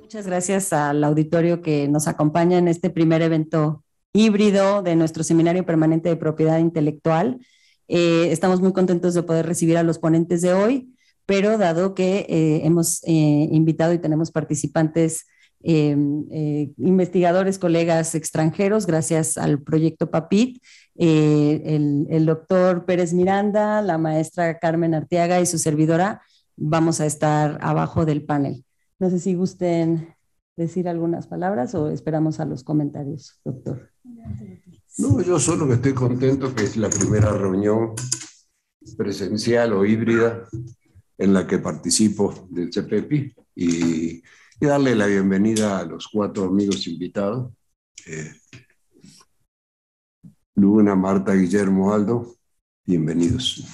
Muchas gracias al auditorio que nos acompaña en este primer evento híbrido de nuestro seminario permanente de propiedad intelectual. Eh, estamos muy contentos de poder recibir a los ponentes de hoy, pero dado que eh, hemos eh, invitado y tenemos participantes Em, eh, investigadores, colegas extranjeros, gracias al proyecto PAPIT, eh, el, doctor Pérez Miranda, la maestra Carmen Arteaga y su servidora, vamos a estar abajo del panel. No sé si gusten decir algunas palabras o esperamos a los comentarios, doctor. No, yo solo que estoy contento que es la primera reunión presencial o híbrida en la que participo del CPP y y darle la bienvenida a los cuatro amigos invitados. Eh, Luna, Marta, Guillermo, Aldo, bienvenidos.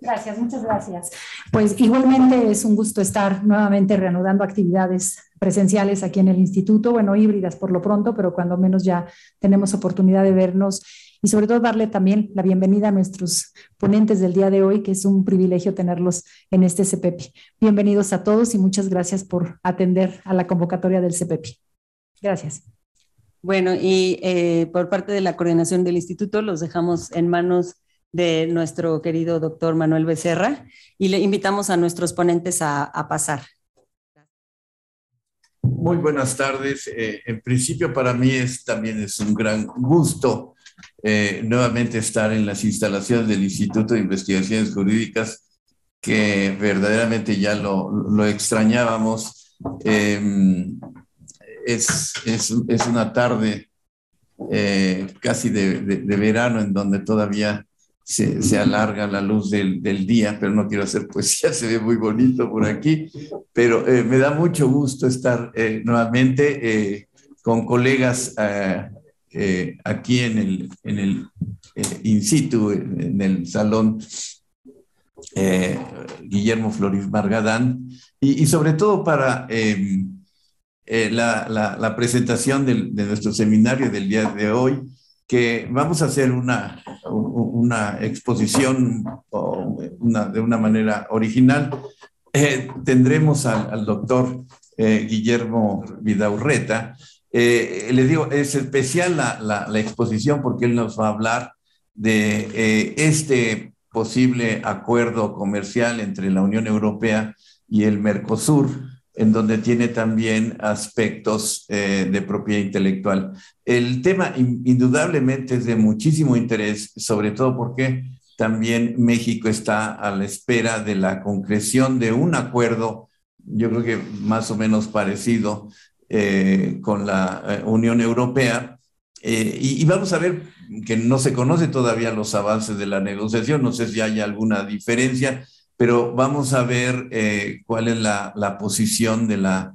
Gracias, muchas gracias. Pues igualmente es un gusto estar nuevamente reanudando actividades presenciales aquí en el instituto, bueno, híbridas por lo pronto, pero cuando menos ya tenemos oportunidad de vernos y sobre todo darle también la bienvenida a nuestros ponentes del día de hoy, que es un privilegio tenerlos en este CPEPI. Bienvenidos a todos y muchas gracias por atender a la convocatoria del CPEPI. Gracias. Bueno, y eh, por parte de la coordinación del instituto, los dejamos en manos de nuestro querido doctor Manuel Becerra y le invitamos a nuestros ponentes a, pasar. Muy buenas tardes. Eh, en principio para mí también es un gran gusto eh, nuevamente estar en las instalaciones del Instituto de Investigaciones Jurídicas, que verdaderamente ya lo, extrañábamos. Em, es, una tarde eh, casi de, verano en donde todavía se, alarga la luz del, del, día, pero no quiero hacer poesía, se ve muy bonito por aquí, pero eh, me da mucho gusto estar nuevamente con colegas eh, aquí en el, en el eh, in situ, en el salón eh, Guillermo Floris Margadán, y, sobre todo para em, la, presentación de nuestro seminario del día de hoy, que vamos a hacer una, exposición de una manera original. tendremos al, al doctor Guillermo Vidaurreta, eh, les digo, es especial la, exposición porque él nos va a hablar de eh, este posible acuerdo comercial entre la Unión Europea y el Mercosur, en donde tiene también aspectos eh, de propiedad intelectual. El tema indudablemente es de muchísimo interés, sobre todo porque también México está a la espera de la concreción de un acuerdo, yo creo que más o menos parecido, eh, con la eh, Unión Europea. Eh, y, vamos a ver que no se conoce todavía los avances de la negociación, no sé si hay alguna diferencia, pero vamos a ver cuál es la, posición de la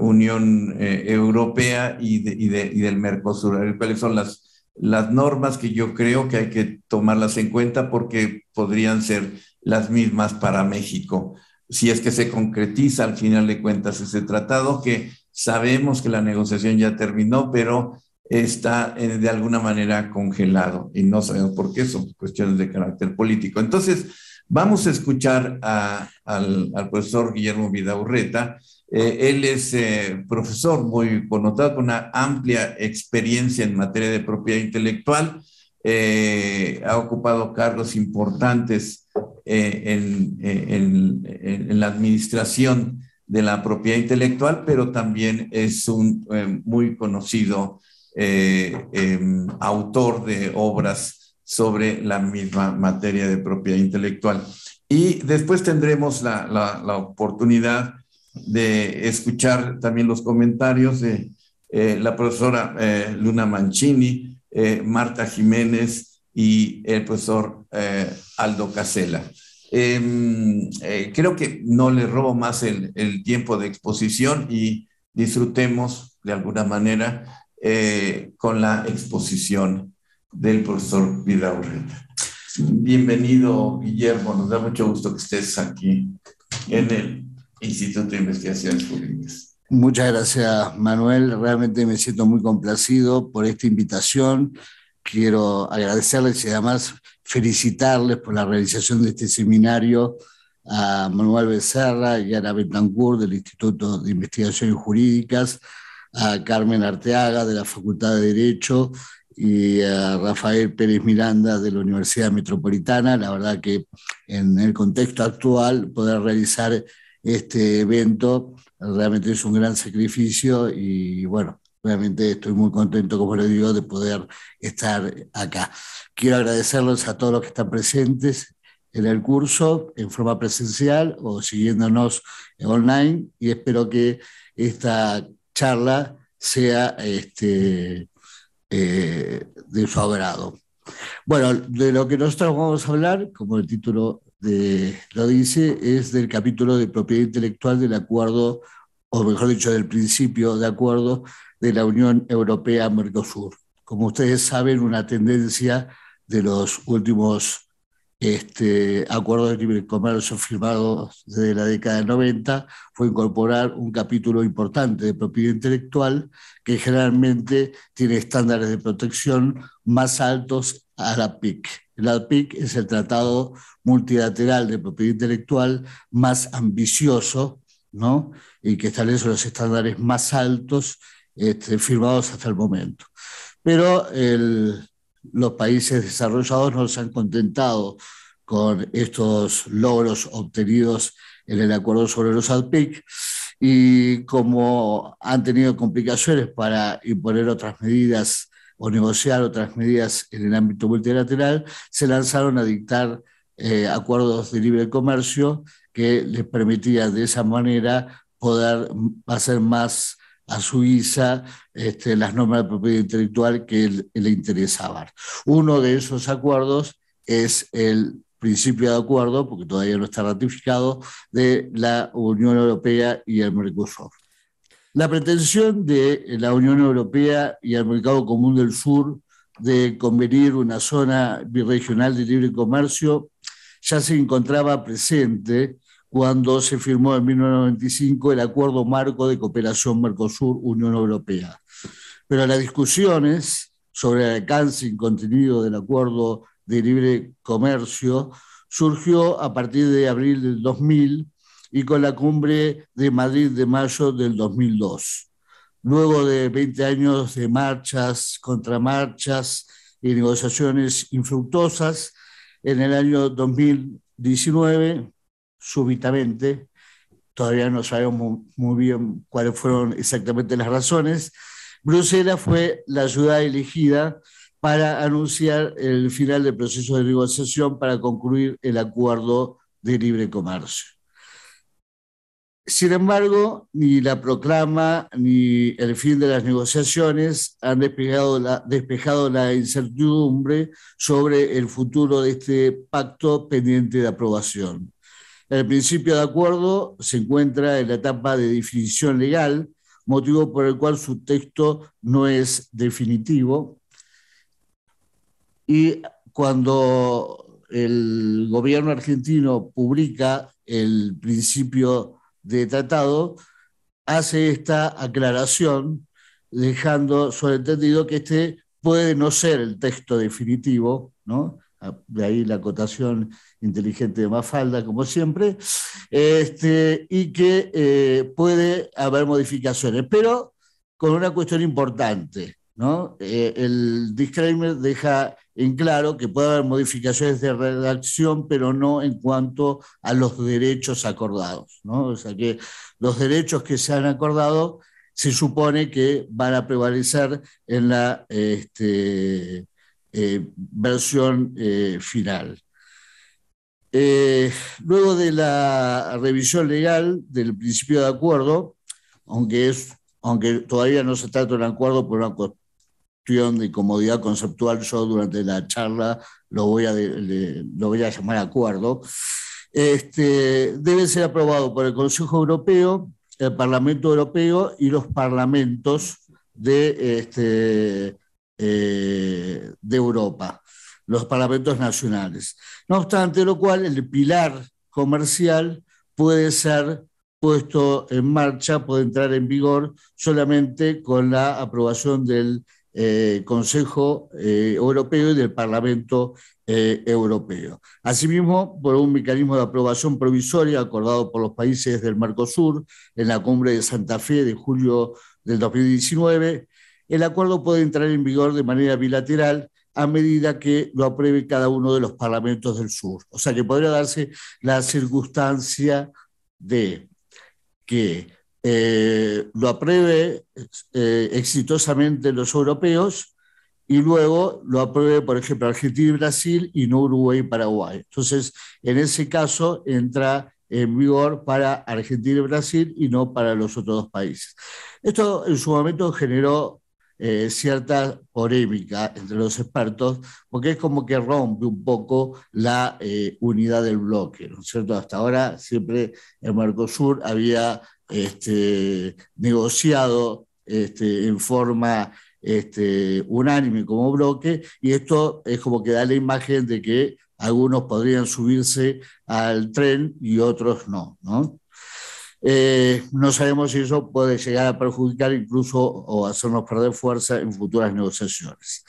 Unión Europea y, del Mercosur, cuáles son las normas que yo creo que hay que tomarlas en cuenta porque podrían ser las mismas para México si es que se concretiza al final de cuentas ese tratado, que sabemos que la negociación ya terminó, pero está eh, de alguna manera congelado y no sabemos por qué, son cuestiones de carácter político. Entonces, vamos a escuchar al, profesor Guillermo Vidaurreta. Eh, él es eh, profesor muy connotado, con una amplia experiencia en materia de propiedad intelectual. Eh, ha ocupado cargos importantes eh, eh, en, la administración de la propiedad intelectual, pero también es un muy conocido em, autor de obras sobre la misma materia de propiedad intelectual. Y después tendremos la oportunidad de escuchar también los comentarios de la profesora Luna Mancini, eh, Marta Jiménez y el profesor eh, Aldo Casela. Em, eh, creo que no le robo más el, tiempo de exposición y disfrutemos de alguna manera con la exposición del profesor Vidal Bienvenido, Guillermo. Nos da mucho gusto que estés aquí en el Instituto de Investigaciones Públicas. Muchas gracias, Manuel. Realmente me siento muy complacido por esta invitación. Quiero agradecerles y además felicitarles por la realización de este seminario a Manuel Becerra y a Ana Betancourt del Instituto de Investigaciones Jurídicas, a Carmen Arteaga de la Facultad de Derecho y a Rafael Pérez Miranda de la Universidad Metropolitana. La verdad que en el contexto actual poder realizar este evento realmente es un gran sacrificio y bueno, realmente estoy muy contento, como le digo, de poder estar acá. Quiero agradecerles a todos los que están presentes en el curso en forma presencial o siguiéndonos online y espero que esta charla sea este, eh, de su agrado. Bueno, de lo que nosotros vamos a hablar, como el título de, lo dice, es del capítulo de propiedad intelectual del acuerdo, o mejor dicho, del principio de acuerdo de la Unión Europea-Mercosur. Como ustedes saben, una tendencia de los últimos este, acuerdos de libre comercio firmados desde la década de 90 fue incorporar un capítulo importante de propiedad intelectual que generalmente tiene estándares de protección más altos a la PIC el ADPIC es el tratado multilateral de propiedad intelectual más ambicioso ¿no? y que establece los estándares más altos este, firmados hasta el momento. Pero los países desarrollados no se han contentado con estos logros obtenidos en el acuerdo sobre los ADPIC y como han tenido complicaciones para imponer otras medidas o negociar otras medidas en el ámbito multilateral, se lanzaron a dictar eh, acuerdos de libre comercio que les permitían de esa manera poder hacer más a su este, las normas de propiedad intelectual que le, le interesaban. Uno de esos acuerdos es el principio de acuerdo, porque todavía no está ratificado, de la Unión Europea y el Mercosur. La pretensión de la Unión Europea y el Mercado Común del Sur de convenir una zona birregional de libre comercio ya se encontraba presente cuando se firmó en 1995 el Acuerdo Marco de Cooperación Mercosur-Unión Europea. Pero las discusiones sobre el alcance y contenido del Acuerdo de Libre Comercio surgió a partir de abril del 2000 y con la cumbre de Madrid de mayo del 2002. Luego de 20 años de marchas, contramarchas y negociaciones infructuosas, en el año 2019, súbitamente, todavía no sabemos muy bien cuáles fueron exactamente las razones, Bruselas fue la ciudad elegida para anunciar el final del proceso de negociación para concluir el acuerdo de libre comercio. Sin embargo, ni la proclama ni el fin de las negociaciones han despejado la, despejado la incertidumbre sobre el futuro de este pacto pendiente de aprobación. El principio de acuerdo se encuentra en la etapa de definición legal, motivo por el cual su texto no es definitivo. Y cuando el gobierno argentino publica el principio de tratado, hace esta aclaración, dejando sobreentendido que este puede no ser el texto definitivo, ¿no? de ahí la acotación inteligente de Mafalda, como siempre, este, y que eh, puede haber modificaciones, pero con una cuestión importante. ¿no? Eh, el disclaimer deja en claro que puede haber modificaciones de redacción, pero no en cuanto a los derechos acordados. O sea que los derechos que se han acordado se supone que van a prevalecer en la este, eh, versión eh, final. Eh, luego de la revisión legal del principio de acuerdo, aunque, es, aunque todavía no se trata de un acuerdo por una de comodidad conceptual, yo durante la charla lo voy a, lo voy a llamar acuerdo, este, debe ser aprobado por el Consejo Europeo, el Parlamento Europeo y los parlamentos de, este, eh, de Europa, los parlamentos nacionales. No obstante lo cual, el pilar comercial puede ser puesto en marcha, puede entrar en vigor solamente con la aprobación del eh, Consejo eh, Europeo y del Parlamento eh, Europeo. Asimismo, por un mecanismo de aprobación provisoria acordado por los países del sur en la cumbre de Santa Fe de julio del 2019, el acuerdo puede entrar en vigor de manera bilateral a medida que lo apruebe cada uno de los parlamentos del sur. O sea que podría darse la circunstancia de que eh, lo apruebe eh, exitosamente los europeos y luego lo apruebe, por ejemplo, Argentina y Brasil y no Uruguay y Paraguay. Entonces, en ese caso entra en vigor para Argentina y Brasil y no para los otros dos países. Esto en su momento generó eh, cierta polémica entre los expertos, porque es como que rompe un poco la unidad del bloque, ¿no es cierto? Hasta ahora siempre en Mercosur había este, negociado este, en forma este, unánime como bloque, y esto es como que da la imagen de que algunos podrían subirse al tren y otros no. No, eh, no sabemos si eso puede llegar a perjudicar incluso o hacernos perder fuerza en futuras negociaciones.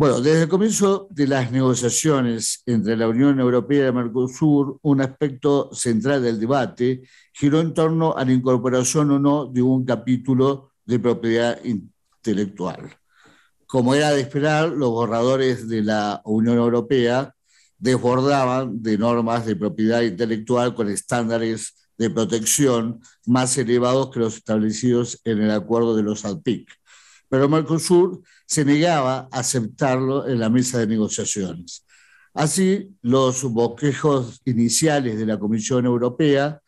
Bueno, desde el comienzo de las negociaciones entre la Unión Europea y Mercosur, un aspecto central del debate giró en torno a la incorporación o no de un capítulo de propiedad intelectual. Como era de esperar, los borradores de la Unión Europea desbordaban de normas de propiedad intelectual con estándares de protección más elevados que los establecidos en el acuerdo de los ALPIC pero Mercosur se negaba a aceptarlo en la mesa de negociaciones. Así, los bosquejos iniciales de la Comisión Europea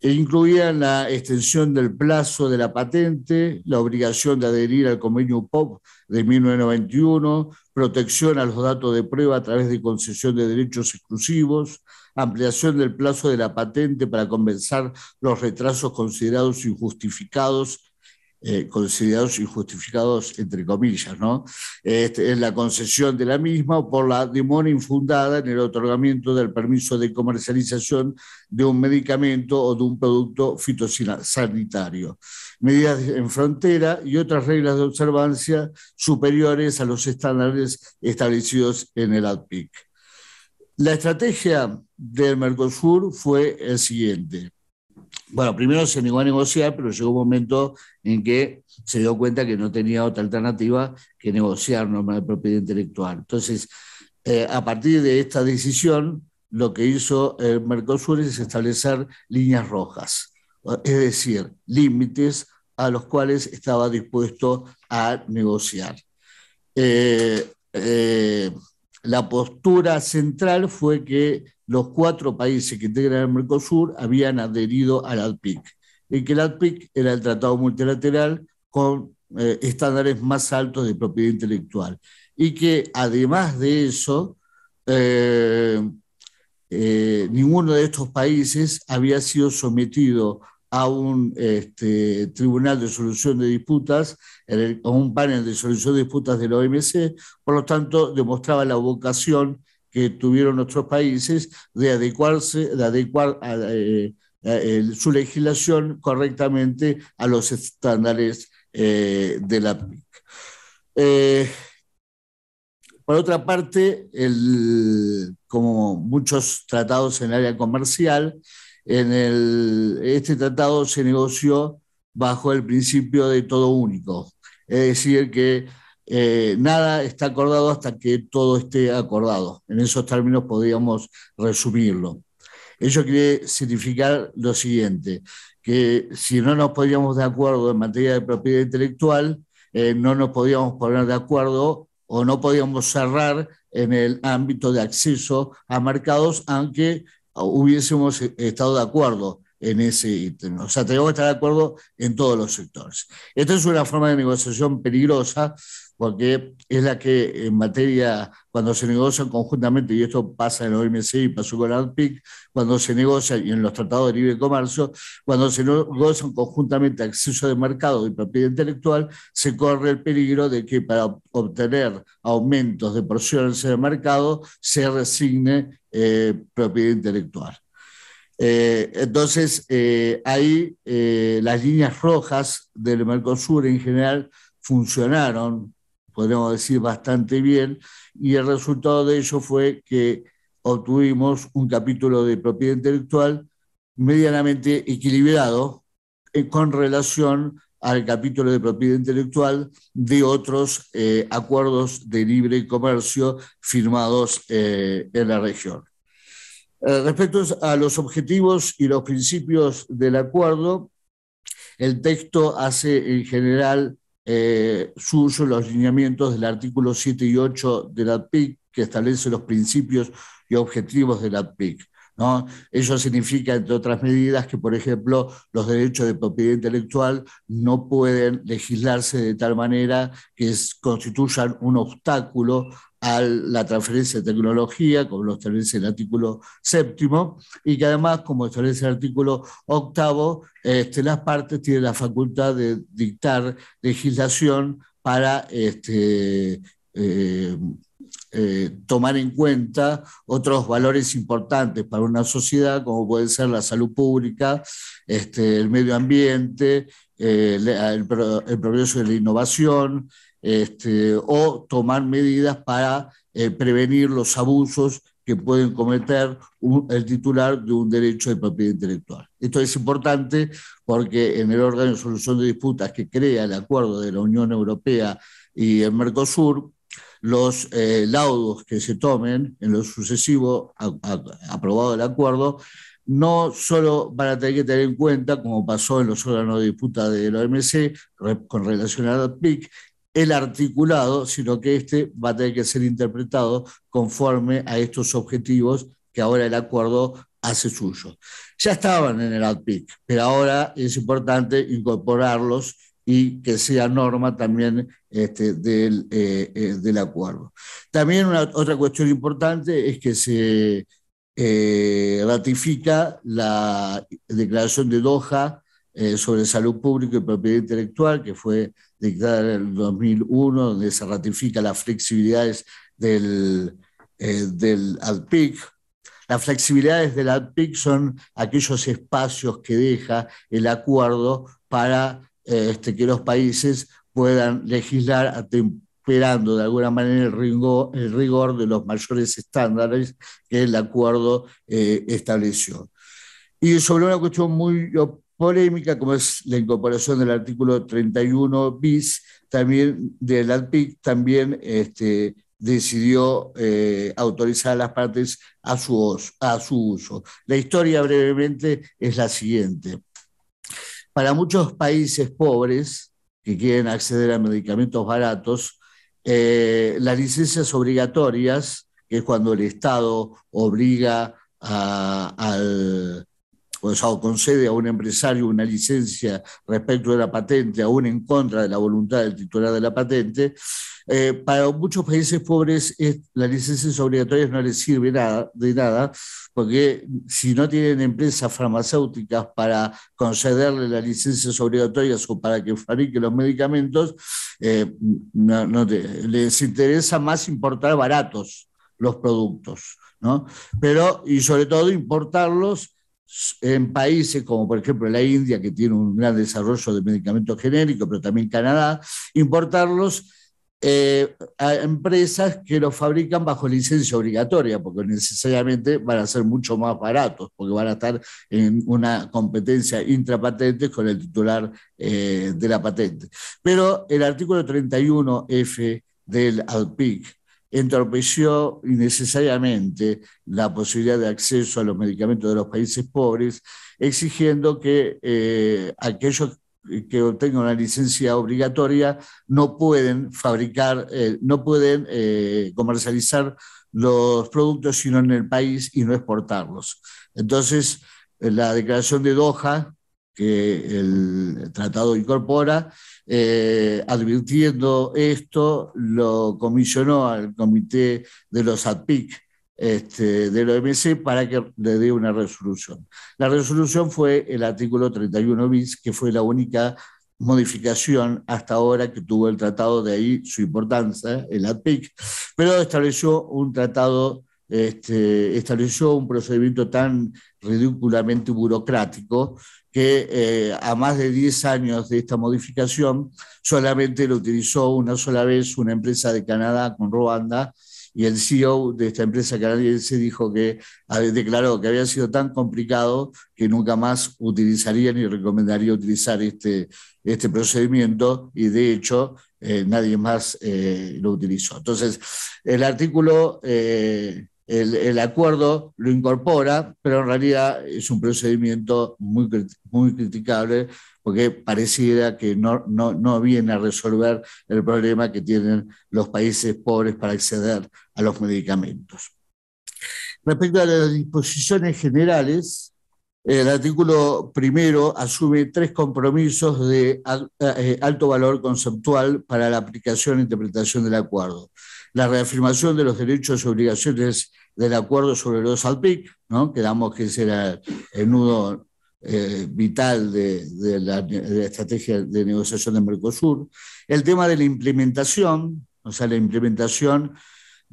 incluían la extensión del plazo de la patente, la obligación de adherir al convenio POP de 1991, protección a los datos de prueba a través de concesión de derechos exclusivos, ampliación del plazo de la patente para compensar los retrasos considerados injustificados eh, considerados injustificados, entre comillas, ¿no? Este, es la concesión de la misma o por la demora infundada en el otorgamiento del permiso de comercialización de un medicamento o de un producto fitosanitario. Medidas en frontera y otras reglas de observancia superiores a los estándares establecidos en el ADPIC. La estrategia del Mercosur fue el siguiente bueno, primero se negó a negociar, pero llegó un momento en que se dio cuenta que no tenía otra alternativa que negociar normas de propiedad intelectual. Entonces, eh, a partir de esta decisión, lo que hizo el eh, Mercosur es establecer líneas rojas, es decir, límites a los cuales estaba dispuesto a negociar. Eh, la postura central fue que los cuatro países que integran el Mercosur habían adherido al ADPIC, y que el ADPIC era el tratado multilateral con eh, estándares más altos de propiedad intelectual, y que además de eso, eh, eh, ninguno de estos países había sido sometido a un este, tribunal de solución de disputas, a un panel de solución de disputas de la OMC, por lo tanto demostraba la vocación que tuvieron nuestros países de adecuarse, de adecuar eh, su legislación correctamente a los estándares eh, de la PIC. Eh, por otra parte, como muchos tratados en el área comercial, este tratado se negoció bajo el principio de todo único, es decir, que eh, nada está acordado hasta que todo esté acordado. En esos términos podríamos resumirlo. Ello quiere significar lo siguiente, que si no nos podíamos de acuerdo en materia de propiedad intelectual, eh, no nos podíamos poner de acuerdo o no podíamos cerrar en el ámbito de acceso a mercados, aunque hubiésemos eh, estado de acuerdo en ese ítem. O sea, tenemos que estar de acuerdo en todos los sectores. Esta es una forma de negociación peligrosa porque es la que en materia, cuando se negocian conjuntamente, y esto pasa en la OMC y pasó con la ANPIC, cuando se negocia y en los tratados de libre comercio, cuando se negocian conjuntamente acceso de mercado y propiedad intelectual, se corre el peligro de que para obtener aumentos de porciones de mercado se resigne eh, propiedad intelectual. Eh, entonces, eh, ahí las líneas rojas del Mercosur en general funcionaron podemos decir, bastante bien, y el resultado de ello fue que obtuvimos un capítulo de propiedad intelectual medianamente equilibrado eh, con relación al capítulo de propiedad intelectual de otros eh, acuerdos de libre comercio firmados eh, en la región. respecto a los objetivos y los principios del acuerdo, el texto hace en general eh, los lineamientos del artículo 7 y 8 de la PIC, que establece los principios y objetivos de la pic ¿no? Eso significa, entre otras medidas, que, por ejemplo, los derechos de propiedad intelectual no pueden legislarse de tal manera que constituyan un obstáculo a la transferencia de tecnología, como lo establece el artículo séptimo, y que además, como establece el artículo octavo, este, las partes tienen la facultad de dictar legislación para este, eh, eh, tomar en cuenta otros valores importantes para una sociedad, como pueden ser la salud pública, este, el medio ambiente, eh, el, progreso de la innovación, este, o tomar medidas para eh, prevenir los abusos que pueden cometer el titular de un derecho de propiedad intelectual. Esto es importante porque en el órgano de solución de disputas que crea el acuerdo de la Unión Europea y el Mercosur, los eh, laudos que se tomen en lo sucesivo, aprobado el acuerdo, no solo van a tener que tener en cuenta, como pasó en los órganos de disputa del OMC con relación a la PIC, el articulado, sino que este va a tener que ser interpretado conforme a estos objetivos que ahora el acuerdo hace suyo. Ya estaban en el ADPIC, pero ahora es importante incorporarlos y que sea norma también este, del, eh, eh, acuerdo. También una, otra cuestión importante es que se eh, ratifica la declaración de Doha sobre salud pública y propiedad intelectual que fue dictada en el 2001, donde se ratifica las flexibilidades del, eh, del ADPIC. Las flexibilidades del ADPIC son aquellos espacios que deja el acuerdo para eh, este, que los países puedan legislar atemperando de alguna manera el rigor, el rigor de los mayores estándares que el acuerdo eh, estableció. Y sobre una cuestión muy polémica, como es la incorporación del artículo 31 bis, también del ADPIC, también este, decidió eh, autorizar a las partes a su, uso. La historia brevemente es la siguiente. Para muchos países pobres que quieren acceder a medicamentos baratos, eh, las licencias obligatorias, que es cuando el Estado obliga a, al o concede a un empresario una licencia respecto de la patente, aún en contra de la voluntad del titular de la patente, eh, para muchos países pobres las licencias obligatorias no les sirve de nada, porque si no tienen empresas farmacéuticas para concederle las licencias obligatorias o para que fabrique los medicamentos, eh, no, les interesa más importar baratos los productos, ¿no? Pero, y sobre todo importarlos en países como por ejemplo la India, que tiene un gran desarrollo de medicamentos genéricos, pero también Canadá, importarlos eh, a empresas que los fabrican bajo licencia obligatoria, porque necesariamente van a ser mucho más baratos, porque van a estar en una competencia intrapatente con el titular eh, de la patente. Pero el artículo 31F del ADPIC entorpeció innecesariamente la posibilidad de acceso a los medicamentos de los países pobres, exigiendo que eh, aquellos que obtengan una licencia obligatoria no pueden fabricar, eh, no pueden eh, comercializar los productos sino en el país y no exportarlos. Entonces, la declaración de Doha que el tratado incorpora, eh, advirtiendo esto, lo comisionó al comité de los ADPIC este, del OMC para que le dé una resolución. La resolución fue el artículo 31 bis, que fue la única modificación hasta ahora que tuvo el tratado, de ahí su importancia, el ADPIC, pero estableció un tratado este, estableció un procedimiento tan ridículamente burocrático que eh, a más de 10 años de esta modificación solamente lo utilizó una sola vez una empresa de Canadá con Ruanda y el CEO de esta empresa canadiense dijo que ah, declaró que había sido tan complicado que nunca más utilizaría ni recomendaría utilizar este, este procedimiento y de hecho eh, nadie más eh, lo utilizó. Entonces, el artículo el, acuerdo lo incorpora, pero en realidad es un procedimiento muy, criticable porque pareciera que no viene a resolver el problema que tienen los países pobres para acceder a los medicamentos. Respecto a las disposiciones generales, el artículo primero asume tres compromisos de eh, alto valor conceptual para la aplicación e interpretación del acuerdo la reafirmación de los derechos y obligaciones del acuerdo sobre los ALPIC, ¿no? quedamos que ese era el nudo eh, vital de, la, estrategia de negociación de Mercosur, el tema de la implementación, o sea, la implementación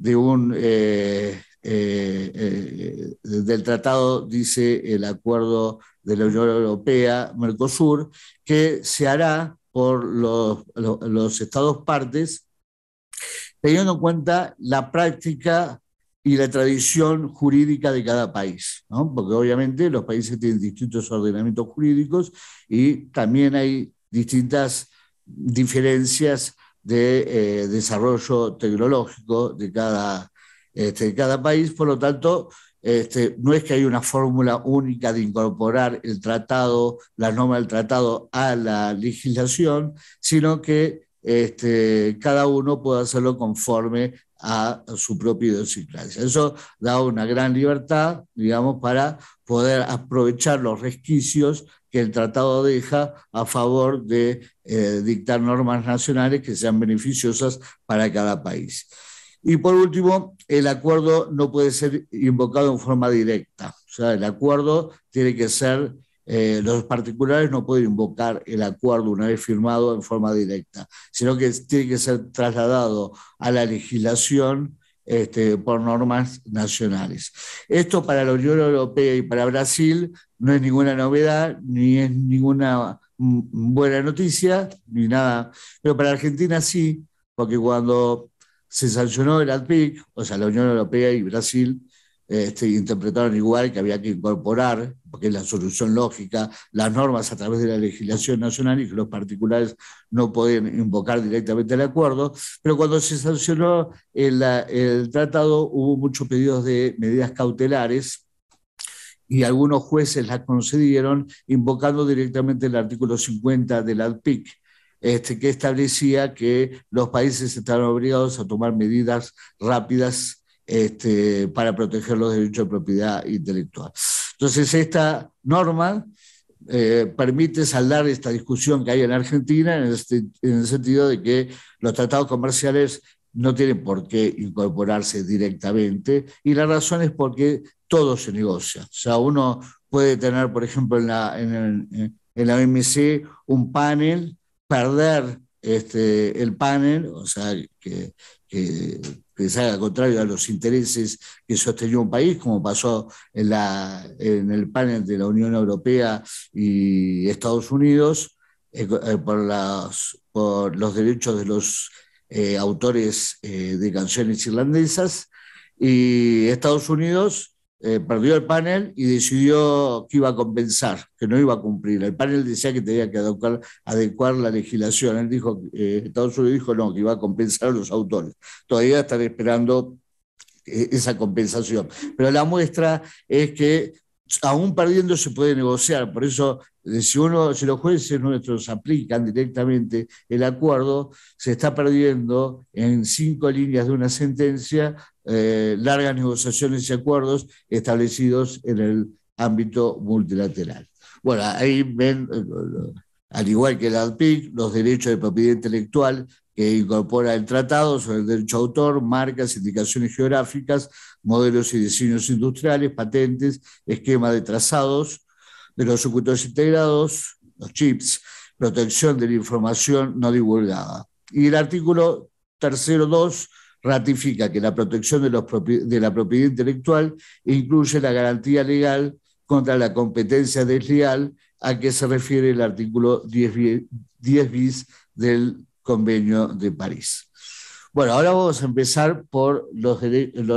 eh, eh, del tratado, dice el acuerdo de la Unión Europea-Mercosur, que se hará por los estados partes teniendo en cuenta la práctica y la tradición jurídica de cada país, porque obviamente los países tienen distintos ordenamientos jurídicos y también hay distintas diferencias de eh, desarrollo tecnológico de cada, este, cada país, por lo tanto, este, no es que haya una fórmula única de incorporar el tratado, la norma del tratado a la legislación, sino que este, cada uno puede hacerlo conforme a su propia idiosincrasia. Eso da una gran libertad, digamos, para poder aprovechar los resquicios que el tratado deja a favor de eh, dictar normas nacionales que sean beneficiosas para cada país. Y por último, el acuerdo no puede ser invocado en forma directa. O sea, el acuerdo tiene que ser eh, los particulares no pueden invocar el acuerdo una vez firmado en forma directa, sino que tiene que ser trasladado a la legislación este, por normas nacionales. Esto para la Unión Europea y para Brasil no es ninguna novedad, ni es ninguna mm, buena noticia, ni nada, pero para Argentina sí, porque cuando se sancionó el ADPIC, o sea, la Unión Europea y Brasil este, interpretaron igual que había que incorporar, porque es la solución lógica, las normas a través de la legislación nacional y que los particulares no podían invocar directamente el acuerdo. Pero cuando se sancionó el, el tratado hubo muchos pedidos de medidas cautelares y algunos jueces las concedieron invocando directamente el artículo 50 del ADPIC, este, que establecía que los países estaban obligados a tomar medidas rápidas este, para proteger los derechos de propiedad intelectual. Entonces, esta norma eh, permite saldar esta discusión que hay en Argentina este, en, el sentido de que los tratados comerciales no tienen por qué incorporarse directamente y la razón es porque todo se negocia. O sea, uno puede tener, por ejemplo, en la, en, OMC un panel, perder este, el panel, o sea, que que se haga contrario a los intereses que sostenió un país, como pasó en, el panel de la Unión Europea y Estados Unidos, eh, eh, por, por, los derechos de los eh, autores de canciones irlandesas. Y Estados Unidos eh, perdió el panel y decidió que iba a compensar, que no iba a cumplir. El panel decía que tenía que adecuar, la legislación. Él dijo, eh, Estados Unidos dijo no, que iba a compensar a los autores. Todavía están esperando eh, esa compensación. Pero la muestra es que aún perdiendo se puede negociar, por eso si uno, los jueces nuestros aplican directamente el acuerdo, se está perdiendo en cinco líneas de una sentencia eh, largas negociaciones y acuerdos establecidos en el ámbito multilateral. Bueno, ahí ven, eh, al igual que el ADPIC, los derechos de propiedad intelectual que incorpora el tratado sobre el derecho a autor, marcas, indicaciones geográficas, modelos y diseños industriales, patentes, esquema de trazados, de los circuitos integrados, los chips, protección de la información no divulgada. Y el artículo tercero 2 ratifica que la protección de, los de la propiedad intelectual incluye la garantía legal contra la competencia desleal a que se refiere el artículo 10, bis del Convenio de París. Bueno, ahora vamos a empezar por lo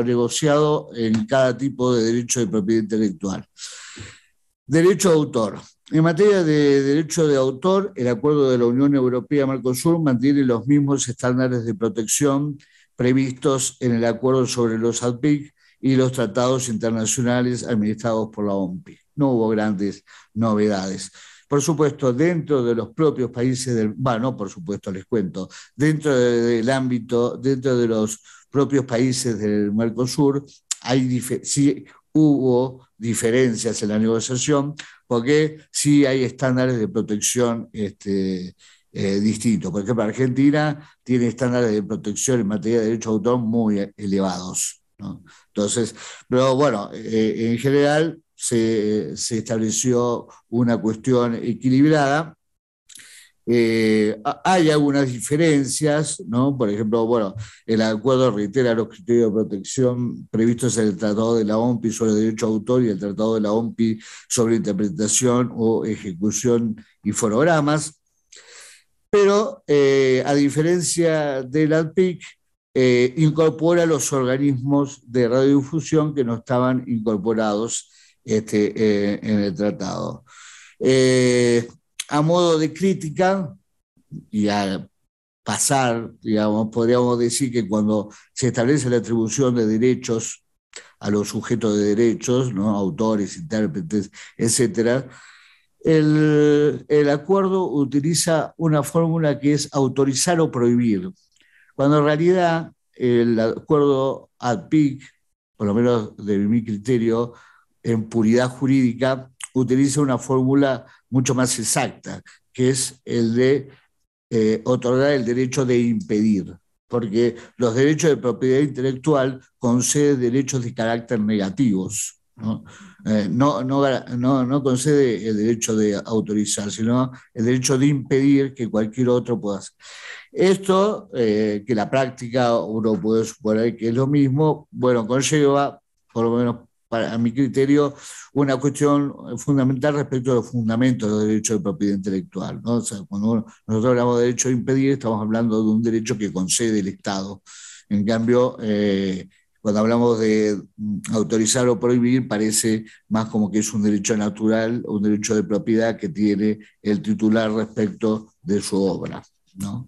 negociado en cada tipo de derecho de propiedad intelectual. Derecho de autor. En materia de derecho de autor, el acuerdo de la Unión Europea-Mercosur mantiene los mismos estándares de protección previstos en el acuerdo sobre los ADPIC y los tratados internacionales administrados por la OMPI. No hubo grandes novedades. Por supuesto, dentro de los propios países del, bueno, por supuesto les cuento, dentro del ámbito, dentro de los propios países del Mercosur, hay, sí hubo diferencias en la negociación, porque sí hay estándares de protección este, eh, distintos. Por ejemplo, Argentina tiene estándares de protección en materia de derecho de autor muy elevados. Entonces, pero bueno, eh, en general se, se estableció una cuestión equilibrada eh, hay algunas diferencias, ¿no? Por ejemplo, bueno, el acuerdo reitera los criterios de protección previstos en el Tratado de la OMPI sobre derecho a autor y el Tratado de la OMPI sobre interpretación o ejecución y fonogramas. Pero, eh, a diferencia del ADPIC, eh, incorpora los organismos de radiodifusión que no estaban incorporados este, en el tratado a modo de crítica y a pasar, digamos, podríamos decir que cuando se establece la atribución de derechos a los sujetos de derechos, ¿no? autores, intérpretes, etc., el, acuerdo utiliza una fórmula que es autorizar o prohibir, cuando en realidad el acuerdo ADPIC, por lo menos de mi criterio, en puridad jurídica, utiliza una fórmula mucho más exacta, que es el de eh, otorgar el derecho de impedir, porque los derechos de propiedad intelectual conceden derechos de carácter negativos. ¿no? Eh, no, no, concede el derecho de autorizar, sino el derecho de impedir que cualquier otro pueda hacer. Esto, eh, que la práctica uno puede suponer que es lo mismo, bueno, conlleva, por lo menos a mi criterio, una cuestión fundamental respecto a los fundamentos del derecho de propiedad intelectual. cuando nosotros hablamos de derecho a impedir, estamos hablando de un derecho que concede el Estado. En cambio, eh, cuando hablamos de autorizar o prohibir, parece más como que es un derecho natural, un derecho de propiedad que tiene el titular respecto de su obra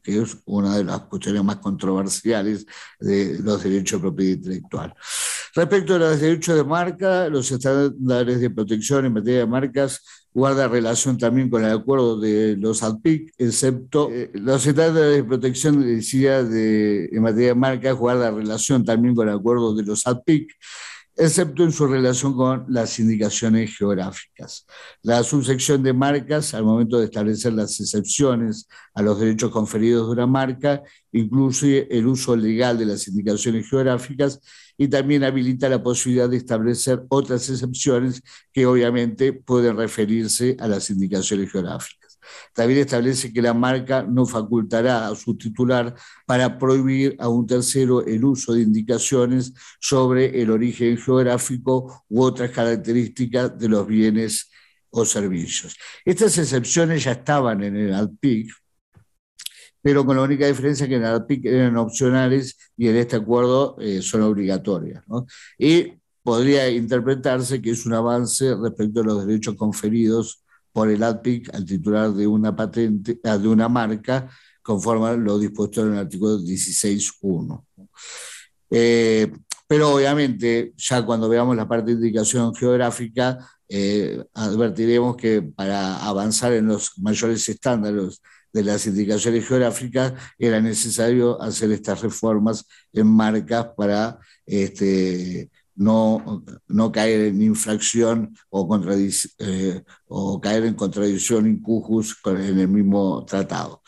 que es una de las cuestiones más controversiales de los derechos de propiedad intelectual. Respecto a los derechos de marca, los estándares de protección en materia de marcas guarda relación también con el acuerdo de los ADPIC, excepto eh, los estándares de protección decía en materia de marcas guarda relación también con el acuerdo de los ADPIC, excepto en su relación con las indicaciones geográficas. La subsección de marcas, al momento de establecer las excepciones a los derechos conferidos de una marca, incluye el uso legal de las indicaciones geográficas y también habilita la posibilidad de establecer otras excepciones que obviamente pueden referirse a las indicaciones geográficas. También establece que la marca no facultará a su titular para prohibir a un tercero el uso de indicaciones sobre el origen geográfico u otras características de los bienes o servicios. Estas excepciones ya estaban en el ADPIC, pero con la única diferencia que en el ADPIC eran opcionales y en este acuerdo eh, son obligatorias. Y podría interpretarse que es un avance respecto a los derechos conferidos por el ADPIC al titular de una patente, ah, de una marca, conforme a lo dispuesto en el artículo 16.1. Eh, pero obviamente, ya cuando veamos la parte de indicación geográfica, eh, advertiremos que para avanzar en los mayores estándares de las indicaciones geográficas era necesario hacer estas reformas en marcas para este, no, no caer en infracción o, eh, o caer en contradicción incujus en el mismo tratado.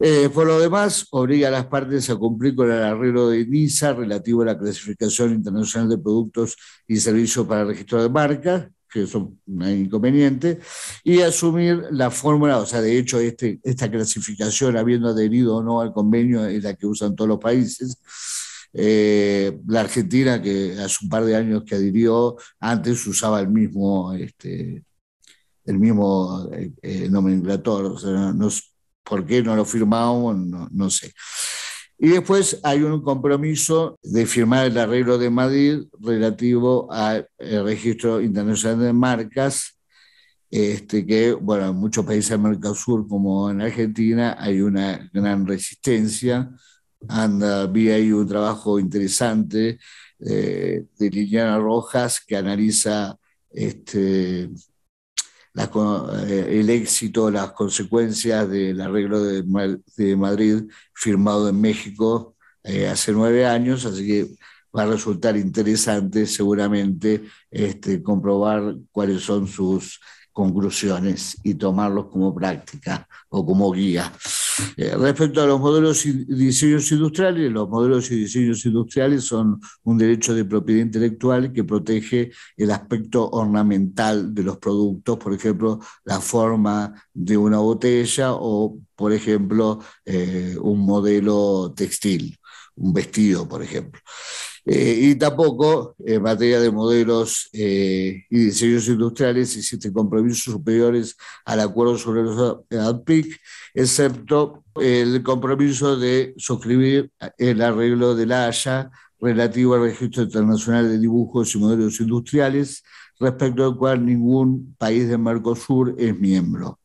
Eh, por lo demás, obliga a las partes a cumplir con el arreglo de NISA relativo a la clasificación internacional de productos y servicios para el registro de marcas, que eso un inconveniente, y asumir la fórmula, o sea, de hecho, este, esta clasificación, habiendo adherido o no al convenio, es la que usan todos los países, eh, la Argentina, que hace un par de años que adhirió, antes usaba el mismo, este, el mismo eh, nomenclator. no, ¿Por qué no lo firmamos? No, sé. Y después hay un compromiso de firmar el arreglo de Madrid relativo al eh, registro internacional de marcas, este, que, bueno, en muchos países del Mercosur, como en Argentina, hay una gran resistencia anda, vi ahí un trabajo interesante eh, de Liliana Rojas que analiza este, eh, el éxito, las consecuencias del arreglo de, Madrid firmado en México eh, hace nueve años, así que va a resultar interesante seguramente este, comprobar cuáles son sus conclusiones y tomarlos como práctica o como guía. Eh, respecto a los modelos y diseños industriales, los modelos y diseños industriales son un derecho de propiedad intelectual que protege el aspecto ornamental de los productos, por ejemplo, la forma de una botella o, por ejemplo, eh, un modelo textil, un vestido, por ejemplo. Eh, y tampoco en materia de modelos eh, y diseños industriales existen compromisos superiores al acuerdo sobre los ADPIC, excepto el compromiso de suscribir el arreglo de la Haya relativo al registro internacional de dibujos y modelos industriales, respecto al cual ningún país de Mercosur es miembro.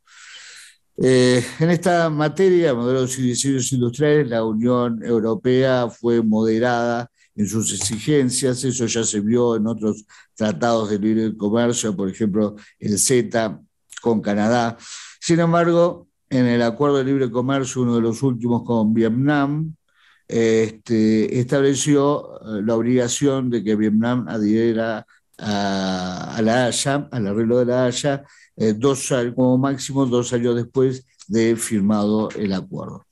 Eh, en esta materia, modelos y diseños industriales, la Unión Europea fue moderada en sus exigencias, eso ya se vio en otros tratados de libre comercio, por ejemplo, el Z con Canadá. Sin embargo, en el acuerdo de libre comercio, uno de los últimos con Vietnam, este, estableció eh, la obligación de que Vietnam adhiera a, la Haya, al arreglo de la Haya, eh, dos, como máximo dos años después de firmado el acuerdo.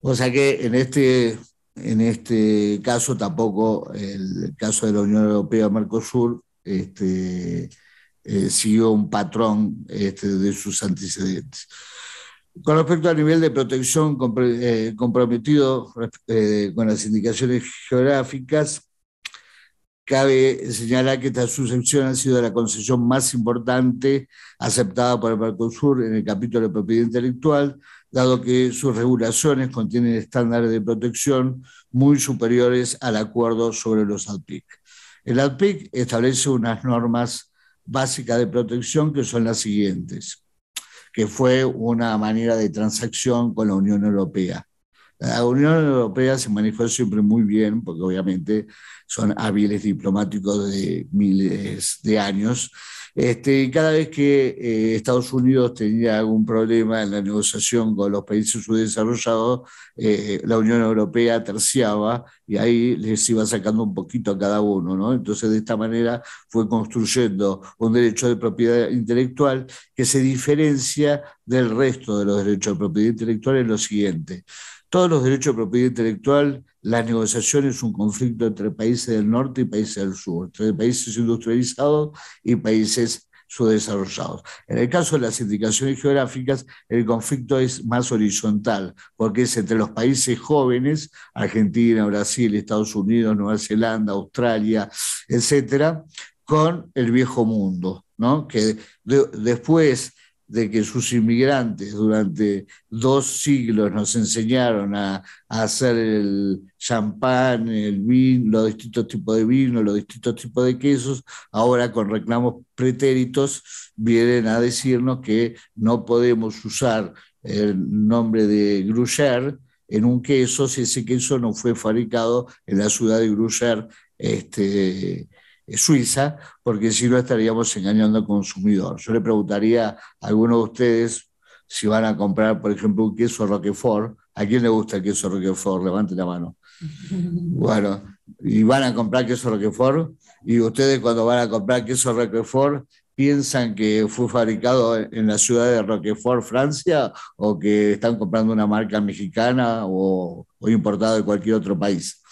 O sea que en este en este caso tampoco el caso de la Unión Europea-Mercosur este, eh, siguió un patrón este, de sus antecedentes. Con respecto al nivel de protección eh, comprometido eh, con las indicaciones geográficas, cabe señalar que esta sucesión ha sido la concesión más importante aceptada por el Mercosur en el capítulo de propiedad intelectual, dado que sus regulaciones contienen estándares de protección muy superiores al acuerdo sobre los ADPIC. El ADPIC establece unas normas básicas de protección que son las siguientes, que fue una manera de transacción con la Unión Europea. La Unión Europea se manejó siempre muy bien, porque obviamente son hábiles diplomáticos de miles de años, este, cada vez que eh, Estados Unidos tenía algún problema en la negociación con los países subdesarrollados, eh, la Unión Europea terciaba y ahí les iba sacando un poquito a cada uno. Entonces, de esta manera fue construyendo un derecho de propiedad intelectual que se diferencia del resto de los derechos de propiedad intelectual en lo siguiente todos los derechos de propiedad intelectual, la negociación es un conflicto entre países del norte y países del sur, entre países industrializados y países subdesarrollados. En el caso de las indicaciones geográficas, el conflicto es más horizontal, porque es entre los países jóvenes, Argentina, Brasil, Estados Unidos, Nueva Zelanda, Australia, etcétera, con el viejo mundo, ¿no? que después de que sus inmigrantes durante dos siglos nos enseñaron a, hacer el champán, el vino, los distintos tipos de vino, los distintos tipos de quesos, ahora con reclamos pretéritos vienen a decirnos que no podemos usar el nombre de Gruyère en un queso si ese queso no fue fabricado en la ciudad de Gruyère este, eh, Suiza, porque si no estaríamos engañando al consumidor. Yo le preguntaría a alguno de ustedes si van a comprar, por ejemplo, un queso Roquefort. ¿A quién le gusta el queso Roquefort? Levante la mano. Bueno, y van a comprar queso Roquefort. Y ustedes cuando van a comprar queso Roquefort, ¿piensan que fue fabricado en la ciudad de Roquefort, Francia, o que están comprando una marca mexicana o, o importada de cualquier otro país?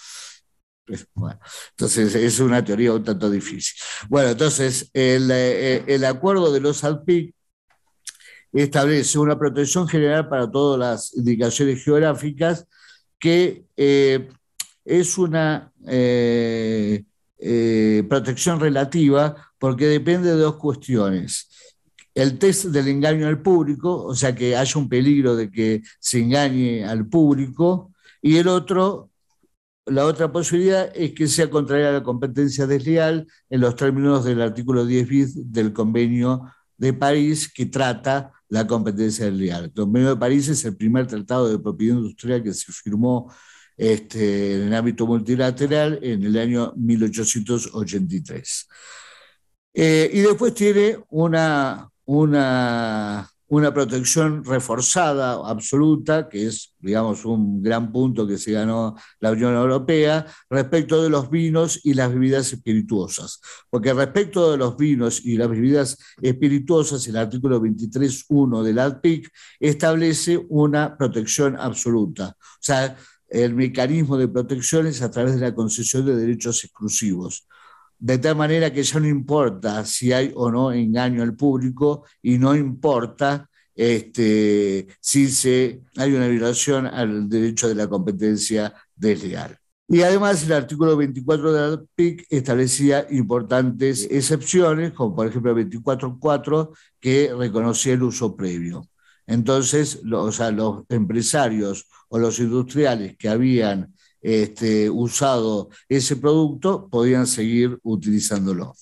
entonces es una teoría un tanto difícil. Bueno, entonces el, eh, acuerdo de los Alpic establece una protección general para todas las indicaciones geográficas que eh, es una eh, protección relativa porque depende de dos cuestiones. El test del engaño al público, o sea que haya un peligro de que se engañe al público, y el otro la otra posibilidad es que sea contraria a la competencia desleal en los términos del artículo 10 bis del Convenio de París que trata la competencia desleal. El Convenio de París es el primer tratado de propiedad industrial que se firmó este, en el ámbito multilateral en el año 1883. Eh, y después tiene una, una una protección reforzada, absoluta, que es, digamos, un gran punto que se ganó la Unión Europea, respecto de los vinos y las bebidas espirituosas. Porque respecto de los vinos y las bebidas espirituosas, el artículo 23.1 del ADPIC establece una protección absoluta. O sea, el mecanismo de protección es a través de la concesión de derechos exclusivos de tal manera que ya no importa si hay o no engaño al público y no importa este, si se, hay una violación al derecho de la competencia desleal. Y además el artículo 24 de la PIC establecía importantes excepciones, como por ejemplo el 24.4, que reconocía el uso previo. Entonces, o sea, los empresarios o los industriales que habían este, usado ese producto, podían seguir utilizándolo.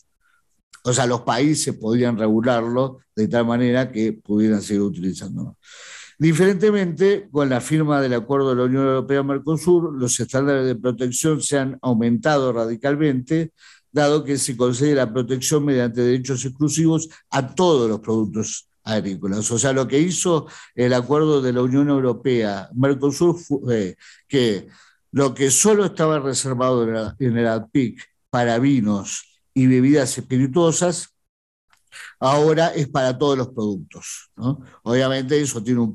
O sea, los países podían regularlo de tal manera que pudieran seguir utilizándolo. Diferentemente, con la firma del acuerdo de la Unión Europea-Mercosur, los estándares de protección se han aumentado radicalmente, dado que se concede la protección mediante derechos exclusivos a todos los productos agrícolas. O sea, lo que hizo el acuerdo de la Unión Europea-Mercosur fue eh, que lo que solo estaba reservado en, el ADPIC para vinos y bebidas espirituosas, ahora es para todos los productos. Obviamente eso tiene un,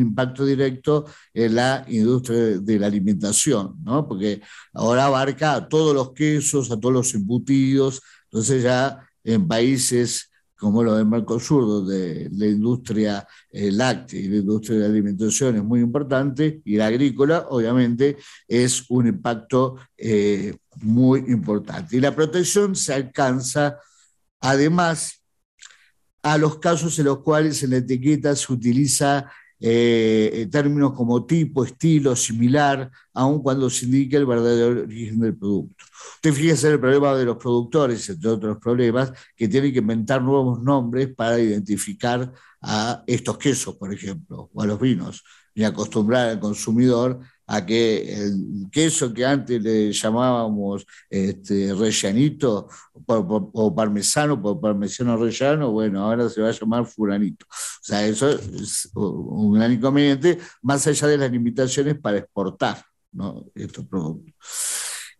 impacto directo en la industria de la alimentación, porque ahora abarca a todos los quesos, a todos los embutidos, entonces ya en países como lo del Mercosur, donde la industria eh, láctea y la industria de alimentación es muy importante, y la agrícola, obviamente, es un impacto eh, muy importante. Y la protección se alcanza, además, a los casos en los cuales en la etiqueta se utiliza eh, términos como tipo, estilo, similar, aun cuando se indique el verdadero origen del producto. Usted fíjese el problema de los productores, entre otros problemas, que tienen que inventar nuevos nombres para identificar a estos quesos, por ejemplo, o a los vinos, y acostumbrar al consumidor a que el queso que antes le llamábamos este, rellanito o, parmesano, por parmesano rellano, bueno, ahora se va a llamar furanito. O sea, eso es un gran inconveniente, más allá de las limitaciones para exportar estos productos.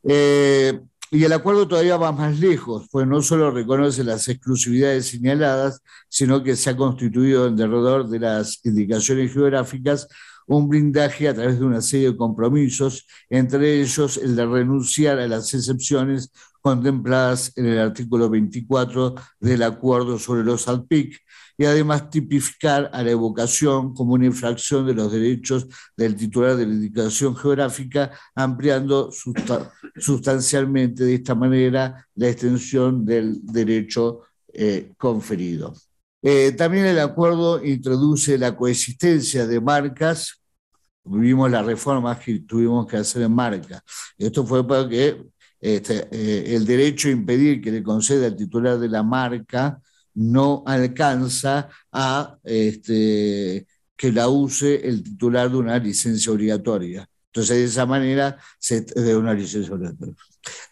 Eh, y el acuerdo todavía va más lejos, pues no solo reconoce las exclusividades señaladas, sino que se ha constituido en derredor de las indicaciones geográficas un blindaje a través de una serie de compromisos, entre ellos el de renunciar a las excepciones contempladas en el artículo 24 del acuerdo sobre los ALPIC y además tipificar a la evocación como una infracción de los derechos del titular de la indicación geográfica, ampliando sustancialmente de esta manera la extensión del derecho eh, conferido. Eh, también el acuerdo introduce la coexistencia de marcas. Vimos las reformas que tuvimos que hacer en marca. Esto fue porque este, eh, el derecho a impedir que le conceda el titular de la marca no alcanza a este, que la use el titular de una licencia obligatoria. Entonces, de esa manera, se, de una licencia obligatoria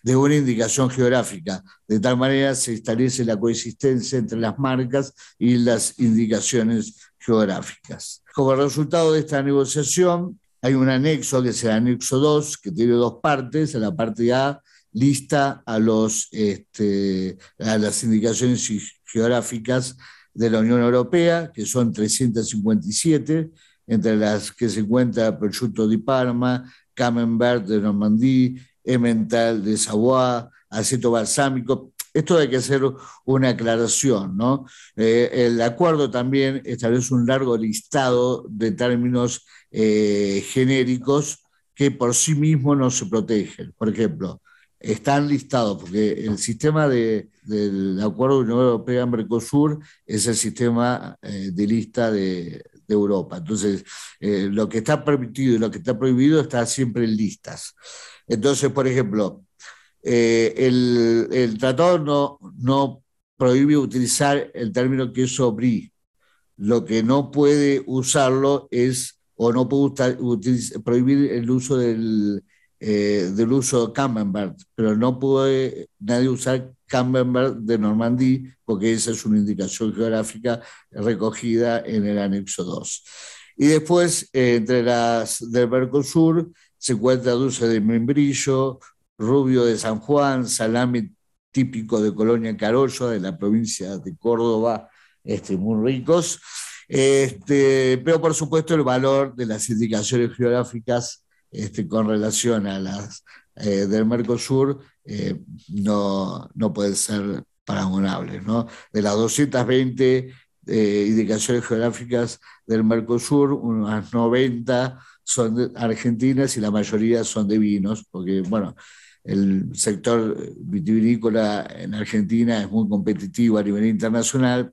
de una indicación geográfica. De tal manera se establece la coexistencia entre las marcas y las indicaciones geográficas. Como resultado de esta negociación, hay un anexo que es el anexo 2, que tiene dos partes. En la parte A lista a, los, este, a las indicaciones geográficas de la Unión Europea, que son 357, entre las que se encuentra prosciutto di Parma, Camembert de Normandía, mental de saboá, aceto balsámico. Esto hay que hacer una aclaración, ¿no? Eh, el acuerdo también establece un largo listado de términos eh, genéricos que por sí mismos no se protegen. Por ejemplo, están listados, porque el sistema del Acuerdo de Unión Europea-Mercosur es el sistema eh, de lista de, Europa. Entonces, lo que está permitido y lo que está prohibido está siempre en listas. Entonces, por ejemplo, eh, el, tratado no, prohíbe utilizar el término que es Lo que no puede usarlo es, o no puede prohibir el uso eh, del, uso de Camembert, pero no puede nadie usar Camembert de Normandía porque esa es una indicación geográfica recogida en el anexo 2. Y después, eh, entre las del Mercosur, 50 Dulce de membrillo, rubio de San Juan, Salami, típico de Colonia Carollo, de la provincia de Córdoba, este, muy ricos. Este, pero por supuesto el valor de las indicaciones geográficas este, con relación a las eh, del Mercosur eh, no, no ser paragonables. ¿no? De las 220 eh, indicaciones geográficas del Mercosur, unas 90 son argentinas y la mayoría son de vinos, porque, bueno, el sector vitivinícola en Argentina es muy competitivo a nivel internacional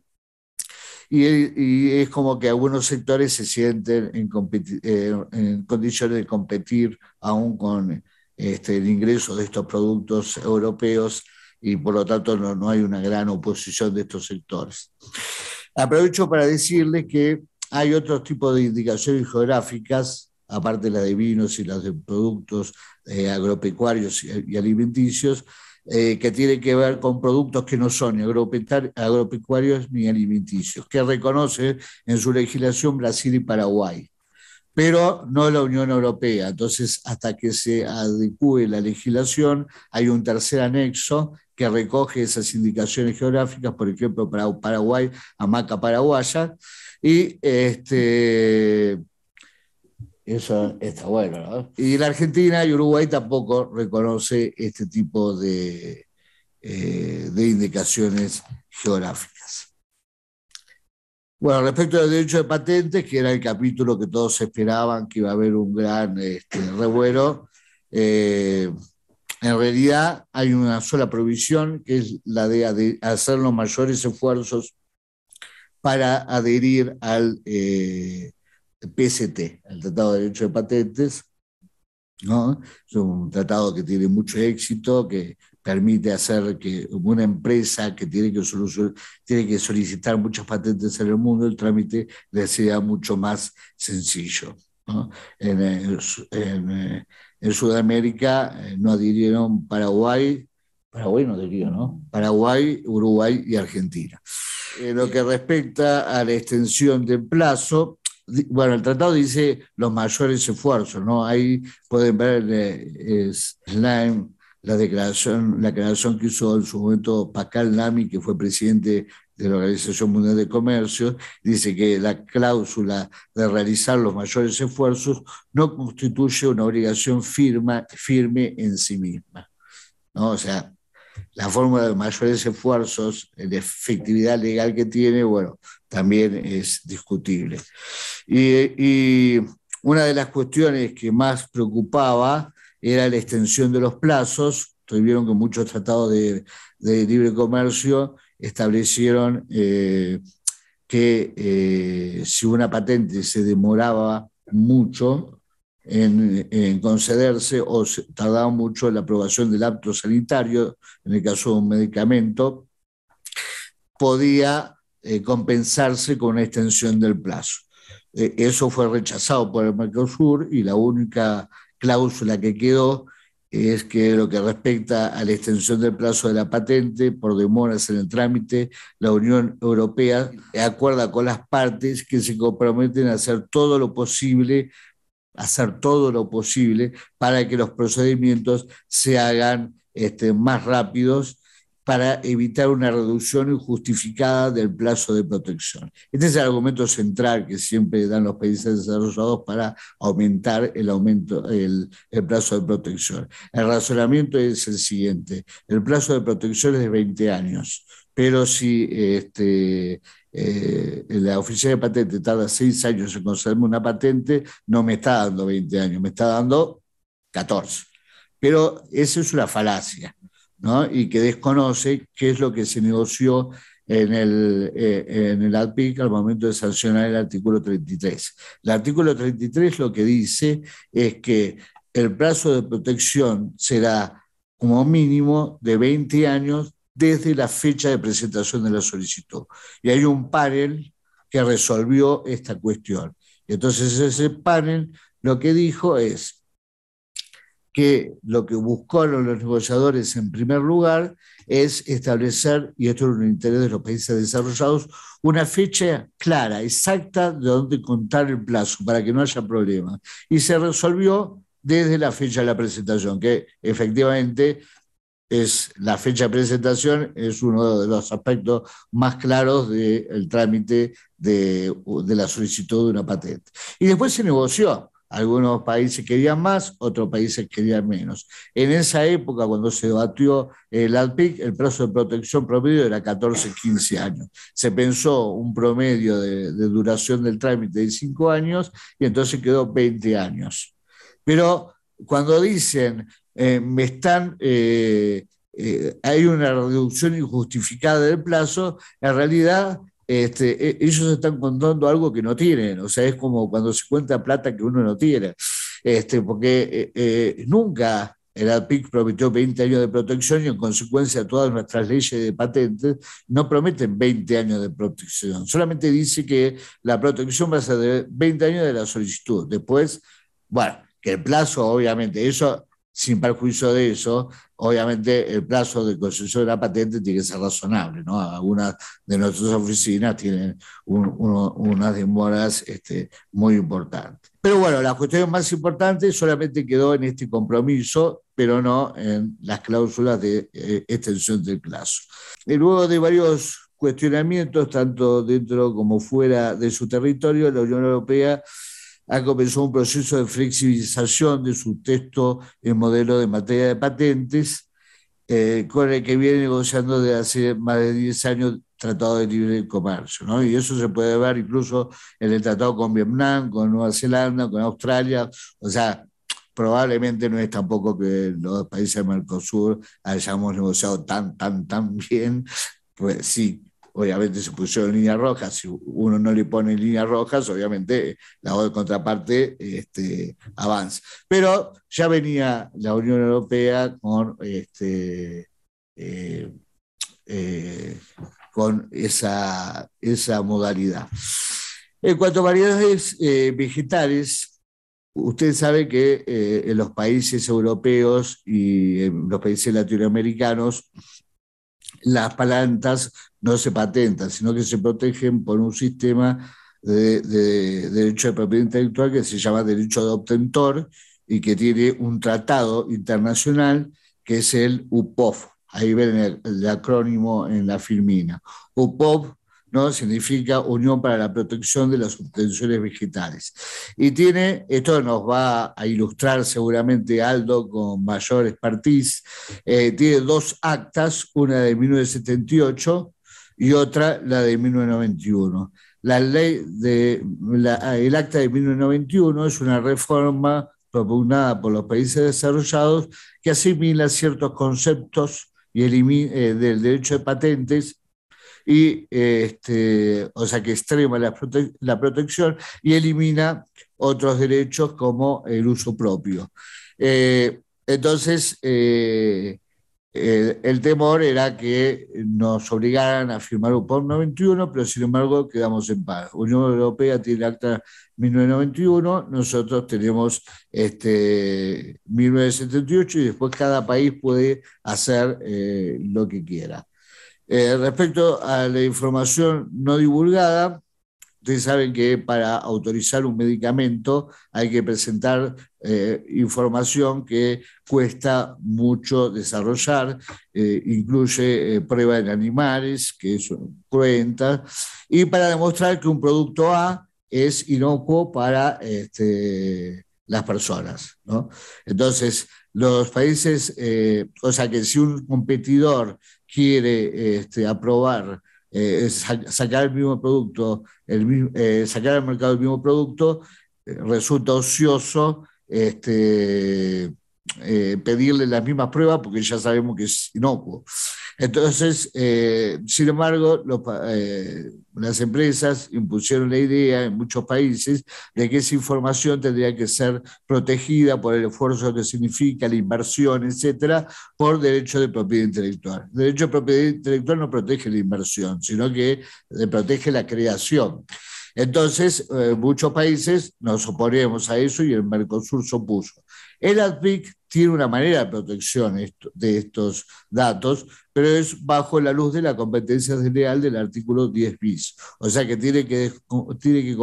y, es como que algunos sectores se sienten en, eh, condiciones de competir aún con este, el ingreso de estos productos europeos y por lo tanto no, hay una gran oposición de estos sectores. Aprovecho para decirles que hay otros tipos de indicaciones geográficas aparte de la de vinos y las de productos eh, agropecuarios y, alimenticios, eh, que tiene que ver con productos que no son ni agropecuarios ni alimenticios, que reconoce en su legislación Brasil y Paraguay, pero no la Unión Europea. Entonces, hasta que se adecue la legislación, hay un tercer anexo que recoge esas indicaciones geográficas, por ejemplo, para Paraguay, hamaca paraguaya, y este, eso está bueno, ¿no? Y la Argentina y Uruguay tampoco reconoce este tipo de, eh, de indicaciones geográficas. Bueno, respecto al derecho de patentes, que era el capítulo que todos esperaban que iba a haber un gran este, revuelo, eh, en realidad hay una sola provisión, que es la de hacer los mayores esfuerzos para adherir al eh, PST, este, el Tratado de Derecho de Patentes, ¿no? Es un tratado que tiene mucho éxito, que permite hacer que una empresa que tiene que, tiene que solicitar muchas patentes en el mundo, el trámite le sea mucho más sencillo. Eh, eh, en, Sudamérica eh, no adhirieron Paraguay, Paraguay no adhirió, ¿no? Paraguay, Uruguay y Argentina. En lo que respecta a la extensión del plazo, bueno, el tratado dice los mayores esfuerzos, ¿no? Ahí pueden ver en eh, Slime, la declaración, la que usó en su momento Pascal Lamy, que fue presidente de la Organización Mundial de Comercio, dice que la cláusula de realizar los mayores esfuerzos no constituye una obligación firma, firme en sí misma. ¿no? O sea, la fórmula de mayores esfuerzos, la efectividad legal que tiene, bueno, también es discutible. Y, una de las cuestiones que más preocupaba era la extensión de los plazos. tuvieron vieron que muchos tratados de, libre comercio establecieron eh, que eh, si una patente se demoraba mucho en, concederse o tardaba mucho en la aprobación del acto sanitario, en el caso de un medicamento, podía eh, compensarse con una extensión del plazo. Eh, eso fue rechazado por el Mercosur y la única cláusula que quedó es que lo que respecta a la extensión del plazo de la patente por demoras en el trámite, la Unión Europea acuerda con las partes que se comprometen a hacer todo lo posible, hacer todo lo posible para que los procedimientos se hagan este, más rápidos para evitar una reducción injustificada del plazo de protección. Este es el argumento central que siempre dan los países desarrollados para aumentar el, aumento, el, plazo de protección. El razonamiento es el siguiente, el plazo de protección es de 20 años, pero si este, eh, la oficina de patente tarda 6 años en concederme una patente, no me está dando 20 años, me está dando 14. Pero esa es una falacia y que desconoce qué es lo que se negoció en el, eh, en el ADPIC al momento de sancionar el artículo 33. El artículo 33 lo que dice es que el plazo de protección será como mínimo de 20 años desde la fecha de presentación de la solicitud. Y hay un panel que resolvió esta cuestión. Entonces ese panel lo que dijo es, que lo que buscaron los negociadores en primer lugar es establecer, y esto es un interés de los países desarrollados, una fecha clara, exacta de dónde contar el plazo para que no haya problemas. Y se resolvió desde la fecha de la presentación, que efectivamente es la fecha de presentación es uno de los aspectos más claros del trámite de, la solicitud de una patente. Y después se negoció. Algunos países querían más, otros países querían menos. En esa época, cuando se debatió el eh, ADPIC, el plazo de protección promedio era 14, 15 años. Se pensó un promedio de, duración del trámite de 5 años y entonces quedó 20 años. Pero cuando dicen, eh, están... Eh, hay una reducción injustificada del plazo, en realidad este, e, ellos están contando algo que no tienen, o sea, es como cuando se cuenta plata que uno no tiene, este, porque eh, eh, nunca el ADPIC prometió 20 años de protección y en consecuencia todas nuestras leyes de patentes no prometen 20 años de protección, solamente dice que la protección va a ser de 20 años de la solicitud, después, bueno, que el plazo obviamente, eso sin perjuicio de eso, obviamente el plazo de concesión de la patente tiene que ser razonable, ¿no? Algunas de nuestras oficinas tienen unas demoras este, muy importantes. Pero bueno, la cuestión más importante solamente quedó en este compromiso, pero no en las cláusulas de eh, extensión del plazo. Y luego de varios cuestionamientos, tanto dentro como fuera de su territorio, la Unión Europea ha comenzado un proceso de flexibilización de su texto en modelo de materia de patentes, eh, con el que viene negociando desde hace más de 10 años tratado de libre comercio. ¿no? Y eso se puede ver incluso en el tratado con Vietnam, con Nueva Zelanda, con Australia. O sea, probablemente no es tampoco que los países del Mercosur hayamos negociado tan, tan, tan bien. Pues sí, obviamente se pusieron líneas rojas, si uno no le pone líneas rojas, obviamente la otra contraparte este, avanza. Pero ya venía la Unión Europea con, este, eh, eh, con esa, modalidad. En cuanto a variedades eh, vegetales, usted sabe que en los países europeos y en los países latinoamericanos las plantas no se patentan, sino que se protegen por un sistema de, derecho de propiedad intelectual que se llama derecho de obtentor y que tiene un tratado internacional que es el UPOV. Ahí ven el, acrónimo en la firmina. UPOV. Significa Unión para la Protección de las Subtenciones Vegetales. Y tiene, esto nos va a ilustrar seguramente Aldo con mayor expertise, eh, tiene dos actas, una de 1978 y otra la de 1991. La ley de, el acta de 1991 es una reforma propugnada por los países desarrollados que asimila ciertos conceptos y eh, del derecho de patentes y este, o sea que extrema la, protección y elimina otros derechos como el uso propio. Eh, entonces, eh, el, temor era que nos obligaran a firmar un POR 91, pero sin embargo quedamos en paz. Unión Europea tiene el acta 1991, nosotros tenemos este, 1978 y después cada país puede hacer eh, lo que quiera. Eh, respecto a la información no divulgada, ustedes saben que para autorizar un medicamento hay que presentar eh, información que cuesta mucho desarrollar, eh, incluye prueba en animales, que son cruentas, y para demostrar que un producto A es inocuo para este, las personas. Entonces, los países, o sea que si un competidor quiere este, aprobar, eh, sacar el mismo producto, el eh, sacar al mercado el mismo producto, eh, resulta ocioso este, eh, pedirle las mismas pruebas porque ya sabemos que es inocuo. Entonces, eh, sin embargo, eh, las empresas impusieron la idea en muchos países de que esa información tendría que ser protegida por el esfuerzo que significa la inversión, etcétera, por derecho de propiedad intelectual. derecho de propiedad intelectual no protege la inversión, sino que protege la creación. Entonces, muchos países nos oponemos a eso y el Mercosur se opuso. El ADPIC tiene una manera de protección de estos datos, pero es bajo la luz de la competencia desleal del artículo 10 bis. O sea que tiene que, tiene que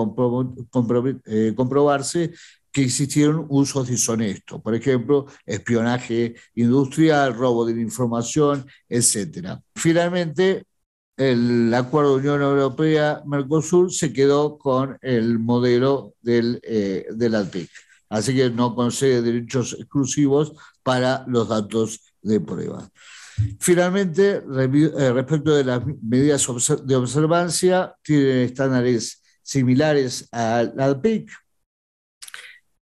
eh, comprobarse que existieron usos deshonestos, por ejemplo, espionaje industrial, robo de información, etc. Finalmente, el acuerdo Unión Europea-Mercosur se quedó con el modelo del, eh, del ADPIC. Así que no concede derechos exclusivos para los datos de prueba. Finalmente, eh, respecto de las medidas de observancia, tienen estándares similares al PIC.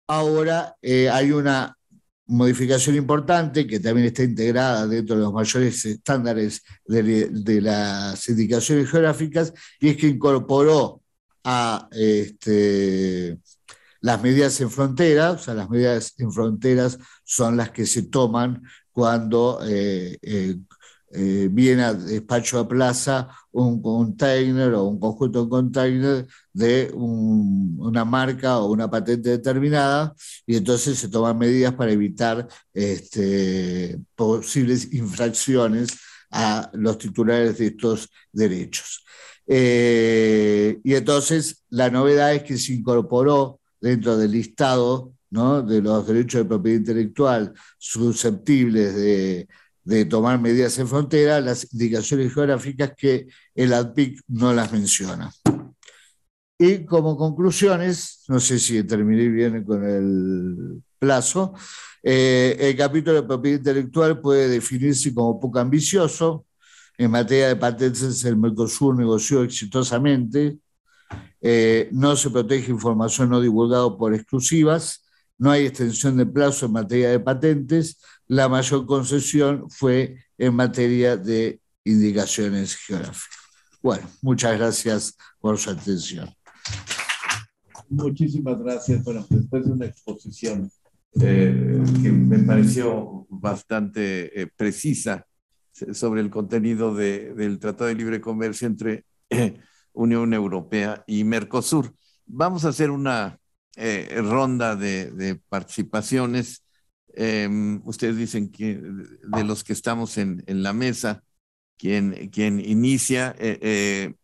Ahora eh, hay una modificación importante que también está integrada dentro de los mayores estándares de, de las indicaciones geográficas y es que incorporó a este, las medidas en frontera, o sea, las medidas en fronteras son las que se toman cuando eh, eh, eh, viene a despacho a plaza un container o un conjunto de container de una marca o una patente determinada y entonces se toman medidas para evitar este, posibles infracciones a los titulares de estos derechos. y entonces la novedad es que se incorporó dentro del listado de los derechos de propiedad intelectual susceptibles de, tomar medidas en frontera, las indicaciones geográficas que el ADPIC no las menciona. Y como conclusiones, no sé si terminé bien con el plazo, eh, el capítulo de propiedad intelectual puede definirse como poco ambicioso. En materia de patentes, el Mercosur negoció exitosamente eh, no se protege información no divulgada por exclusivas, no hay extensión de plazo en materia de patentes, la mayor concesión fue en materia de indicaciones geográficas. Bueno, muchas gracias por su atención. Muchísimas gracias. Bueno, después de una exposición eh, que me pareció bastante eh, precisa sobre el contenido del Tratado de Libre Comercio entre Unión Europea y Mercosur. Vamos a hacer una eh, ronda de, participaciones. Em, ustedes dicen que de los que estamos en, la mesa, quien, inicia, eh, eh,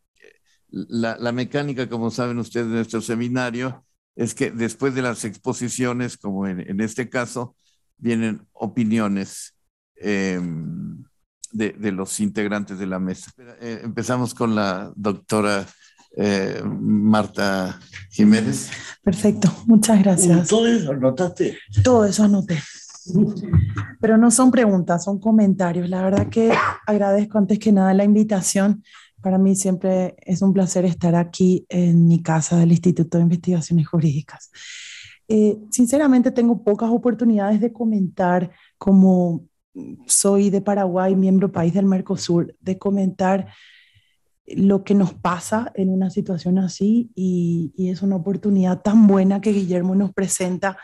la, mecánica, como saben ustedes de nuestro seminario, es que después de las exposiciones, como en, este caso, vienen opiniones. Em, de, los integrantes de la mesa. Eh, empezamos con la doctora eh, Marta Jiménez. Perfecto, muchas gracias. ¿Todo eso anotaste? Todo eso anoté. Pero no son preguntas, son comentarios. La verdad que agradezco antes que nada la invitación. Para mí siempre es un placer estar aquí en mi casa del Instituto de Investigaciones Jurídicas. Eh, sinceramente tengo pocas oportunidades de comentar como soy de Paraguay, miembro país del Mercosur, de comentar lo que nos pasa en una situación así y, es una oportunidad tan buena que Guillermo nos presenta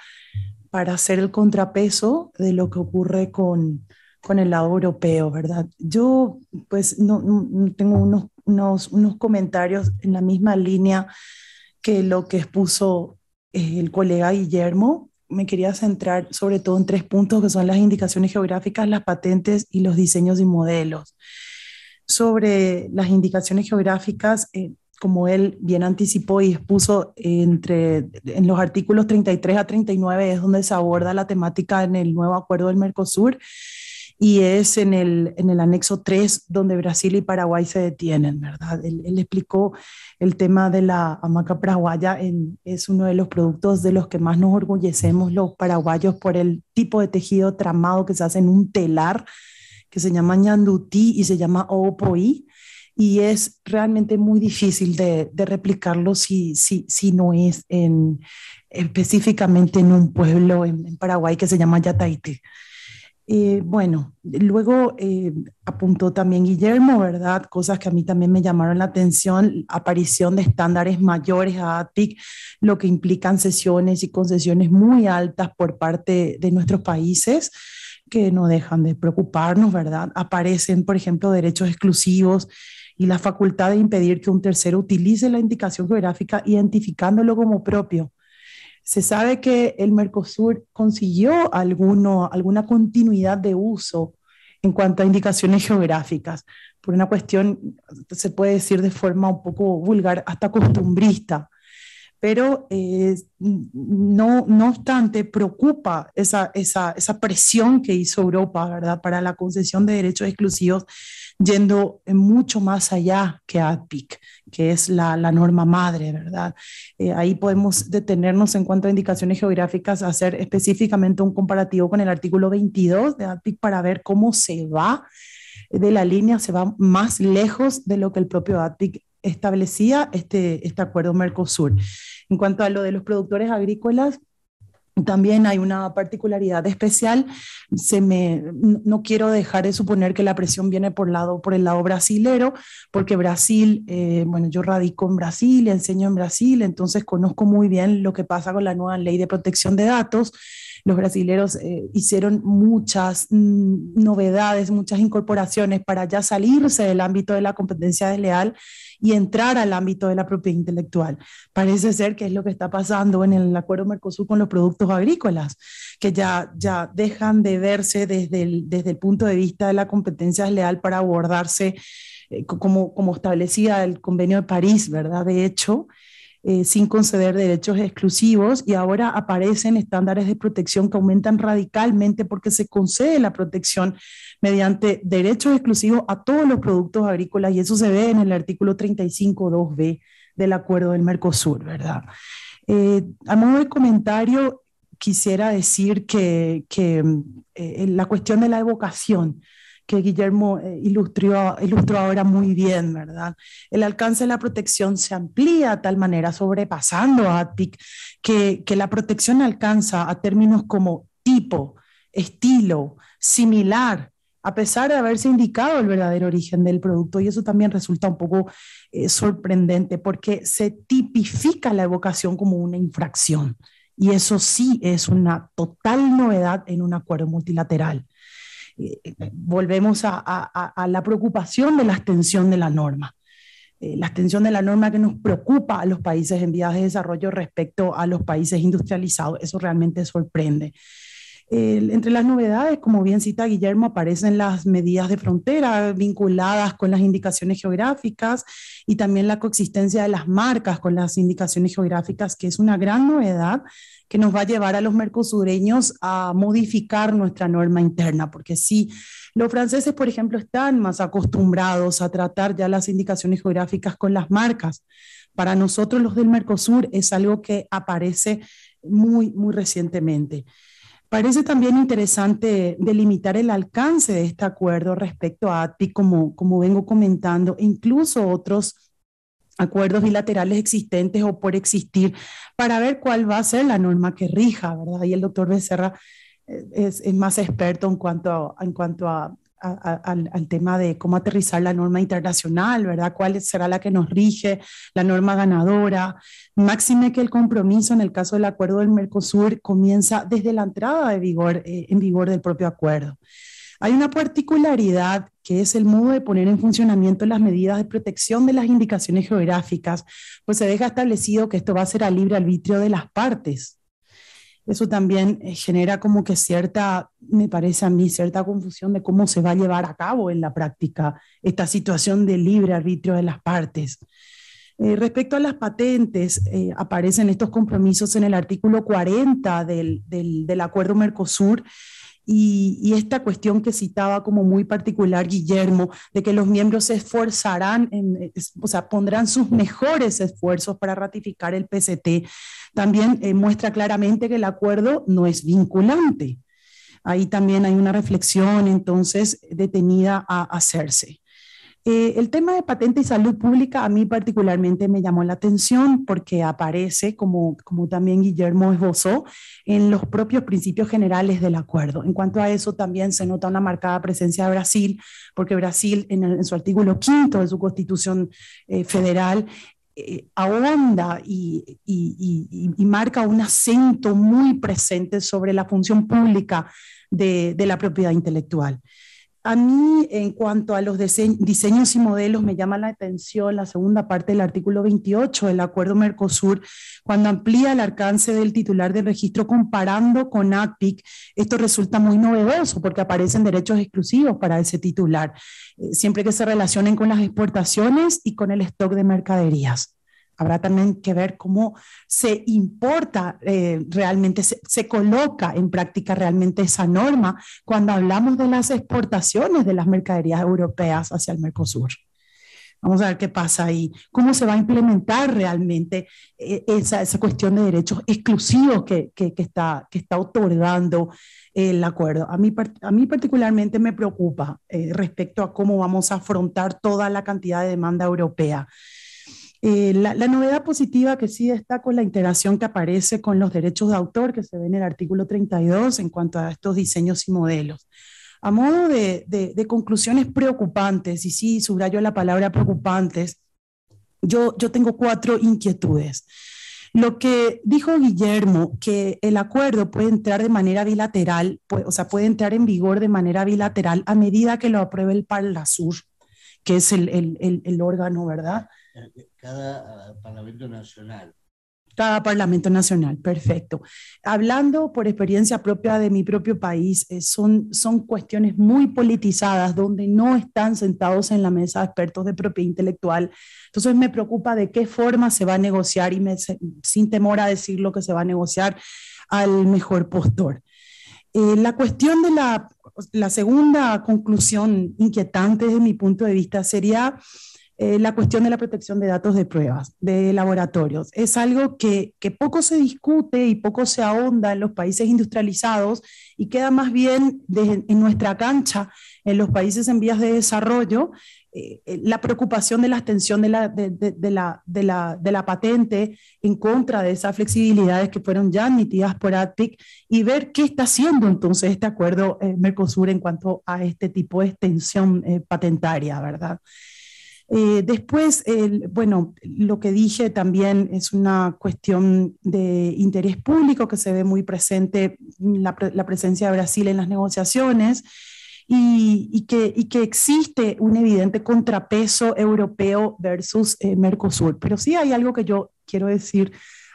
para hacer el contrapeso de lo que ocurre con, el lado europeo, ¿verdad? Yo pues no, tengo unos, unos, comentarios en la misma línea que lo que expuso eh, el colega Guillermo me quería centrar sobre todo en tres puntos que son las indicaciones geográficas, las patentes y los diseños y modelos. Sobre las indicaciones geográficas, eh, como él bien anticipó y expuso, entre, en los artículos 33 a 39 es donde se aborda la temática en el nuevo acuerdo del Mercosur y es en el, anexo 3 donde Brasil y Paraguay se detienen, ¿verdad? Él, explicó el tema de la hamaca paraguaya, es uno de los productos de los que más nos orgullecemos los paraguayos por el tipo de tejido tramado que se hace en un telar que se llama ñandutí y se llama opoí y es realmente muy difícil de, replicarlo si, si, no es específicamente en un pueblo en, Paraguay que se llama Yataite. Eh, bueno, luego eh, apuntó también Guillermo, ¿verdad? Cosas que a mí también me llamaron la atención, aparición de estándares mayores a ATIC, lo que implican sesiones y concesiones muy altas por parte de nuestros países que no dejan de preocuparnos, ¿verdad? Aparecen, por ejemplo, derechos exclusivos y la facultad de impedir que un tercero utilice la indicación geográfica identificándolo como propio se sabe que el Mercosur consiguió alguna continuidad de uso en cuanto a indicaciones geográficas, por una cuestión, se puede decir de forma un poco vulgar, hasta costumbrista. Pero eh, no, obstante, preocupa esa, presión que hizo Europa ¿verdad? para la concesión de derechos exclusivos yendo mucho más allá que ADPIC, que es la, la norma madre, ¿verdad? Eh, ahí podemos detenernos en cuanto a indicaciones geográficas, hacer específicamente un comparativo con el artículo 22 de ADPIC para ver cómo se va de la línea, se va más lejos de lo que el propio ADPIC establecía este, este acuerdo Mercosur. En cuanto a lo de los productores agrícolas, también hay una particularidad especial. Se no quiero dejar de suponer que la presión viene por, lado, por el lado brasilero, porque Brasil, eh, bueno, yo radico en Brasil, enseño en Brasil, entonces conozco muy bien lo que pasa con la nueva ley de protección de datos los brasileros eh, hicieron muchas mm, novedades, muchas incorporaciones para ya salirse del ámbito de la competencia desleal y entrar al ámbito de la propiedad intelectual. Parece ser que es lo que está pasando en el acuerdo Mercosur con los productos agrícolas, que ya, ya dejan de verse desde el, desde el punto de vista de la competencia desleal para abordarse eh, como, como establecía el convenio de París, ¿verdad? De hecho, eh, sin conceder derechos exclusivos y ahora aparecen estándares de protección que aumentan radicalmente porque se concede la protección mediante derechos exclusivos a todos los productos agrícolas y eso se ve en el artículo 35.2b del acuerdo del Mercosur, ¿verdad? Eh, a modo de comentario, quisiera decir que, eh, la cuestión de la evocación que Guillermo eh, ilustró, ilustró ahora muy bien, ¿verdad? El alcance de la protección se amplía de tal manera, sobrepasando a TIC que, la protección alcanza a términos como tipo, estilo, similar, a pesar de haberse indicado el verdadero origen del producto. Y eso también resulta un poco eh, sorprendente porque se tipifica la evocación como una infracción. Y eso sí es una total novedad en un acuerdo multilateral. Eh, volvemos a, la preocupación de la extensión de la norma. Eh, la extensión de la norma que nos preocupa a los países en vías de desarrollo respecto a los países industrializados, eso realmente sorprende entre las novedades, como bien cita Guillermo, aparecen las medidas de frontera vinculadas con las indicaciones geográficas y también la coexistencia de las marcas con las indicaciones geográficas, que es una gran novedad que nos va a llevar a los mercosureños a modificar nuestra norma interna, porque sí, los franceses, por ejemplo, están más acostumbrados a tratar ya las indicaciones geográficas con las marcas. Para nosotros los del Mercosur es algo que aparece muy, muy recientemente. Parece también interesante delimitar el alcance de este acuerdo respecto a ATPI, como, como vengo comentando, incluso otros acuerdos bilaterales existentes o por existir, para ver cuál va a ser la norma que rija, ¿verdad? Y el doctor Becerra eh, es, más experto en cuanto en cuanto a al, tema de cómo aterrizar la norma internacional, ¿verdad? ¿Cuál será la que nos rige, la norma ganadora? Máxime que el compromiso en el caso del acuerdo del Mercosur comienza desde la entrada eh, en vigor del propio acuerdo. Hay una particularidad que es el modo de poner en funcionamiento las medidas de protección de las indicaciones geográficas, pues se deja establecido que esto va a ser a libre arbitrio de las partes, eso también eh, genera como que cierta, me parece a mí, cierta confusión de cómo se va a llevar a cabo en la práctica esta situación de libre arbitrio de las partes. Eh, respecto a las patentes, eh, aparecen estos compromisos en el artículo 40 del acuerdo Mercosur y, esta cuestión que citaba como muy particular Guillermo, de que los miembros se esforzarán, eh, o sea, pondrán sus mejores esfuerzos para ratificar el PCT, también eh, muestra claramente que el acuerdo no es vinculante. Ahí también hay una reflexión entonces detenida a hacerse. Eh, el tema de patente y salud pública a mí particularmente me llamó la atención porque aparece, como, también Guillermo esbozó, en los propios principios generales del acuerdo. En cuanto a eso, también se nota una marcada presencia de Brasil, porque Brasil en, su artículo quinto de su constitución eh, federal eh, ahonda y, marca un acento muy presente sobre la función pública de la propiedad intelectual. A mí, en cuanto a los diseños y modelos, me llama la atención la segunda parte del artículo 28 del Acuerdo Mercosur, cuando amplía el alcance del titular del registro comparando con APIC, Esto resulta muy novedoso porque aparecen derechos exclusivos para ese titular, eh, siempre que se relacionen con las exportaciones y con el stock de mercaderías habrá también que ver cómo se importa eh, realmente, se, coloca en práctica realmente esa norma cuando hablamos de las exportaciones de las mercaderías europeas hacia el Mercosur. Vamos a ver qué pasa ahí, cómo se va a implementar realmente eh, esa, cuestión de derechos exclusivos que, está, otorgando el acuerdo. A mí, particularmente me preocupa eh, respecto a cómo vamos a afrontar toda la cantidad de demanda europea. Eh, la, novedad positiva que sí destaco es la integración que aparece con los derechos de autor que se ve en el artículo 32 en cuanto a estos diseños y modelos. A modo de, conclusiones preocupantes, y sí, subrayo la palabra preocupantes, yo, yo tengo cuatro inquietudes. Lo que dijo Guillermo, que el acuerdo puede entrar de manera bilateral, o sea, puede entrar en vigor de manera bilateral a medida que lo apruebe el Parlasur, que es el, el órgano, ¿verdad? Eh, cada Parlamento Nacional. Cada Parlamento Nacional, perfecto. Hablando por experiencia propia de mi propio país, eh, son, son cuestiones muy politizadas donde no están sentados en la mesa expertos de propiedad intelectual. Entonces me preocupa de qué forma se va a negociar y sin temor a decir lo que se va a negociar al mejor postor. Eh, la cuestión de la, la segunda conclusión inquietante desde mi punto de vista sería eh, la cuestión de la protección de datos de pruebas, de laboratorios. Es algo que, poco se discute y poco se ahonda en los países industrializados y queda más bien en nuestra cancha, en los países en vías de desarrollo, eh, eh, la preocupación de la extensión de la, de, la, patente en contra de esas flexibilidades que fueron ya admitidas por ATIC y ver qué está haciendo entonces este acuerdo Mercosur en cuanto a este tipo de extensión patentaria, ¿verdad? Eh, después, bueno, lo que dije también es una cuestión de interés público que se ve muy presente mm, la, presencia de Brasil en las negociaciones. Y, que, existe un evidente contrapeso europeo versus eh, Mercosur. Pero sí hay algo que yo quiero decir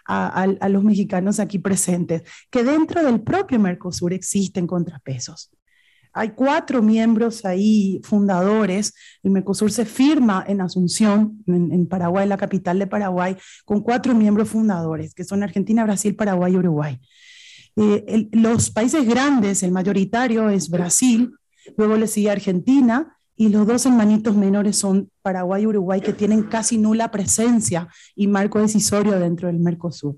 a, los mexicanos aquí presentes, que dentro del propio Mercosur existen contrapesos. Hay cuatro miembros ahí fundadores. El Mercosur se firma en Asunción, en, Paraguay, la capital de Paraguay, con cuatro miembros fundadores, que son Argentina, Brasil, Paraguay y Uruguay. Eh, los países grandes, el mayoritario es Brasil, luego le sigue Argentina, y los dos hermanitos menores son Paraguay y Uruguay, que tienen casi nula presencia y marco decisorio dentro del Mercosur.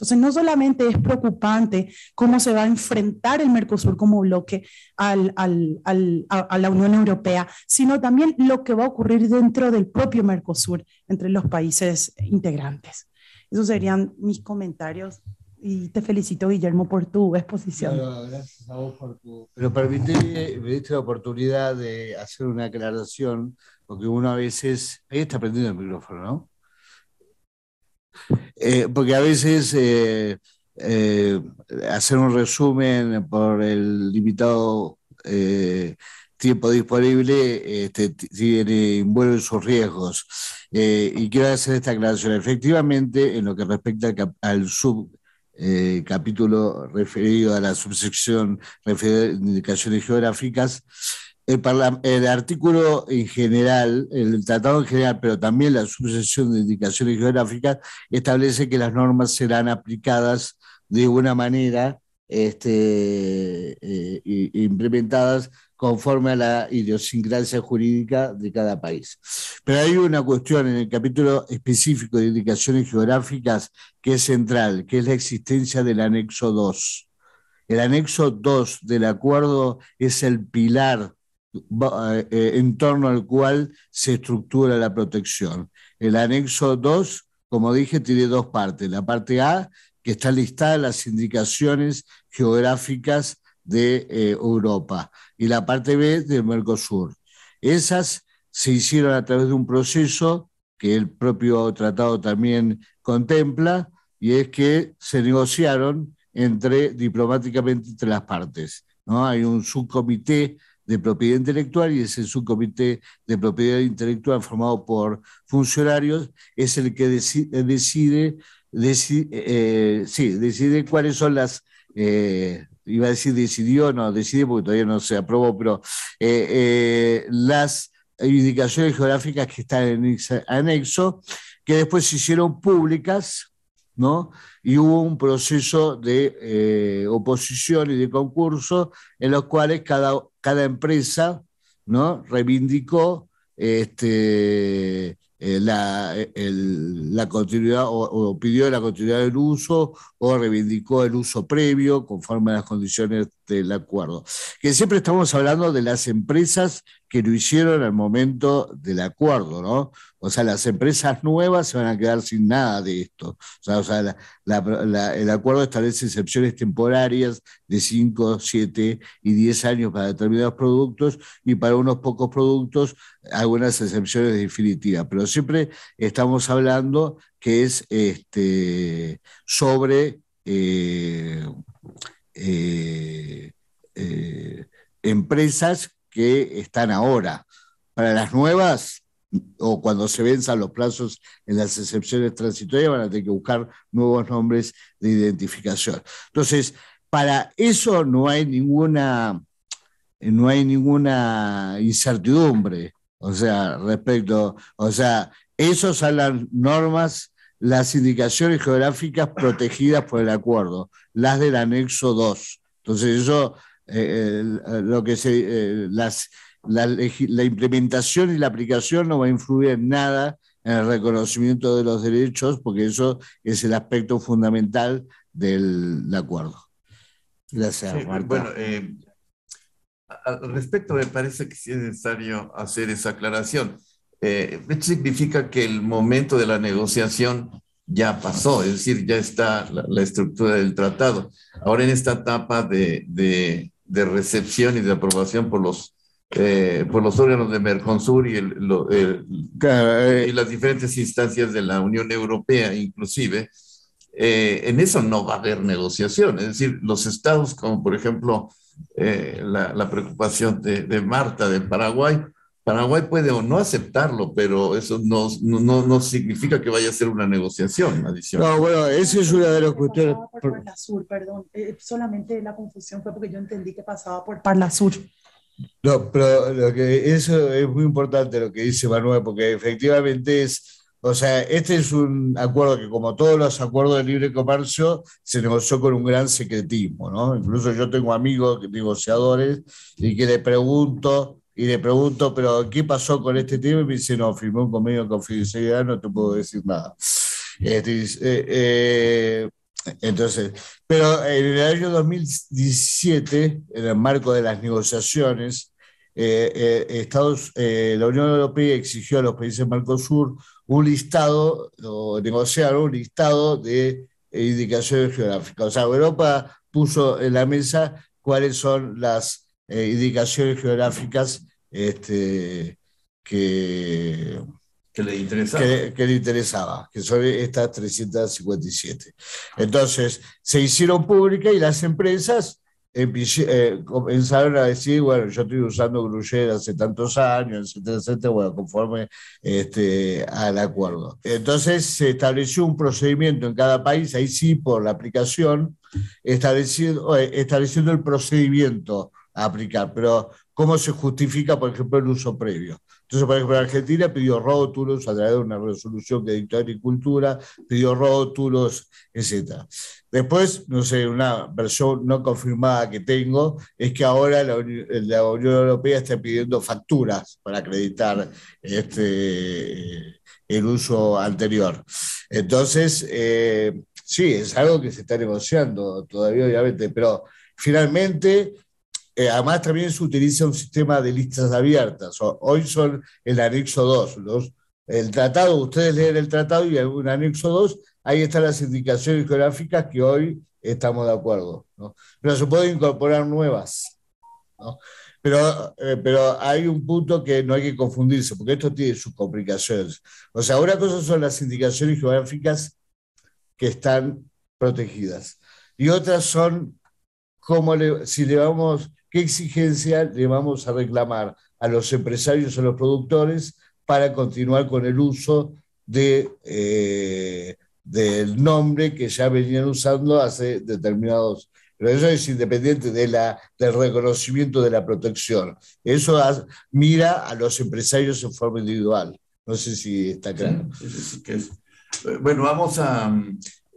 Entonces, no solamente es preocupante cómo se va a enfrentar el Mercosur como bloque al, al, al, a, la Unión Europea, sino también lo que va a ocurrir dentro del propio Mercosur entre los países integrantes. Esos serían mis comentarios. Y te felicito, Guillermo, por tu exposición. gracias a vos por tu... Pero permíteme, me diste la oportunidad de hacer una aclaración, porque uno a veces... Ahí está prendido el micrófono, ¿no? Eh, porque a veces eh, eh, hacer un resumen por el limitado tiempo disponible este, tiene, envuelve sus riesgos. y quiero hacer esta aclaración. Efectivamente, en lo que respecta al, subcapítulo referido a la subsección referida a indicaciones geográficas, el, artículo en general, el tratado en general, pero también la sucesión de indicaciones geográficas, establece que las normas serán aplicadas de una manera este, eh, implementadas conforme a la idiosincrasia jurídica de cada país. Pero hay una cuestión en el capítulo específico de indicaciones geográficas que es central, que es la existencia del anexo 2. El anexo 2 del acuerdo es el pilar eh, eh, en torno al cual se estructura la protección. El anexo 2, como dije, tiene dos partes. La parte A, que está listada las indicaciones geográficas de eh, Europa, y la parte B del Mercosur. Esas se hicieron a través de un proceso que el propio tratado también contempla, y es que se negociaron entre, diplomáticamente entre las partes. ¿no? Hay un subcomité de Propiedad Intelectual y es el subcomité de propiedad intelectual formado por funcionarios es el que eh, decide, decide, eh, eh, decide cuáles son las, iba a decir decidió, no, decide porque todavía no se aprobó, pero las indicaciones geográficas que están en anexo, que después se hicieron públicas ¿No? Y hubo un proceso de oposición y de concurso en los cuales cada cada empresa ¿no? reivindicó este, eh, la, la, continuidad o, pidió la continuidad del uso o reivindicó el uso previo conforme a las condiciones del acuerdo. Que siempre estamos hablando de las empresas que lo hicieron al momento del acuerdo, ¿no? O sea, las empresas nuevas se van a quedar sin nada de esto. O sea, el acuerdo establece excepciones temporarias de 5, 7 y 10 años para determinados productos y para unos pocos productos algunas excepciones definitivas. Pero siempre estamos hablando que es este, sobre... Eh, eh, eh, empresas que están ahora. Para las nuevas, o cuando se venzan los plazos en las excepciones transitorias, van a tener que buscar nuevos nombres de identificación. Entonces, para eso no hay ninguna, no hay ninguna incertidumbre, o sea, respecto, o sea, esas son las normas, las indicaciones geográficas protegidas por el acuerdo, las del anexo 2. Entonces, eso eh, eh, lo que se, eh, las, la, implementación y la aplicación no va a influir en nada en el reconocimiento de los derechos, porque eso es el aspecto fundamental del, acuerdo. Gracias, Bueno, al respecto, me parece que sí es necesario hacer esa aclaración. esto significa que el momento de la negociación ya pasó, es decir, ya está la, estructura del tratado. Ahora en esta etapa de, de de recepción y de aprobación por los eh, por los órganos de Mercosur y, eh, y, las diferentes instancias de la Unión Europea, inclusive, eh, en eso no va a haber negociación. Es decir, los estados, como por ejemplo la, preocupación de, de, Marta de Paraguay, Paraguay puede o no aceptarlo, pero eso no, no, no significa que vaya a ser una negociación adicional. No, bueno, eso es una de las cuestiones. Por Parla Sur, perdón. Eh, eh, solamente la confusión fue porque yo entendí que pasaba por Parla Sur. No, pero lo que, eso es muy importante lo que dice Manuel, porque efectivamente es, o sea, este es un acuerdo que como todos los acuerdos de libre comercio se negoció con un gran secretismo, ¿no? Incluso yo tengo amigos negociadores y que le pregunto y le pregunto, pero ¿qué pasó con este tema? Y me dice, no, firmó un convenio de confidencialidad, no te puedo decir nada. Este, eh, eh, entonces, pero en el año 2017, en el marco de las negociaciones, eh, Estados, la Unión Europea exigió a los países Mercosur un listado, o negociaron un listado de indicaciones geográficas. O sea, Europa puso en la mesa cuáles son las indicaciones geográficas este, que, que, le interesaba. Que, son estas 357. Entonces, se hicieron públicas y las empresas eh, comenzaron a decir, bueno, yo estoy usando Gruyere hace tantos años, etcétera, bueno, conforme este, al acuerdo. Entonces se estableció un procedimiento en cada país, ahí sí, por la aplicación, estableciendo, eh, estableciendo el procedimiento a aplicar, pero cómo se justifica, por ejemplo, el uso previo. Entonces, por ejemplo, Argentina pidió rótulos a través de una resolución que dictó Agricultura, pidió rótulos, etc. Después, no sé, una versión no confirmada que tengo es que ahora la, Unión Europea está pidiendo facturas para acreditar este, el uso anterior. Entonces, eh, sí, es algo que se está negociando todavía, obviamente, pero finalmente eh, además, también se utiliza un sistema de listas abiertas. hoy son el anexo 2. el tratado, ustedes leen el tratado y algún anexo 2, ahí están las indicaciones geográficas que hoy estamos de acuerdo. ¿no? Pero se pueden incorporar nuevas. ¿no? Pero, eh, pero hay un punto que no hay que confundirse, porque esto tiene sus complicaciones. O sea, una cosa son las indicaciones geográficas que están protegidas. Y otras son cómo le, si le vamos qué exigencia le vamos a reclamar a los empresarios, a los productores, para continuar con el uso eh, del nombre que ya venían usando hace determinados pero eso es independiente de la, del reconocimiento de la protección. Eso mira a los empresarios en forma individual. No sé si está claro. Eh, bueno, vamos a...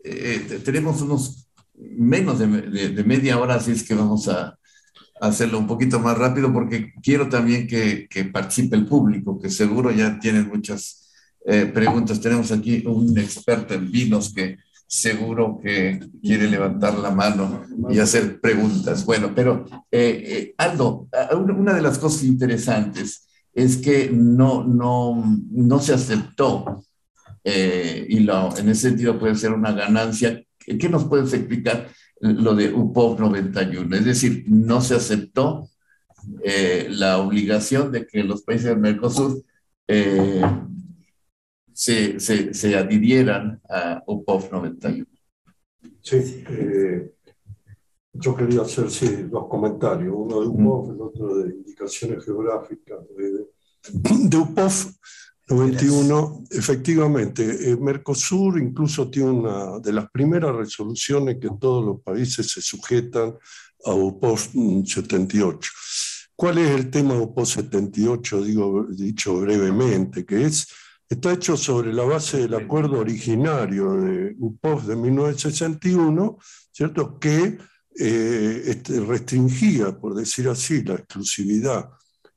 Eh, tenemos unos menos de, de, media hora, así es que vamos a, hacerlo un poquito más rápido porque quiero también que, participe el público, que seguro ya tienen muchas eh, preguntas. Tenemos aquí un experto en vinos que seguro que quiere levantar la mano y hacer preguntas. Bueno, pero eh, eh, Aldo, ah, una de las cosas interesantes es que no, no, no se aceptó, y lo, en ese sentido puede ser una ganancia. ¿Qué nos puedes explicar? lo de UPOV 91. Es decir, no se aceptó eh, la obligación de que los países del Mercosur eh, se, se, se, adhirieran a UPOV 91. Sí, eh, yo quería hacer dos comentarios, uno de UPOV, el otro de indicaciones geográficas. de UPOV 91, efectivamente. Eh, Mercosur incluso tiene una de las primeras resoluciones que todos los países se sujetan a UPOS 78. Mm, ¿Cuál es el tema UPOS 78? Digo, dicho brevemente, que es, está hecho sobre la base del acuerdo originario de UPOS de 1961, ¿cierto? Que eh, este, restringía, por decir así, la exclusividad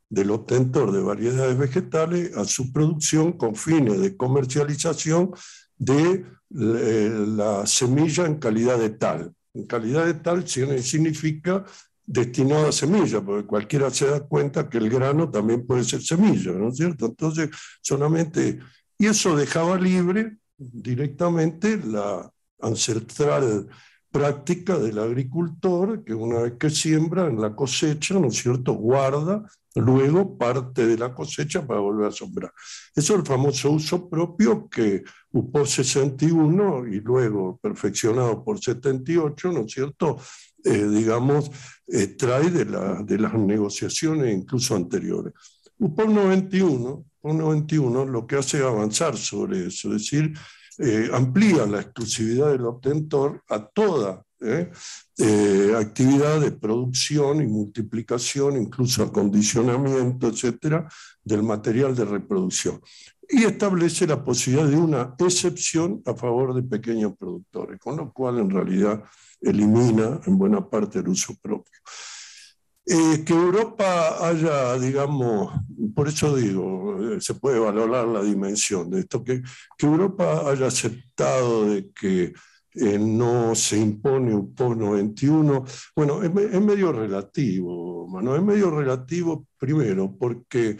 del obtentor de variedades vegetales a su producción con fines de comercialización de eh, la semilla en calidad de tal. En calidad de tal significa destinada a semilla, porque cualquiera se da cuenta que el grano también puede ser semilla, ¿no es cierto? Entonces, solamente, y eso dejaba libre directamente la ancestral práctica del agricultor que una vez que siembra en la cosecha, ¿no es cierto?, guarda luego parte de la cosecha para volver a sembrar. Eso es el famoso uso propio que UPO 61 y luego perfeccionado por 78, ¿no es cierto?, eh, digamos, eh, trae de, la, de las negociaciones incluso anteriores. UPO 91, UPO 91 lo que hace es avanzar sobre eso, es decir, eh, amplía la exclusividad del obtentor a toda ¿eh? Eh, actividad de producción y multiplicación, incluso acondicionamiento, etcétera, del material de reproducción. Y establece la posibilidad de una excepción a favor de pequeños productores, con lo cual en realidad elimina en buena parte el uso propio. Eh, que Europa haya, digamos, por eso digo, eh, se puede valorar la dimensión de esto, que, Europa haya aceptado de que eh, no se impone un POS-91, bueno, es, medio relativo, Mano, es medio relativo primero, porque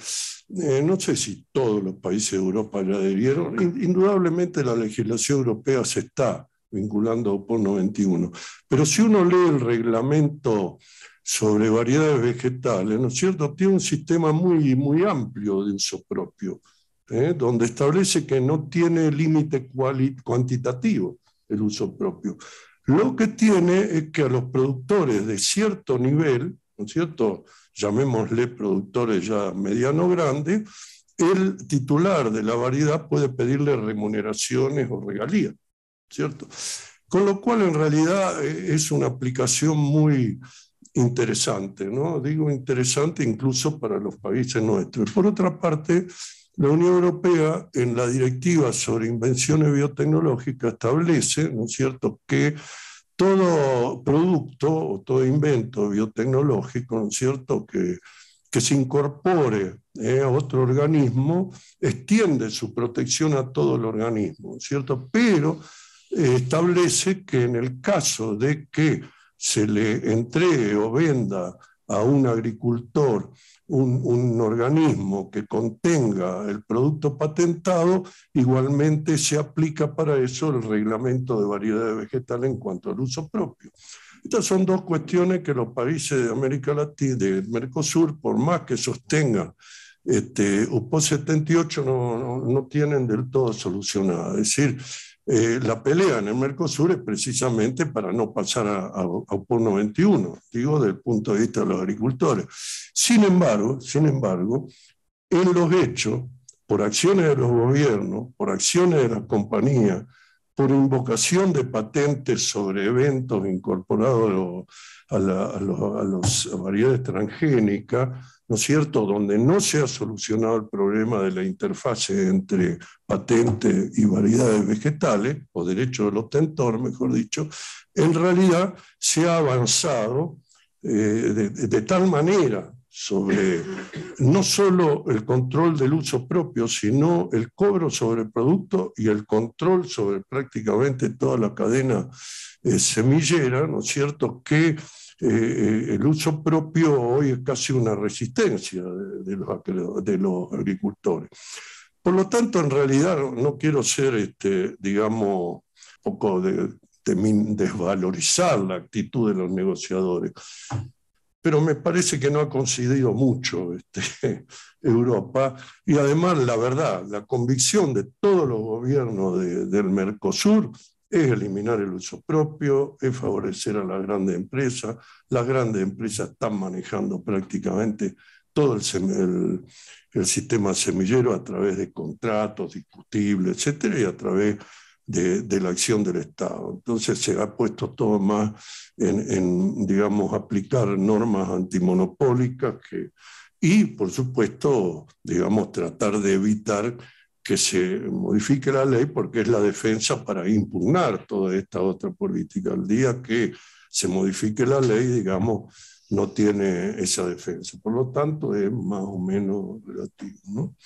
no sé si todos los países de Europa ya adherieron, indudablemente la legislación europea se está vinculando a POS-91, pero si uno lee el reglamento sobre variedades vegetales, ¿no es cierto? Tiene un sistema muy, muy amplio de uso propio, ¿eh? donde establece que no tiene límite cuantitativo el uso propio. Lo que tiene es que a los productores de cierto nivel, ¿no es cierto? Llamémosle productores ya mediano-grande, el titular de la variedad puede pedirle remuneraciones o regalías, ¿cierto? Con lo cual, en realidad, eh, es una aplicación muy interesante, ¿no? Digo interesante incluso para los países nuestros. Por otra parte, la Unión Europea en la directiva sobre invenciones biotecnológicas establece, ¿no cierto?, que todo producto o todo invento biotecnológico, ¿no es cierto?, que, que se incorpore ¿eh? a otro organismo, extiende su protección a todo el organismo, cierto?, pero eh, establece que en el caso de que se le entregue o venda a un agricultor un, organismo que contenga el producto patentado, igualmente se aplica para eso el reglamento de variedad vegetal en cuanto al uso propio. Estas son dos cuestiones que los países de América Latina, de Mercosur, por más que sostengan este, UPO 78, no, tienen del todo solucionada. Es decir, eh, la pelea en el Mercosur es precisamente para no pasar a, a, 91, digo, desde el punto de vista de los agricultores. Sin embargo, sin embargo, en los hechos, por acciones de los gobiernos, por acciones de las compañías, por invocación de patentes sobre eventos incorporados a, las variedades transgénicas, ¿no es cierto?, donde no se ha solucionado el problema de la interfase entre patente y variedades vegetales, o derecho del obtentor, mejor dicho, en realidad se ha avanzado eh, de, tal manera sobre no solo el control del uso propio, sino el cobro sobre el producto y el control sobre prácticamente toda la cadena eh, semillera, ¿no es cierto?, que eh, eh, el uso propio hoy es casi una resistencia de, los, agricultores. Por lo tanto, en realidad no quiero ser, este, digamos, poco de, desvalorizar la actitud de los negociadores, pero me parece que no ha coincidido mucho este, Europa y además la verdad, la convicción de todos los gobiernos del Mercosur es eliminar el uso propio, es favorecer a las grandes empresas. Las grandes empresas están manejando prácticamente todo el, el, sistema semillero a través de contratos discutibles, etcétera, y a través de, la acción del Estado. Entonces se ha puesto todo más en, digamos, aplicar normas antimonopólicas que, y, por supuesto, digamos, tratar de evitar que se modifique la ley porque es la defensa para impugnar toda esta otra política. al día que se modifique la ley, digamos, no tiene esa defensa. Por lo tanto, es más o menos relativo. ¿no?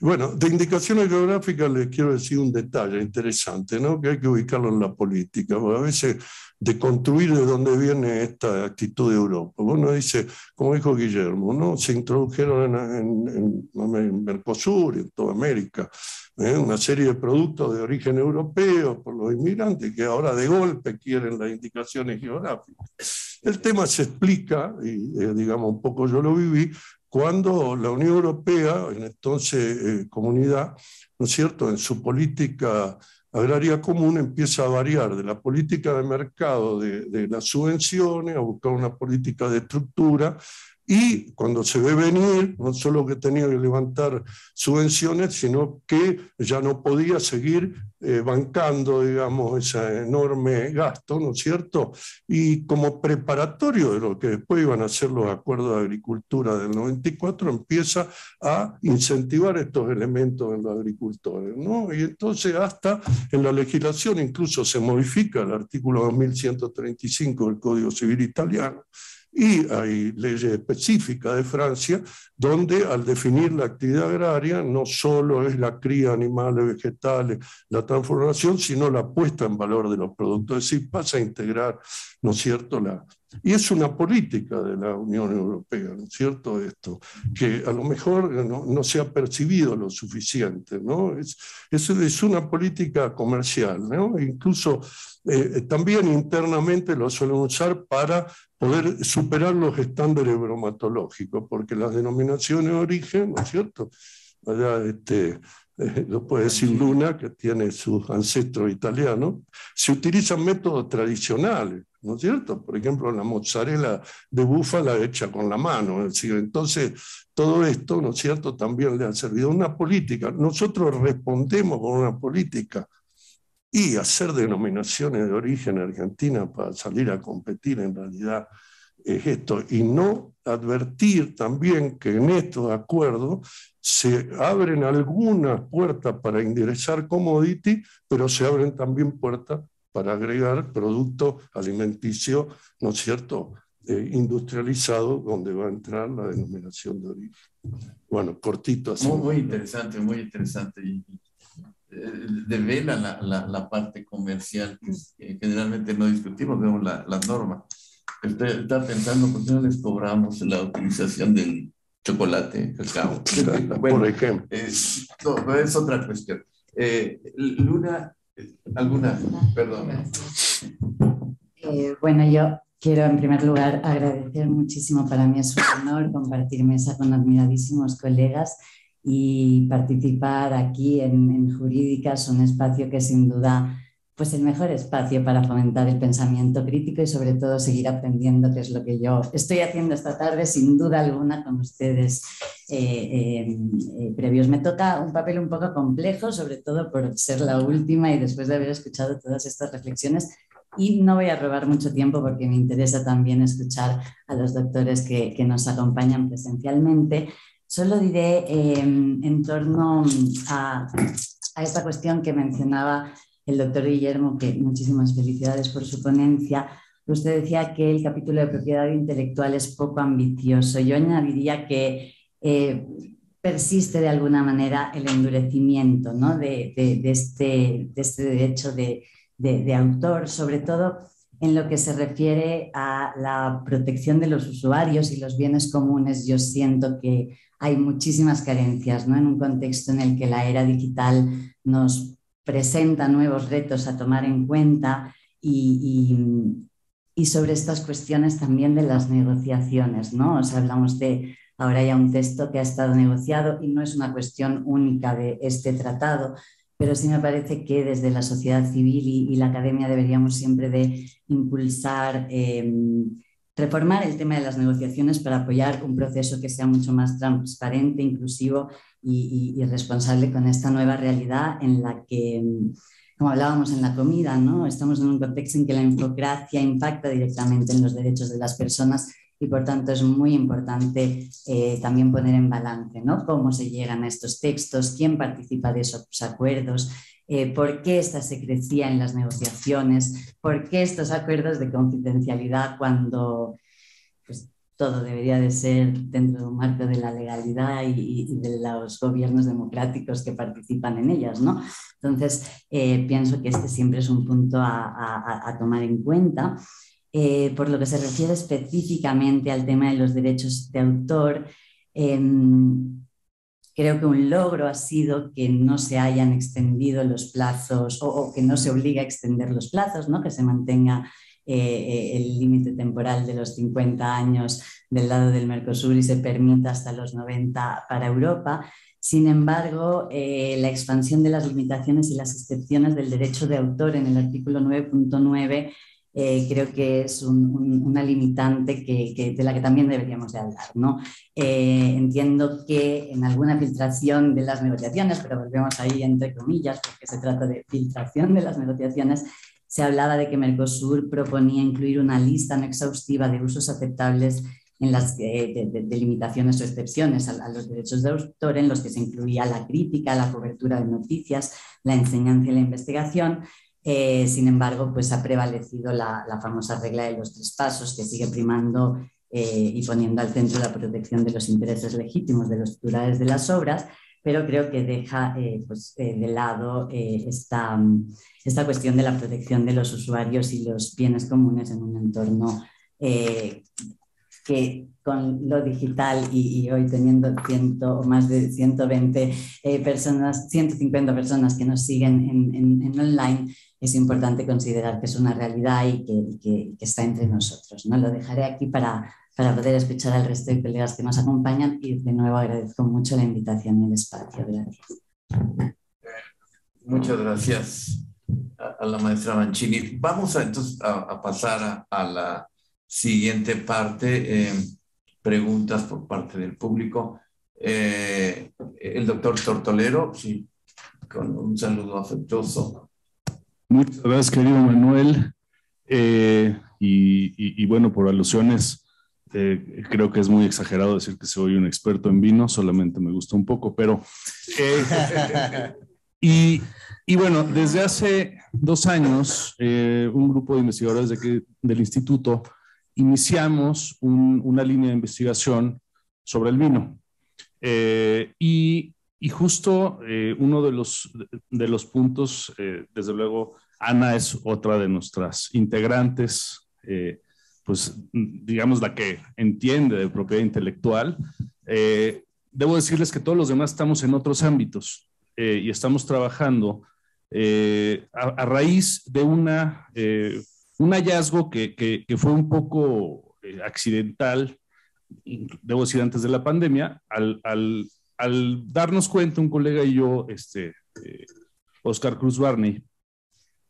Bueno, de indicaciones geográficas les quiero decir un detalle interesante, ¿no? que hay que ubicarlo en la política, porque a veces de construir de dónde viene esta actitud de Europa. Uno dice, como dijo Guillermo, ¿no? se introdujeron en, en, en Mercosur, en toda América, ¿eh? una serie de productos de origen europeo por los inmigrantes que ahora de golpe quieren las indicaciones geográficas. El tema se explica, y eh, digamos un poco yo lo viví, cuando la Unión Europea, en entonces eh, comunidad, ¿no es cierto?, en su política agraria común empieza a variar de la política de mercado, de las subvenciones, a buscar una política de estructura, y cuando se ve venir, no solo que tenía que levantar subvenciones, sino que ya no podía seguir eh, bancando, digamos, ese enorme gasto, ¿no es cierto? Y como preparatorio de lo que después iban a ser los acuerdos de agricultura del 94, empieza a incentivar estos elementos en los agricultores, ¿no? Y entonces hasta en la legislación incluso se modifica el artículo 2135 del Código Civil Italiano y hay leyes específicas de Francia donde al definir la actividad agraria no solo es la cría de animales, vegetales, la transformación, sino la puesta en valor de los productos. Es decir, pasa a integrar, ¿no es cierto?, la, y es una política de la Unión Europea, ¿no es cierto? Esto, que a lo mejor no, se ha percibido lo suficiente, ¿no? Es, es, es una política comercial, ¿no? Incluso eh, también internamente lo suelen usar para poder superar los estándares bromatológicos, porque las denominaciones de origen, ¿no es cierto? Allá, este, eh, lo puede decir Luna, que tiene sus ancestros italianos, se utilizan métodos tradicionales ¿no es cierto? Por ejemplo, la mozzarella de búfala hecha con la mano. entonces, todo esto, ¿no es cierto?, también le ha servido una política. Nosotros respondemos con una política y hacer denominaciones de origen argentina para salir a competir en realidad es esto. Y no advertir también que en estos acuerdos se abren algunas puertas para ingresar commodity, pero se abren también puertas para agregar producto alimenticio, ¿no es cierto?, eh, industrializado, donde va a entrar la denominación de origen. Bueno, cortito así. Muy, interesante, muy interesante. De eh, devela la, la, parte comercial que, generalmente no discutimos, vemos la, norma. está pensando, ¿por qué no les cobramos la utilización del chocolate, cacao? bueno, Por ejemplo. es otra cuestión. Eh, Luna, ¿Alguna? Perdón. Eh, bueno, yo quiero en primer lugar agradecer muchísimo. Para mí es un honor compartir mesa con admiradísimos colegas y participar aquí en Jurídicas, un espacio que sin duda pues el mejor espacio para fomentar el pensamiento crítico y sobre todo seguir aprendiendo, que es lo que yo estoy haciendo esta tarde, sin duda alguna, con ustedes eh, eh, eh, previos. Me toca un papel un poco complejo, sobre todo por ser la última y después de haber escuchado todas estas reflexiones. Y no voy a robar mucho tiempo porque me interesa también escuchar a los doctores que, nos acompañan presencialmente. Solo diré em, en torno a, a esta cuestión que mencionaba el doctor Guillermo, que muchísimas felicidades por su ponencia. Usted decía que el capítulo de propiedad intelectual es poco ambicioso. Yo añadiría que eh, persiste de alguna manera el endurecimiento ¿no? de, este, de, este, derecho de autor, sobre todo en lo que se refiere a la protección de los usuarios y los bienes comunes, yo siento que hay muchísimas carencias ¿no? en un contexto en el que la era digital nos presenta nuevos retos a tomar en cuenta y, sobre estas cuestiones también de las negociaciones, ¿no? hablamos de ahora ya un texto que ha estado negociado y no es una cuestión única de este tratado, pero sí me parece que desde la sociedad civil y, la academia deberíamos siempre de impulsar, em, reformar el tema de las negociaciones para apoyar un proceso que sea mucho más transparente, inclusivo y, responsable con esta nueva realidad en la que, como hablábamos en la comida, ¿no? estamos en un contexto en que la infocracia impacta directamente en los derechos de las personas y por tanto es muy importante eh, también poner en balance ¿no? cómo se llegan a estos textos, quién participa de esos acuerdos, eh, por qué esta secrecía en las negociaciones, por qué estos acuerdos de confidencialidad cuando todo debería de ser dentro de un marco de la legalidad y, de los gobiernos democráticos que participan en ellas, ¿no? Entonces, eh, pienso que este siempre es un punto a, tomar en cuenta. Eh, por lo que se refiere específicamente al tema de los derechos de autor, em, creo que un logro ha sido que no se hayan extendido los plazos o, o que no se obliga a extender los plazos, ¿no? que se mantenga eh, eh, el límite temporal de los 50 años del lado del Mercosur y se permita hasta los 90 para Europa. Sin embargo, eh, la expansión de las limitaciones y las excepciones del derecho de autor en el artículo 9.9 creo que es una limitante que, de la que también deberíamos de hablar. ¿no? entiendo que en alguna filtración de las negociaciones, pero volvemos ahí entre comillas porque se trata de filtración de las negociaciones, se hablaba de que Mercosur proponía incluir una lista no exhaustiva de usos aceptables en las de, limitaciones o excepciones a, los derechos de autor, en los que se incluía la crítica, la cobertura de noticias, la enseñanza y la investigación. Eh, sin embargo, pues ha prevalecido la, famosa regla de los tres pasos, que sigue primando eh, y poniendo al centro la protección de los intereses legítimos de los titulares de las obras, pero creo que deja eh, pues, eh, de lado eh, esta, cuestión de la protección de los usuarios y los bienes comunes en un entorno que con lo digital y, hoy teniendo ciento, más de 120 personas, 150 personas que nos siguen en, online, es importante considerar que es una realidad y que, que está entre nosotros. ¿no? Lo dejaré aquí para, para poder escuchar al resto de colegas que nos acompañan y de nuevo agradezco mucho la invitación y el espacio. Gracias. Muchas gracias a, la maestra Mancini. Vamos a, entonces a, pasar a, la siguiente parte, em, preguntas por parte del público. Eh, el doctor Tortolero, sí, con un saludo afectuoso. Muchas gracias, querido Manuel. Eh, y, y bueno, por alusiones eh, creo que es muy exagerado decir que soy un experto en vino, solamente me gusta un poco, pero... Eh, y, bueno, desde hace dos años, eh, un grupo de investigadores de del instituto iniciamos una línea de investigación sobre el vino. y, justo uno de los, de los puntos, desde luego, Ana es otra de nuestras integrantes pues, digamos, la que entiende de propiedad intelectual, eh, debo decirles que todos los demás estamos en otros ámbitos eh, y estamos trabajando eh, a, raíz de una, un hallazgo que, fue un poco accidental, debo decir, antes de la pandemia, al, al darnos cuenta un colega y yo, este, Oscar Cruz Barney,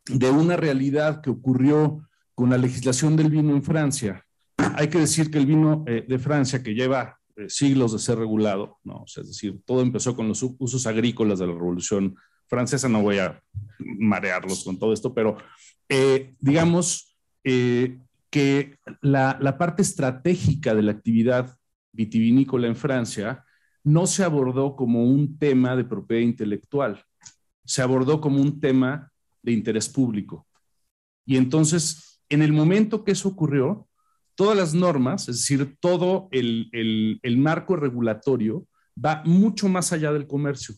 de una realidad que ocurrió con la legislación del vino en Francia. Hay que decir que el vino eh, de Francia, que lleva eh, siglos de ser regulado, ¿no? es decir, todo empezó con los usos agrícolas de la Revolución Francesa, no voy a marearlos con todo esto, pero eh, digamos que la parte estratégica de la actividad vitivinícola en Francia no se abordó como un tema de propiedad intelectual, se abordó como un tema de interés público. Y entonces en el momento que eso ocurrió, todas las normas, es decir, todo el, marco regulatorio va mucho más allá del comercio.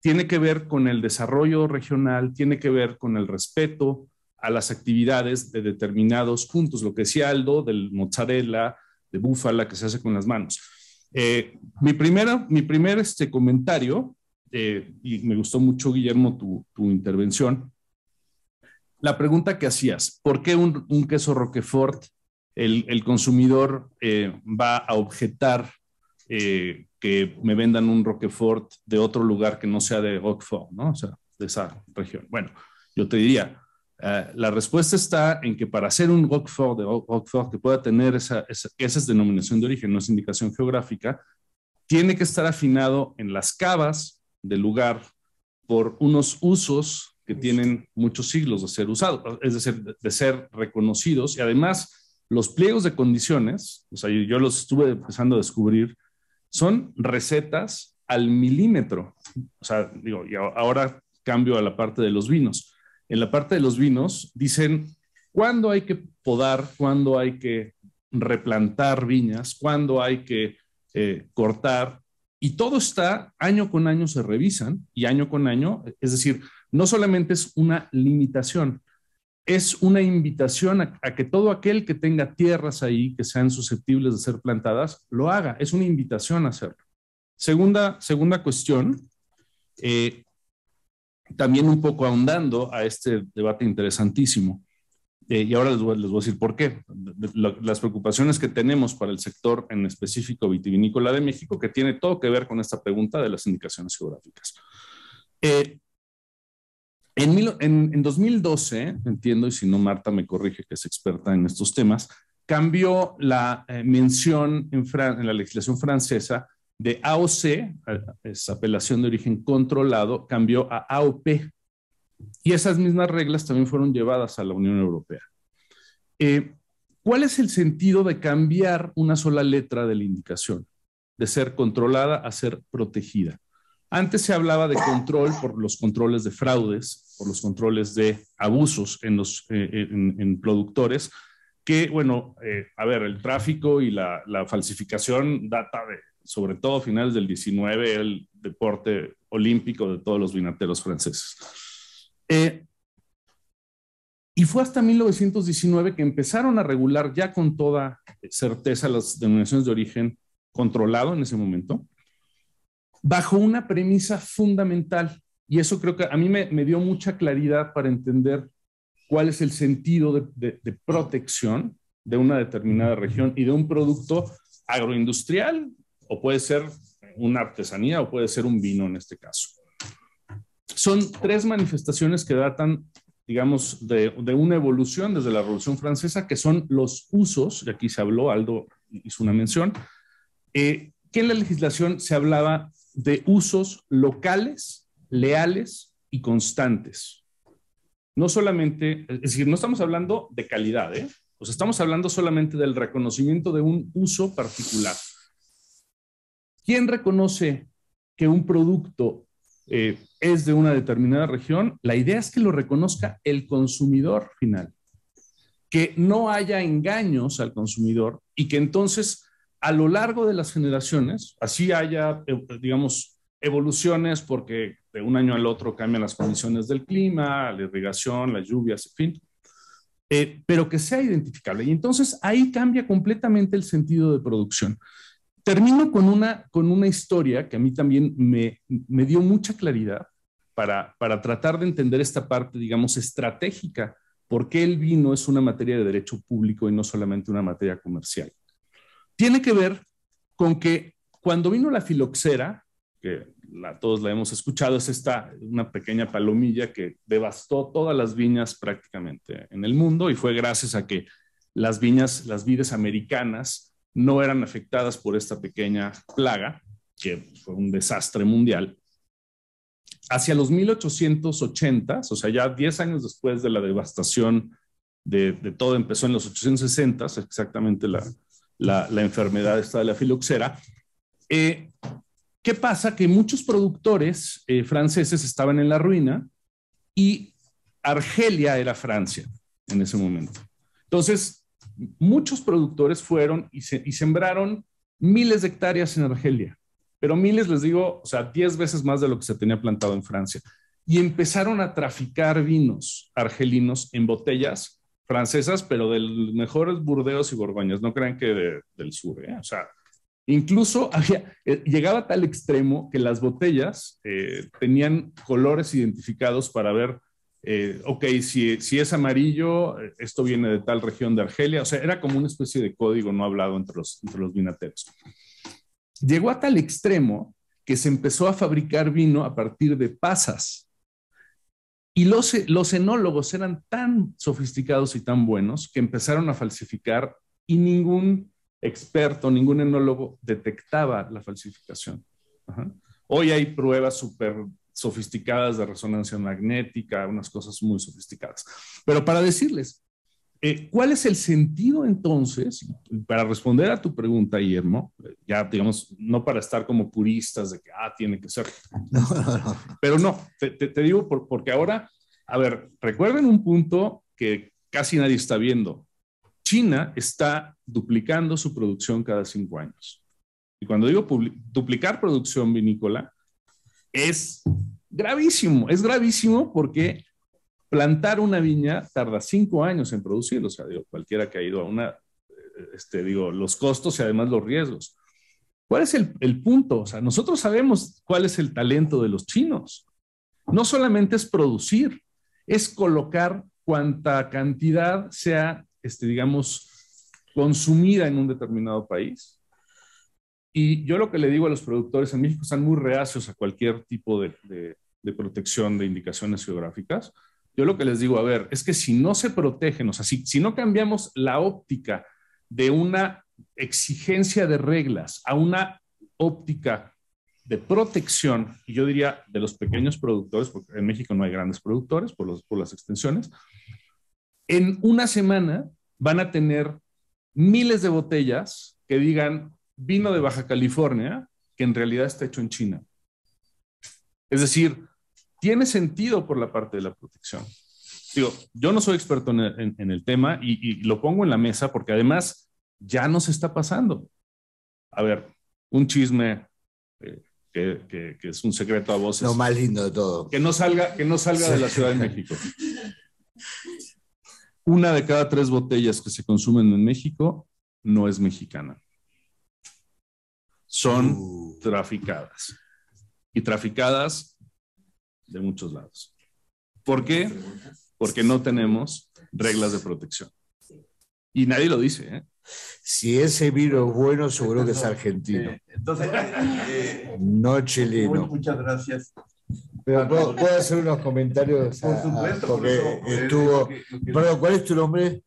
Tiene que ver con el desarrollo regional, tiene que ver con el respeto a las actividades de determinados puntos, lo que decía Aldo, del mozzarella, de búfala que se hace con las manos. Eh, mi, primera, mi primer este comentario, eh, y me gustó mucho, Guillermo, tu, tu intervención, la pregunta que hacías, ¿por qué un, queso Roquefort el, consumidor eh, va a objetar eh, que me vendan un Roquefort de otro lugar que no sea de Roquefort, O sea, de esa región. Bueno, yo te diría, eh, la respuesta está en que para hacer un Roquefort de que pueda tener esa, denominación de origen, no es indicación geográfica, tiene que estar afinado en las cavas del lugar por unos usos que tienen muchos siglos de ser usados, es decir, de ser reconocidos. Y además, los pliegos de condiciones, o sea, yo los estuve empezando a descubrir, son recetas al milímetro. O sea, digo, y ahora cambio a la parte de los vinos. En la parte de los vinos dicen cuándo hay que podar, cuándo hay que replantar viñas, cuándo hay que eh, cortar. Y todo está, año con año se revisan y año con año, es decir, no solamente es una limitación, es una invitación a, que todo aquel que tenga tierras ahí que sean susceptibles de ser plantadas, lo haga. Es una invitación a hacerlo. Segunda, segunda cuestión, eh, también un poco ahondando a este debate interesantísimo, eh, y ahora les voy, a decir por qué, las preocupaciones que tenemos para el sector en específico vitivinícola de México, que tiene todo que ver con esta pregunta de las indicaciones geográficas. Eh, en, en, 2012, entiendo, y si no, Marta me corrige, que es experta en estos temas, cambió la eh, mención en, la legislación francesa de AOC, es apelación de origen controlado, cambió a AOP. Y esas mismas reglas también fueron llevadas a la Unión Europea. Eh, ¿Cuál es el sentido de cambiar una sola letra de la indicación? De ser controlada a ser protegida. Antes se hablaba de control por los controles de fraudes, por los controles de abusos en, los, eh, eh, productores, que, bueno, eh, a ver, el tráfico y la, falsificación data de, sobre todo finales del 19, el deporte olímpico de todos los vinateros franceses. y fue hasta 1919 que empezaron a regular ya con toda certeza las denominaciones de origen controlado en ese momento bajo una premisa fundamental. Y eso creo que a mí me, dio mucha claridad para entender cuál es el sentido de, protección de una determinada región y de un producto agroindustrial, o puede ser una artesanía, o puede ser un vino en este caso. Son tres manifestaciones que datan, digamos, de, una evolución desde la Revolución Francesa, que son los usos, y aquí se habló, Aldo hizo una mención, eh, que en la legislación se hablaba de usos locales, leales y constantes. No solamente, es decir, no estamos hablando de calidad, ¿eh? estamos hablando solamente del reconocimiento de un uso particular. ¿Quién reconoce que un producto eh, es de una determinada región? La idea es que lo reconozca el consumidor final, que no haya engaños al consumidor y que entonces a lo largo de las generaciones, así haya, eh, digamos, evoluciones porque de un año al otro cambian las condiciones del clima, la irrigación, las lluvias, en fin, eh, pero que sea identificable. Y entonces ahí cambia completamente el sentido de producción. Termino con una, con una historia que a mí también me, dio mucha claridad para, para tratar de entender esta parte, digamos, estratégica, porque el vino es una materia de derecho público y no solamente una materia comercial tiene que ver con que cuando vino la filoxera, que todos la hemos escuchado, es esta, una pequeña palomilla que devastó todas las viñas prácticamente en el mundo y fue gracias a que las viñas, las vides americanas no eran afectadas por esta pequeña plaga, que fue un desastre mundial. Hacia los 1880, o sea, ya 10 años después de la devastación de, de todo, empezó en los 860, exactamente la, la, enfermedad esta de la filoxera. Eh, ¿Qué pasa? Que muchos productores eh, franceses estaban en la ruina y Argelia era Francia en ese momento. Entonces, muchos productores fueron y, y sembraron miles de hectáreas en Argelia, pero miles, les digo, o sea, 10 veces más de lo que se tenía plantado en Francia. Y empezaron a traficar vinos argelinos en botellas francesas, pero de los mejores Burdeos y Borgoñas, no crean que del sur, ¿eh? o sea, incluso eh, llegaba a tal extremo que las botellas eh, tenían colores identificados para ver, ok, si, es amarillo, esto viene de tal región de Argelia, o sea, era como una especie de código no hablado entre los, entre los vinateros. Llegó a tal extremo que se empezó a fabricar vino a partir de pasas y los, los enólogos eran tan sofisticados y tan buenos que empezaron a falsificar y ningún experto, ningún enólogo detectaba la falsificación. Hoy hay pruebas súper sofisticadas de resonancia magnética, unas cosas muy sofisticadas. Pero para decirles, eh, ¿Cuál es el sentido entonces, para responder a tu pregunta, Guillermo, eh, ya digamos, no para estar como puristas de que, ah, tiene que ser, no, no, no. pero no, te, digo porque ahora, a ver, recuerden un punto que casi nadie está viendo. China está duplicando su producción cada cinco años. Y cuando digo duplicar producción vinícola, es gravísimo, es gravísimo porque Plantar una viña tarda cinco años en producir, o sea, cualquiera que ha ido a una, eh, este, digo, los costos y además los riesgos. ¿Cuál es el, punto? O sea, nosotros sabemos cuál es el talento de los chinos. No solamente es producir, es colocar cuanta cantidad sea, este, digamos, consumida en un determinado país. Y yo lo que le digo a los productores en México están muy reacios a cualquier tipo de protección de indicaciones geográficas, yo lo que les digo, a ver, es que si no se protegen, o sea, si, no cambiamos la óptica de una exigencia de reglas a una óptica de protección, yo diría de los pequeños productores, porque en México no hay grandes productores por, por las extensiones, en una semana van a tener miles de botellas que digan vino de Baja California, que en realidad está hecho en China. Es decir, tiene sentido por la parte de la protección. Digo, yo no soy experto en, el tema y, lo pongo en la mesa porque además ya nos está pasando. A ver, un chisme eh, que, es un secreto a voces. Lo más lindo de todo. Que no salga, que no salga de la Ciudad de México. Una de cada tres botellas que se consumen en México no es mexicana. Son uh. traficadas. Y traficadas de muchos lados. ¿Por qué? Porque no tenemos reglas de protección. Y nadie lo dice. ¿eh? Si ese virus es bueno, seguro que es argentino. Eh, entonces, eh, no chileno. Muchas gracias. Pero ¿puedo, hacer unos comentarios. Por ah, supuesto, porque eh, estuvo. Perdón, ¿cuál es tu nombre?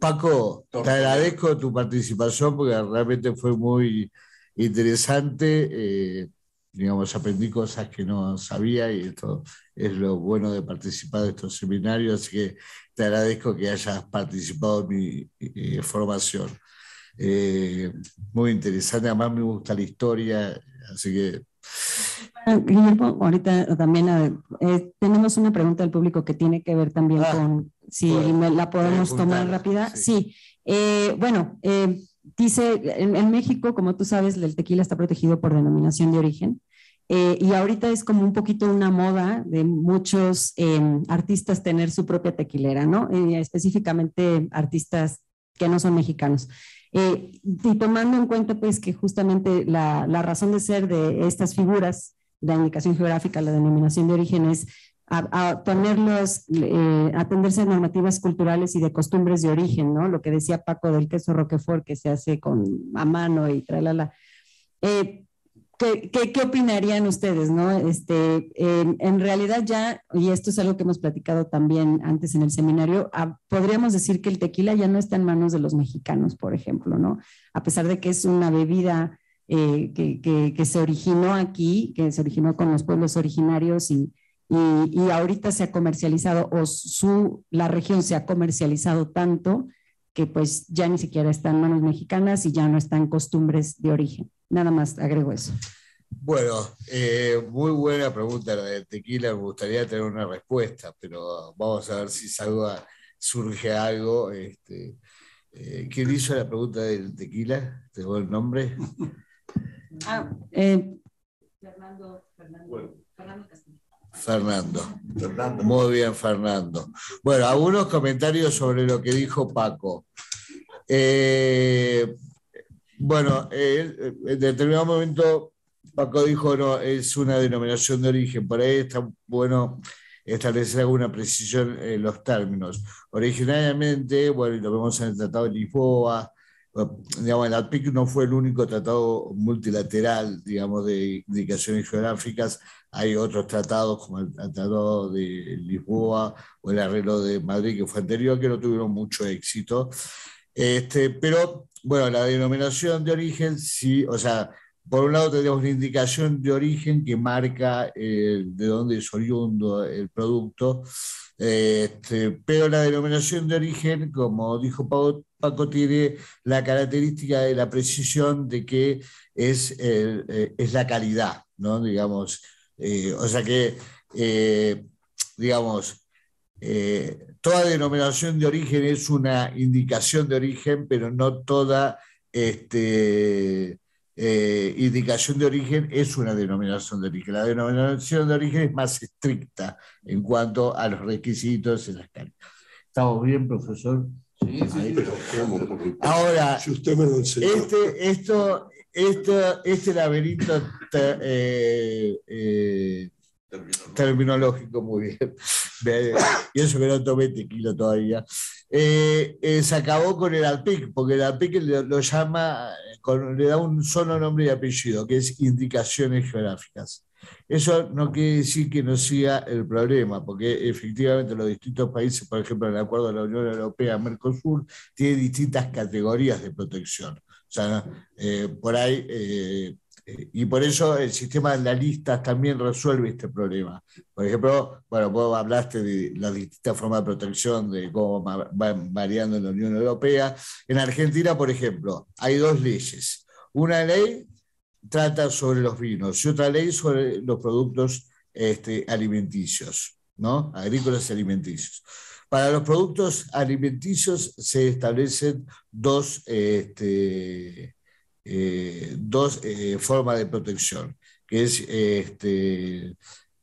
Paco, te agradezco tu participación porque realmente fue muy interesante digamos, aprendí cosas que no sabía y esto es lo bueno de participar de estos seminarios, así que te agradezco que hayas participado en mi eh, formación. Eh, muy interesante, además me gusta la historia, así que... ahorita también eh, tenemos una pregunta del público que tiene que ver también ah, con si la podemos tomar rápida. Sí, bueno, dice, en, México, como tú sabes, el tequila está protegido por denominación de origen. Eh, y ahorita es como un poquito una moda de muchos em, artistas tener su propia tequilera, ¿no? específicamente artistas que no son mexicanos. Eh, y tomando en cuenta, pues, que justamente la, la, razón de ser de estas figuras, la indicación geográfica, la denominación de origen, es a, eh, atenderse a normativas culturales y de costumbres de origen, ¿no? Lo que decía Paco del queso Roquefort, que se hace con, a mano y la Eh, ¿Qué, opinarían ustedes? ¿no? Este, en, realidad ya, y esto es algo que hemos platicado también antes en el seminario, ah, podríamos decir que el tequila ya no está en manos de los mexicanos, por ejemplo, ¿no? A pesar de que es una bebida eh, que, se originó aquí, que se originó con los pueblos originarios y, ahorita se ha comercializado o su, la región se ha comercializado tanto que pues ya ni siquiera está en manos mexicanas y ya no están costumbres de origen. Nada más, agrego eso. Bueno, eh, muy buena pregunta la de Tequila, me gustaría tener una respuesta, pero vamos a ver si surge algo. Este, eh, ¿Quién hizo la pregunta del Tequila? ¿Te el nombre? Ah, eh, Fernando, Fernando, Castillo. Fernando. Fernando. Muy bien, Fernando. Bueno, algunos comentarios sobre lo que dijo Paco. Bueno, eh, en determinado momento Paco dijo, no, es una denominación de origen, por ahí está bueno establecer alguna precisión en los términos. Originariamente, bueno, lo vemos en el Tratado de Lisboa, digamos, el APIC no fue el único tratado multilateral, digamos, de indicaciones geográficas. Hay otros tratados como el Tratado de Lisboa o el Arreglo de Madrid, que fue anterior, que no tuvieron mucho éxito. Este, pero bueno, la denominación de origen, sí, o sea, por un lado tenemos la indicación de origen que marca eh, de dónde es oriundo el producto, este, pero la denominación de origen, como dijo Paco, Paco, tiene la característica de la precisión de que es, eh, es la calidad, ¿no? Digamos, eh, o sea que, digamos, Toda denominación de origen es una indicación de origen, pero no toda este, eh, indicación de origen es una denominación de origen. La denominación de origen es más estricta en cuanto a los requisitos en las cargas. ¿Estamos bien, profesor? Sí, Pero, Ahora, usted me Este, esto, este laberinto eh, eh, Terminológico. muy bien. y eso que no tomé tequila todavía. Eh, eh, se acabó con el APIC, porque el APIC lo, llama, le da un solo nombre y apellido, que es indicaciones geográficas. Eso no quiere decir que no sea el problema, porque efectivamente los distintos países, por ejemplo, el acuerdo de la Unión Europea, Mercosur, tiene distintas categorías de protección. O sea, eh, por ahí eh, y por eso el sistema de las listas también resuelve este problema. Por ejemplo, bueno, vos hablaste de las distintas formas de protección, de cómo van variando en la Unión Europea. En Argentina, por ejemplo, hay dos leyes. Una ley trata sobre los vinos y otra ley sobre los productos este, alimenticios, ¿no? Agrícolas y alimenticios. Para los productos alimenticios se establecen dos este, eh, dos eh, formas de protección, que es este,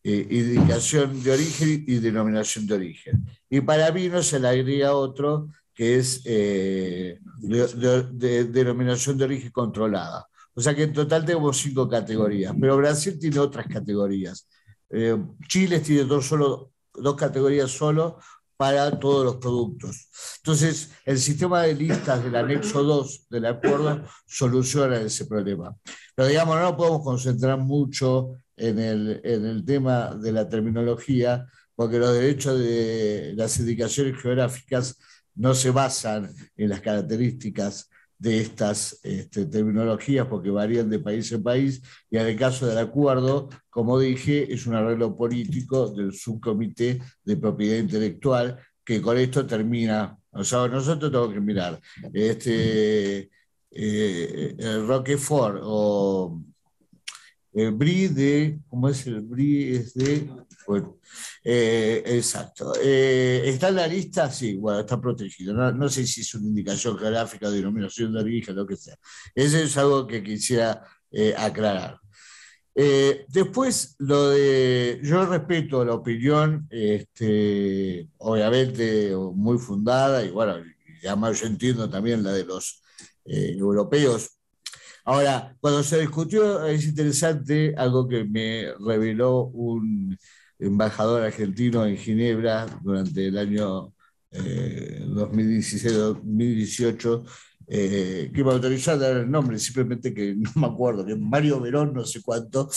eh, indicación de origen y denominación de origen. Y para vino se le agrega otro que es de, denominación de origen controlada. O sea que en total tenemos cinco categorías, pero Brasil tiene otras categorías. Chile tiene dos, solo, dos categorías solo, para todos los productos. Entonces, el sistema de listas del anexo 2 del acuerdo soluciona ese problema. Pero digamos, no nos podemos concentrar mucho en el, en el tema de la terminología, porque los derechos de las indicaciones geográficas no se basan en las características de estas este, terminologías porque varían de país en país y en el caso del acuerdo, como dije, es un arreglo político del subcomité de propiedad intelectual que con esto termina. O sea, nosotros tenemos que mirar este, eh, Roquefort o el eh, BRI de, ¿cómo es el BRI? Es de bueno, eh, exacto. Eh, está en la lista, sí, bueno, está protegido. No, sé si es una indicación geográfica, denominación de origen, lo que sea. Eso es algo que quisiera eh, aclarar. después, lo de. Yo respeto la opinión, este, obviamente muy fundada, y bueno, ya además yo entiendo también la de los europeos, Ahora, cuando se discutió, es interesante algo que me reveló un embajador argentino en Ginebra durante el año 2016-2018, eh, eh, que me autorizó a dar el nombre, simplemente que no me acuerdo, que Mario Verón, no sé cuánto.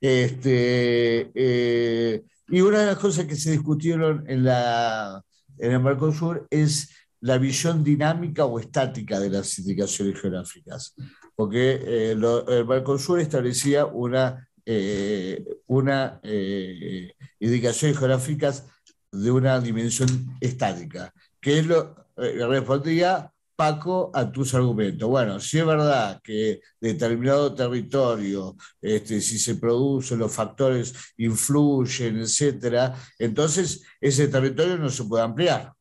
Este, eh, y una de las cosas que se discutieron en, la, en el Mercosur es la visión dinámica o estática de las indicaciones geográficas, porque el Mercosur establecía una eh, una eh, indicaciones geográficas de una dimensión estática, que es lo que eh, respondía Paco a tus argumentos. Bueno, si es verdad que determinado territorio, este, si se producen los factores influyen, etcétera, entonces ese territorio no se puede ampliar.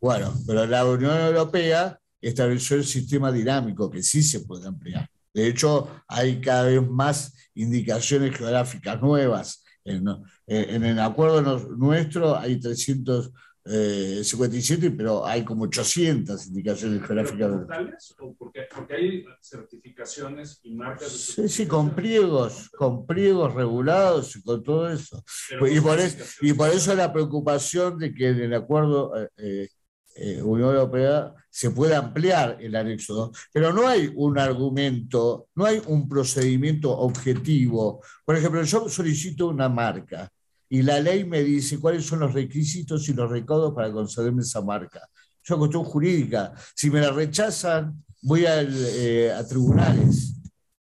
Bueno, pero la Unión Europea estableció el sistema dinámico que sí se puede ampliar. De hecho, hay cada vez más indicaciones geográficas nuevas. En, eh, el acuerdo nuestro hay 357, eh, pero hay como 800 indicaciones geográficas. Totales, o porque, hay certificaciones y marcas? De sí, sí, con pliegos, con pliegos regulados y con todo eso. Y por, eso la preocupación de que en el acuerdo... Eh, eh, Unión Europea se puede ampliar el anexo 2. Pero no hay un argumento, no hay un procedimiento objetivo. Por ejemplo, yo solicito una marca y la ley me dice cuáles son los requisitos y los recodos para concederme esa marca. Es una cuestión jurídica. Si me la rechazan, voy eh, a tribunales.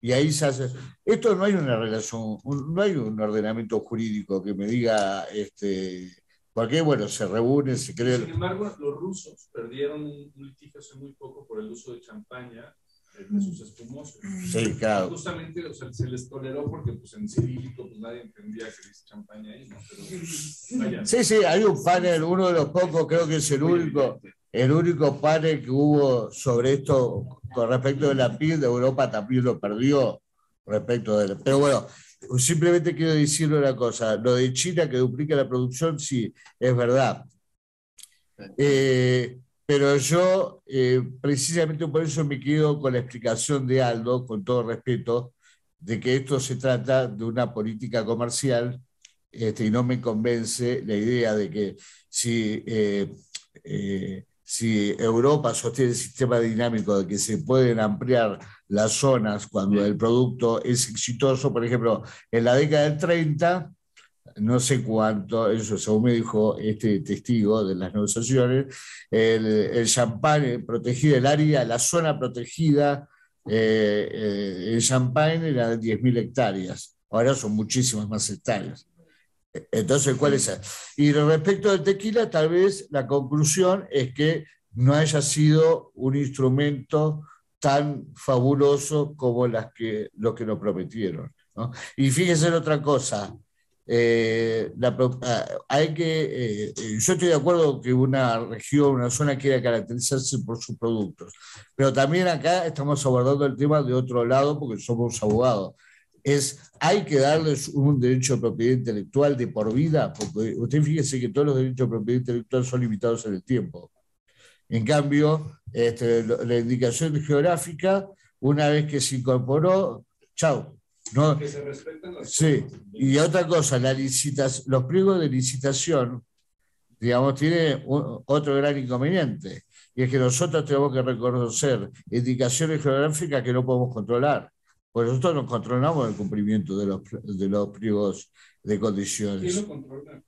Y ahí se hace. Esto no hay una relación, no hay un ordenamiento jurídico que me diga este, porque, bueno, se reúnen, se creen. Sin embargo, los rusos perdieron un litigio hace muy poco por el uso de champaña eh, de sus espumosos. Sí, claro. Justamente o sea, se les toleró porque pues, en cirílico pues, nadie entendía que dice champaña ahí. ¿no? Sí, sí, hay un panel, uno de los pocos, creo que es el único, el único panel que hubo sobre esto con respecto de la piel de Europa también lo perdió respecto de... Pero bueno, Simplemente quiero decirle una cosa, lo de China que duplica la producción, sí, es verdad. Eh, pero yo, eh, precisamente por eso me quedo con la explicación de Aldo, con todo respeto, de que esto se trata de una política comercial este, y no me convence la idea de que si eh, si Europa sostiene el sistema dinámico de que se pueden ampliar las zonas cuando el producto es exitoso, por ejemplo, en la década del 30, no sé cuánto, eso según me dijo este testigo de las negociaciones, el, champán protegido, el área, la zona protegida, eh, el eh, champán era de 10.000 hectáreas, ahora son muchísimas más hectáreas. Entonces, ¿cuál es? Y respecto del tequila, tal vez la conclusión es que no haya sido un instrumento tan fabuloso como las que, lo que nos prometieron. Y fíjense en otra cosa, eh, ah, hay que, eh, eh, yo estoy de acuerdo que una región, una zona quiera caracterizarse por sus productos, pero también acá estamos abordando el tema de otro lado porque somos abogados es hay que darles un derecho de propiedad intelectual de por vida, porque usted fíjese que todos los derechos de propiedad intelectual son limitados en el tiempo. En cambio, este, la indicación geográfica, una vez que se incorporó, chao. No, que se sí, y otra cosa, los pliegos de licitación, digamos, tiene otro gran inconveniente, y es que nosotros tenemos que reconocer indicaciones geográficas que no podemos controlar. Pues nosotros no controlamos el cumplimiento de los, de los privos de condiciones. ¿Quién lo controla?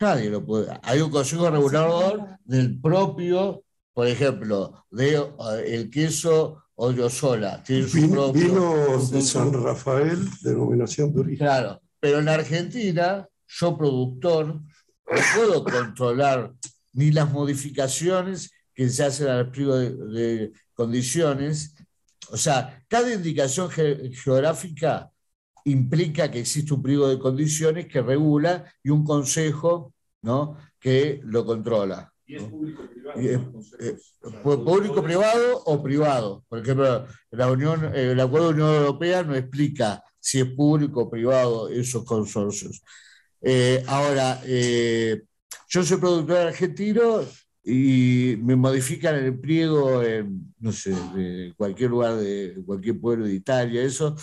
Nadie lo puede. Hay un consejo regulador del propio, por ejemplo, de eh, el queso Ollosola. Tiene su propio. Vino de San Rafael, denominación de origen. Claro, pero en Argentina, yo productor, no puedo controlar ni las modificaciones que se hacen al privo de, de condiciones, o sea, cada indicación geográfica implica que existe un pliego de condiciones que regula y un consejo ¿no? que lo controla. Y es público-privado. público eh, o privado. Por ejemplo, la Unión, eh, el Acuerdo de Unión Europea no explica si es público o privado esos consorcios. Eh, ahora, yo soy productor argentino, y me modifican el pliego, en, no sé, de cualquier lugar, de cualquier pueblo de Italia, eso,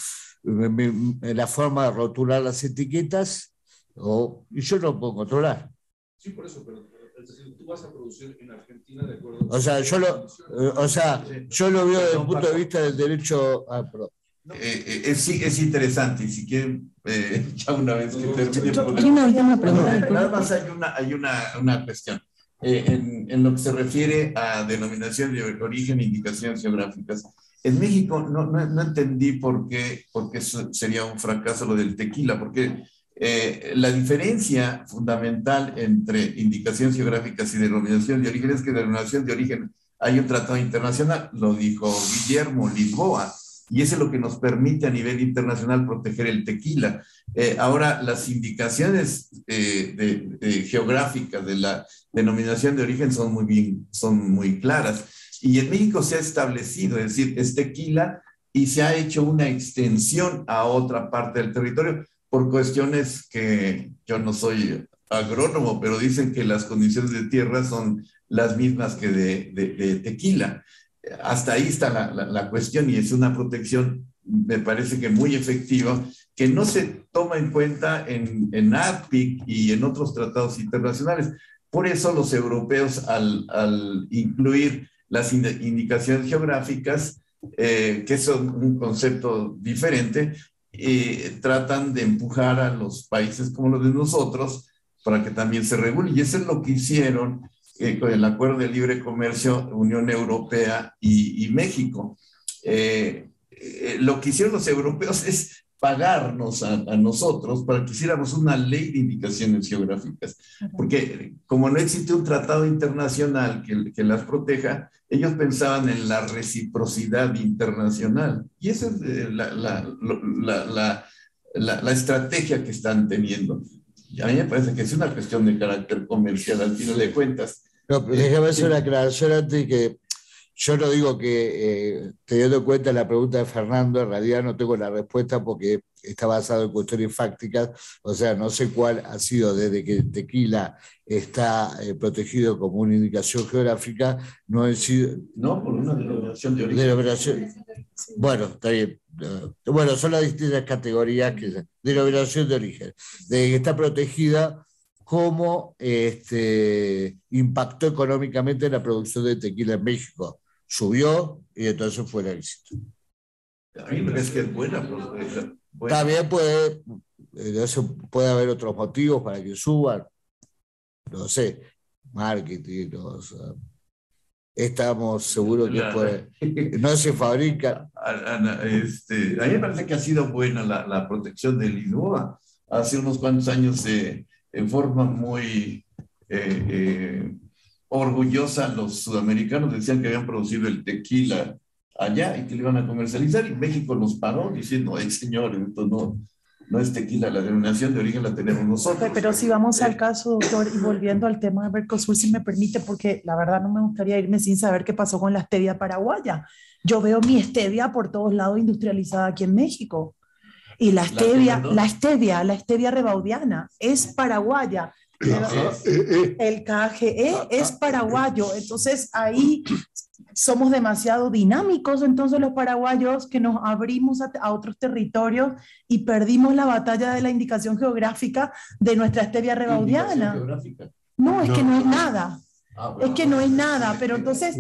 me, la forma de rotular las etiquetas, o, y yo no puedo controlar. Sí, por eso, pero tú vas a producir en Argentina de acuerdo. O sea, yo lo, eh, o sea, yo lo veo desde el punto de vista del derecho a. No. Eh, eh, es, es, interesante, y si quieren, eh, ya una vez que termine. Hay una, más hay una, hay una, una cuestión. Eh, en, lo que se refiere a denominación de origen e indicaciones geográficas. En México no, entendí por qué, porque sería un fracaso lo del tequila, porque eh, la diferencia fundamental entre indicaciones geográficas y denominación de origen es que denominación de origen hay un tratado internacional, lo dijo Guillermo Lisboa, y eso es lo que nos permite a nivel internacional proteger el tequila. Eh, ahora, las indicaciones eh, de, geográficas de la denominación de origen son muy, bien, son muy claras. Y en México se ha establecido, es decir, es tequila y se ha hecho una extensión a otra parte del territorio por cuestiones que yo no soy agrónomo, pero dicen que las condiciones de tierra son las mismas que de tequila hasta ahí está la, cuestión y es una protección, me parece que muy efectiva, que no se toma en cuenta en, en APIC y en otros tratados internacionales. Por eso los europeos al, incluir las indicaciones geográficas, eh, que son un concepto diferente, eh, tratan de empujar a los países como los de nosotros para que también se regule. Y eso es lo que hicieron con el Acuerdo de Libre Comercio, Unión Europea y, México. Eh, eh, lo que hicieron los europeos es pagarnos a, nosotros para que hiciéramos una ley de indicaciones geográficas, porque como no existe un tratado internacional que, las proteja, ellos pensaban en la reciprocidad internacional. Y esa es eh, la, la, la, la estrategia que están teniendo. a mí me parece que es una cuestión de carácter comercial al final de cuentas. No, déjame hacer una aclaración antes que yo no digo que, eh, teniendo en cuenta la pregunta de Fernando, en realidad no tengo la respuesta porque está basado en cuestiones fácticas, o sea, no sé cuál ha sido desde que tequila está eh, protegido como una indicación geográfica, no ha sido... No, por una denominación de origen. bueno, está bien. Bueno, son las distintas categorías que... Denominación de origen. Desde que está protegida cómo este, impactó económicamente la producción de tequila en México. Subió y entonces fue el éxito. A mí me parece que es buena. También puede, puede haber otros motivos para que suban. No sé, marketing, estamos seguros que no se fabrica. este, a mí me parece que ha sido buena la, la protección de Lisboa. Hace unos cuantos años se, en forma muy eh, eh, orgullosa, los sudamericanos decían que habían producido el tequila allá y que lo iban a comercializar y México los paró diciendo, ¡Ay, señores, esto no, no es tequila, la denominación de origen la tenemos nosotros. Pero si vamos al caso, doctor, y volviendo al tema de Mercosur, si me permite, porque la verdad no me gustaría irme sin saber qué pasó con la stevia paraguaya. Yo veo mi stevia por todos lados industrializada aquí en México. Y la stevia, la, stevia, la stevia rebaudiana es paraguaya. Ah, ah, eh, eh. El KGE ah, es paraguayo. Entonces ahí somos demasiado dinámicos, entonces los paraguayos que nos abrimos a, otros territorios y perdimos la batalla de la indicación geográfica de nuestra stevia rebaudiana. No, es que no es nada. Es que no es eh, nada, pero entonces,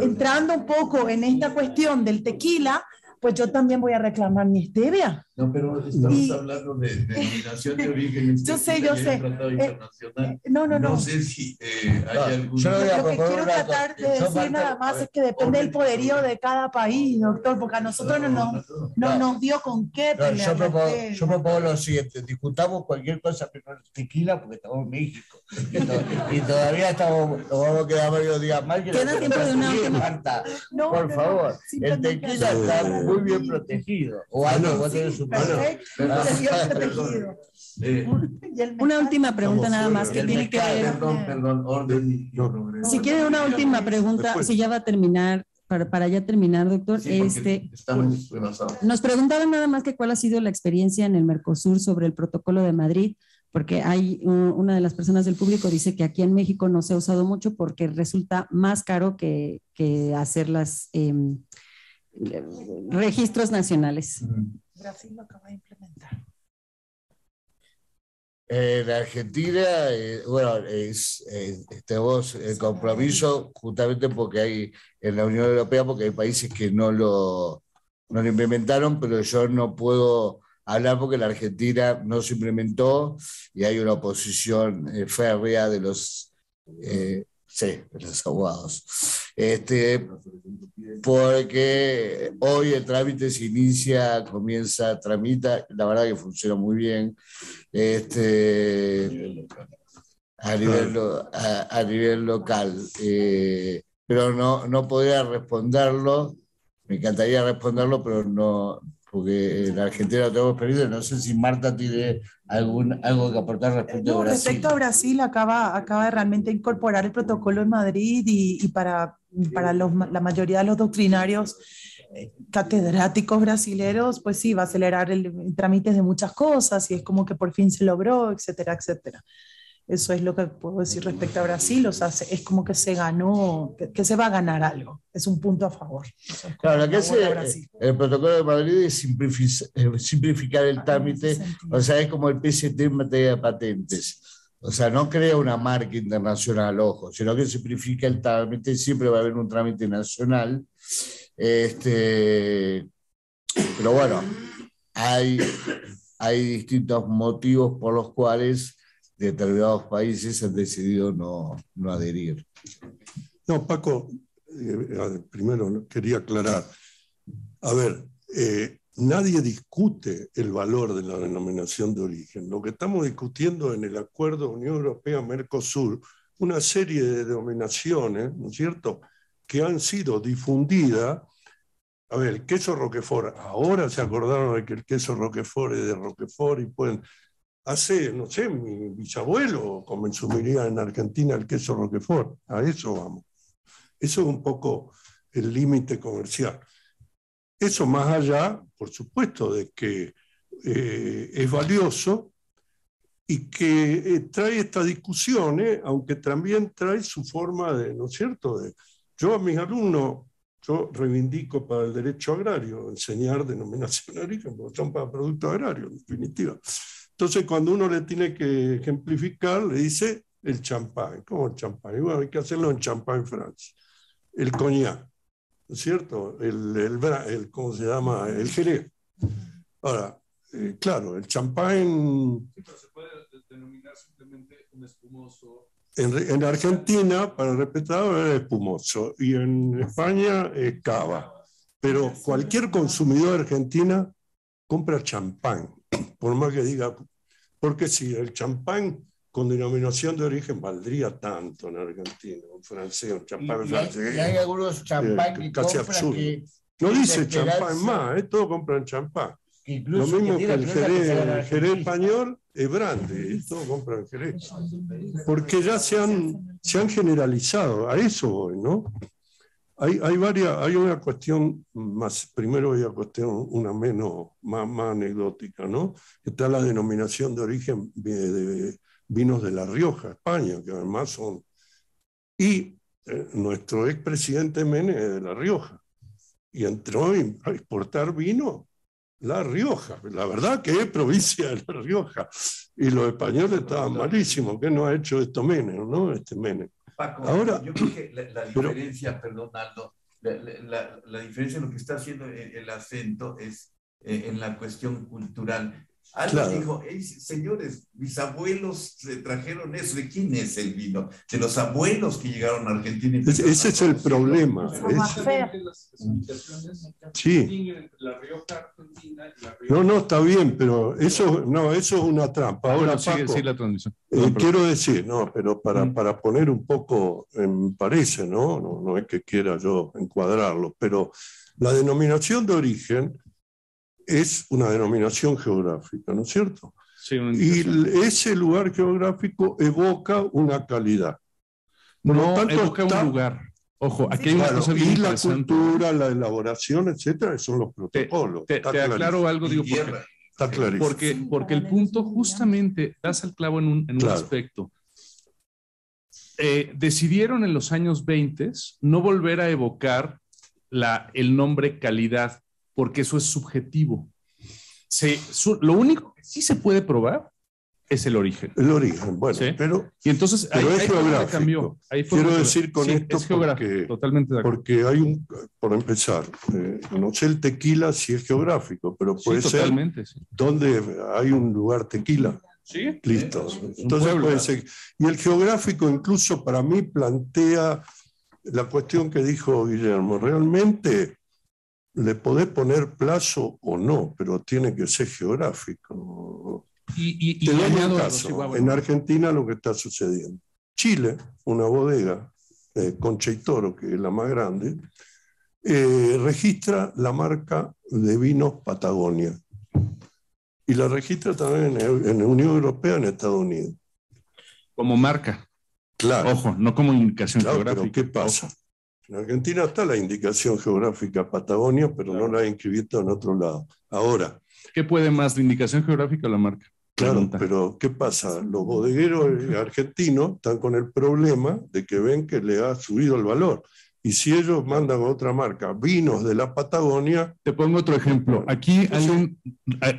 entrando un poco en esta cuestión del tequila, pues yo también voy a reclamar mi stevia pero estamos hablando de, denominación de origen. Yo sé, yo sé. Eh, eh, no, no, no. sé si eh, hay algún... Yo lo que quiero tratar de decir nada más es que depende del poderío de cada país, doctor, porque a nosotros no, no, nos dio con qué pelear. Yo propongo, lo siguiente, discutamos cualquier cosa, pero tequila, porque estamos en México. y todavía estamos, nos vamos a quedar varios días más. Queda tiempo de una última. Marta, por favor, el tequila está muy bien protegido. O algo, vos una última pregunta nada más que tiene que ver. Si quiere una última pregunta, si ya va a terminar, para, ya terminar, doctor. este, nos preguntaban nada más que cuál ha sido la experiencia en el Mercosur sobre el protocolo de Madrid porque hay una de las personas del público dice que aquí en México no se ha usado mucho porque resulta más caro que, que hacer las em, registros nacionales. Mm. Brasil lo implementar? En Argentina, eh, bueno, es, eh, tenemos el compromiso justamente porque hay en la Unión Europea, porque hay países que no lo, implementaron, pero yo no puedo hablar porque la Argentina no se implementó y hay una oposición eh, férrea de los Sí, los abogados. Este, porque hoy el trámite se inicia, comienza, tramita, la verdad que funciona muy bien. Este, a nivel, a nivel local. Eh, pero no, no podría responderlo, me encantaría responderlo, pero no, porque en eh, la Argentina tenemos perdido, no sé si Marta tiene algún, algo que aportar respecto a Brasil. Respecto a Brasil, acaba, acaba de realmente incorporar el protocolo en Madrid y, para, para los, la mayoría de los doctrinarios eh, catedráticos brasileros, pues sí, va a acelerar el, el trámite de muchas cosas y es como que por fin se logró, etcétera, etcétera. Eso es lo que puedo decir respecto a Brasil. O sea, es como que se ganó, que, se va a ganar algo. Es un punto a favor. Claro, lo que hace el protocolo de Madrid es eh, simplificar el ah, trámite. O sea, es como el PCT en materia de patentes. O sea, no crea una marca internacional, ojo, sino que simplifica el trámite. Siempre va a haber un trámite nacional. Este, pero bueno, hay, hay distintos motivos por los cuales determinados países han decidido no, adherir. No, Paco, eh, eh, primero quería aclarar. A ver, eh, nadie discute el valor de la denominación de origen. Lo que estamos discutiendo en el acuerdo Unión Europea-Mercosur, una serie de denominaciones, ¿no es cierto?, que han sido difundidas. A ver, el queso Roquefort, ahora se acordaron de que el queso Roquefort es de Roquefort y pueden Hace, no sé, mi bisabuelo consumiría en Argentina el queso Roquefort. A eso vamos. Eso es un poco el límite comercial. Eso más allá, por supuesto, de que eh, es valioso y que eh, trae estas discusiones, aunque también trae su forma de, ¿no es cierto? De, yo a mis alumnos, yo reivindico para el derecho agrario, enseñar denominación origen, porque son para productos agrarios, en definitiva. Entonces, cuando uno le tiene que ejemplificar, le dice el champán. ¿Cómo el champán? Igual hay que hacerlo en champán en Francia. El coñac, ¿no es cierto? El, el, ¿Cómo se llama? El jerez. Ahora, eh, claro, el champán... se puede denominar simplemente un espumoso. En, Argentina, para respetar, es espumoso. Y en España es cava. Pero cualquier consumidor argentino compra champán, por más que diga porque si el champán con denominación de origen valdría tanto en Argentina, en francés, en champán y, francés. hay, algunos eh, champán que casi absurdo. Que, no dice champán más, eh, todos compran champán. Lo mismo que, el jerez, español es grande, eh, todos compran jerez. Porque ya se han, se han generalizado, a eso voy, ¿no? Hay, varias, hay una cuestión más, primero hay una cuestión una menos, más, más anecdótica, ¿no? Está la denominación de origen de vinos de La Rioja, España, que además son... Y nuestro eh, nuestro expresidente Mené de La Rioja, y entró a exportar vino La Rioja, la verdad que es provincia de La Rioja, y los españoles estaban malísimos, ¿qué no ha hecho esto Menem, ¿no? Este Menem. Paco, Ahora, yo creo que la, diferencia, perdón perdonando, la, diferencia en lo que está haciendo el, acento es eh, en la cuestión cultural. Alguien dijo, señores, mis abuelos se trajeron eso. ¿De quién es el vino? De los abuelos que llegaron a Argentina. es, ese es el problema. Sí. No, no, está bien, pero eso, no, eso es una trampa. Ahora, Paco, eh, quiero decir, no, pero para, mm. para poner un poco, en parece, ¿no? ¿no? No es que quiera yo encuadrarlo, pero la denominación de origen es una denominación geográfica, ¿no es cierto? y ese lugar geográfico evoca una calidad. no, tanto, evoca un lugar. Ojo, aquí hay una y la cultura, la elaboración, etcétera, son los protocolos. Te, aclaro algo, digo, porque, está clarísimo. Porque, porque el punto justamente das el clavo en un, aspecto. Eh, decidieron en los años 20 no volver a evocar la, el nombre calidad porque eso es subjetivo. Se, lo único que sí se puede probar es el origen. El origen, bueno, pero. Y entonces es geográfico. Quiero decir con esto. que porque, totalmente de Porque hay un. Por empezar, eh, no sé el tequila si es geográfico, pero puede ser. Donde hay un lugar tequila. Sí. Listo. Entonces Y el geográfico, incluso para mí, plantea la cuestión que dijo Guillermo. Realmente le podés poner plazo o no, pero tiene que ser geográfico. Y, En Argentina lo que está sucediendo. Chile, una bodega, con eh, Concha que es la más grande, eh, registra la marca de vinos Patagonia. Y la registra también en, la Unión Europea, en Estados Unidos. Como marca. Claro. Ojo, no como indicación geográfica. ¿qué pasa? En Argentina está la indicación geográfica Patagonia, pero no la ha inscrito en otro lado. Ahora. ¿Qué puede más, de indicación geográfica la marca? Claro, pero ¿qué pasa? Los bodegueros argentinos están con el problema de que ven que le ha subido el valor. Y si ellos mandan otra marca, vinos de la Patagonia. Te pongo otro ejemplo. Aquí hay un eh,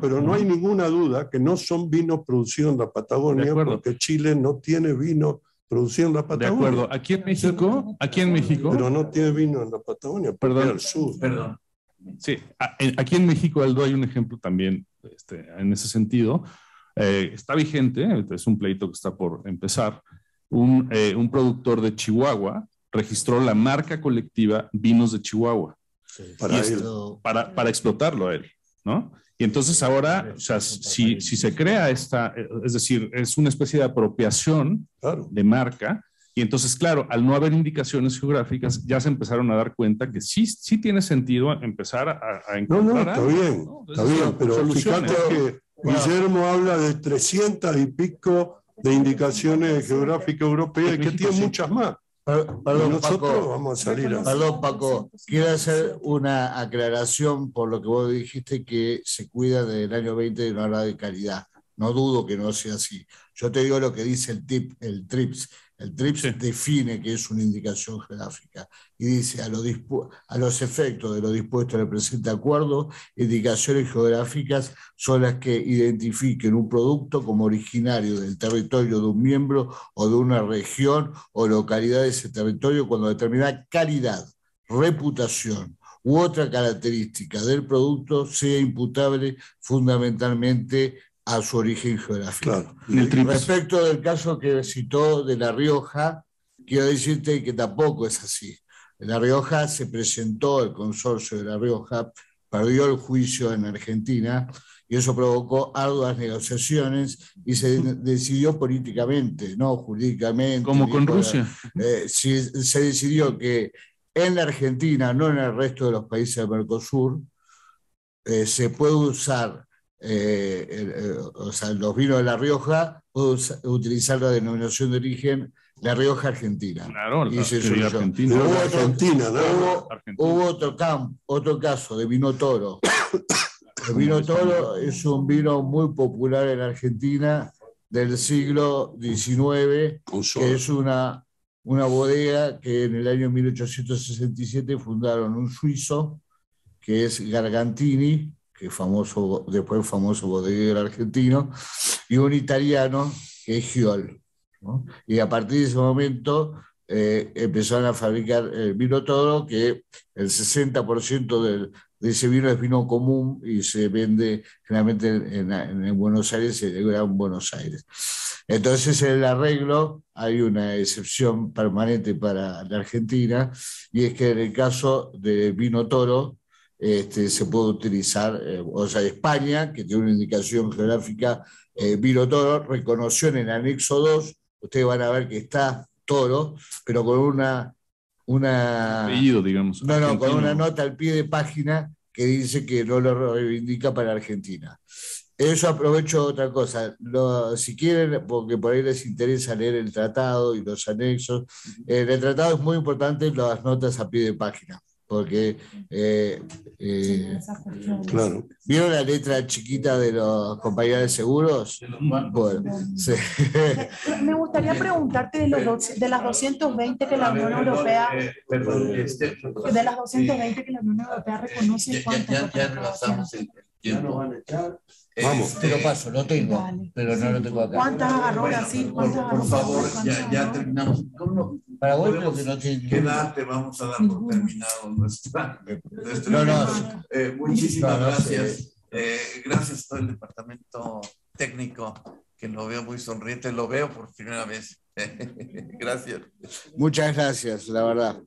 Pero, no hay ninguna duda que no son vinos producidos en la Patagonia, porque Chile no tiene vino Produciendo en la Patagonia. De acuerdo, aquí en México, aquí en México. Pero no tiene vino en la Patagonia, perdón, al sur. Perdón. Sí, aquí en México, Aldo, hay un ejemplo también este, en ese sentido. Eh, está vigente, es un pleito que está por empezar. Eh, un, productor de Chihuahua registró la marca colectiva Vinos de Chihuahua sí, para, para explotarlo a él, ¿no? Y entonces ahora, si, se crea esta, eh, es decir, es una especie de apropiación de marca, y entonces, claro, al no haber indicaciones geográficas, ya se empezaron a dar cuenta que sí, sí tiene sentido empezar a, encontrar. No, no, está bien, está bien, pero fíjate que Guillermo habla de 300 y pico de indicaciones geográficas europeas, y que tiene muchas más. Perdón, Paco, vamos a Paco, quiero hacer una aclaración por lo que vos dijiste que se cuida del año 20 de una hora de calidad. No dudo que no sea así. Yo te digo lo que dice el, tip, el TRIPS, el TRIPS define que es una indicación geográfica y dice a, a los efectos de lo dispuesto en el presente acuerdo, indicaciones geográficas son las que identifiquen un producto como originario del territorio de un miembro o de una región o localidad de ese territorio cuando determinada calidad, reputación u otra característica del producto sea imputable fundamentalmente a su origen geográfico. Respecto del caso que citó de La Rioja, quiero decirte que tampoco es así. En La Rioja se presentó el consorcio de La Rioja, perdió el juicio en Argentina y eso provocó arduas negociaciones y se decidió políticamente, no jurídicamente. Como con Rusia. Eh, se decidió que en la Argentina, no en el resto de los países del Mercosur, eh, se puede usar eh, eh, los vinos de La Rioja, puedo utilizar la denominación de origen La Rioja Argentina. y Hubo, otro, caso de vino toro. El vino toro es un vino muy popular en Argentina del siglo XIX, que es una, una bodega que en el año 1867 fundaron un suizo, que es Gargantini, el famoso, después famoso bodeguero argentino, y un italiano que es Giol. Y a partir de ese momento eh, empezaron a fabricar el eh, vino toro, que el 60% de ese vino es vino común y se vende generalmente en, Buenos Aires, se en Gran Buenos Aires. Entonces, en el arreglo hay una excepción permanente para la Argentina, y es que en el caso de vino toro, este, se puede utilizar, eh, o sea, España, que tiene una indicación geográfica, eh, Viro Toro, reconoció en el anexo 2, ustedes van a ver que está Toro, pero con una... una No, con una nota al pie de página que dice que no lo reivindica para Argentina. Eso aprovecho otra cosa. si quieren, porque por ahí les interesa leer el tratado y los anexos, eh, en el tratado es muy importante las notas a pie de página porque eh, eh, claro. ¿vieron la letra chiquita de los compañeros de seguros? sí. Me gustaría preguntarte de, los, de las 220 que la Unión Europea eh, eh, este, de las 220 que la Unión Europea reconoce cuánto ya, ya, rebasamos el tiempo. Este, Vamos, te lo paso, lo tengo, pero no lo tengo acá. ¿Cuántas agarró así? Por, por, favor, ya, ya terminamos. ¿Cómo no? para vos, te vamos a dar por terminado nuestra, eh, muchísimas gracias. Eh, gracias a todo el departamento técnico, que lo veo muy sonriente, lo veo por primera vez. gracias. Muchas gracias, la verdad.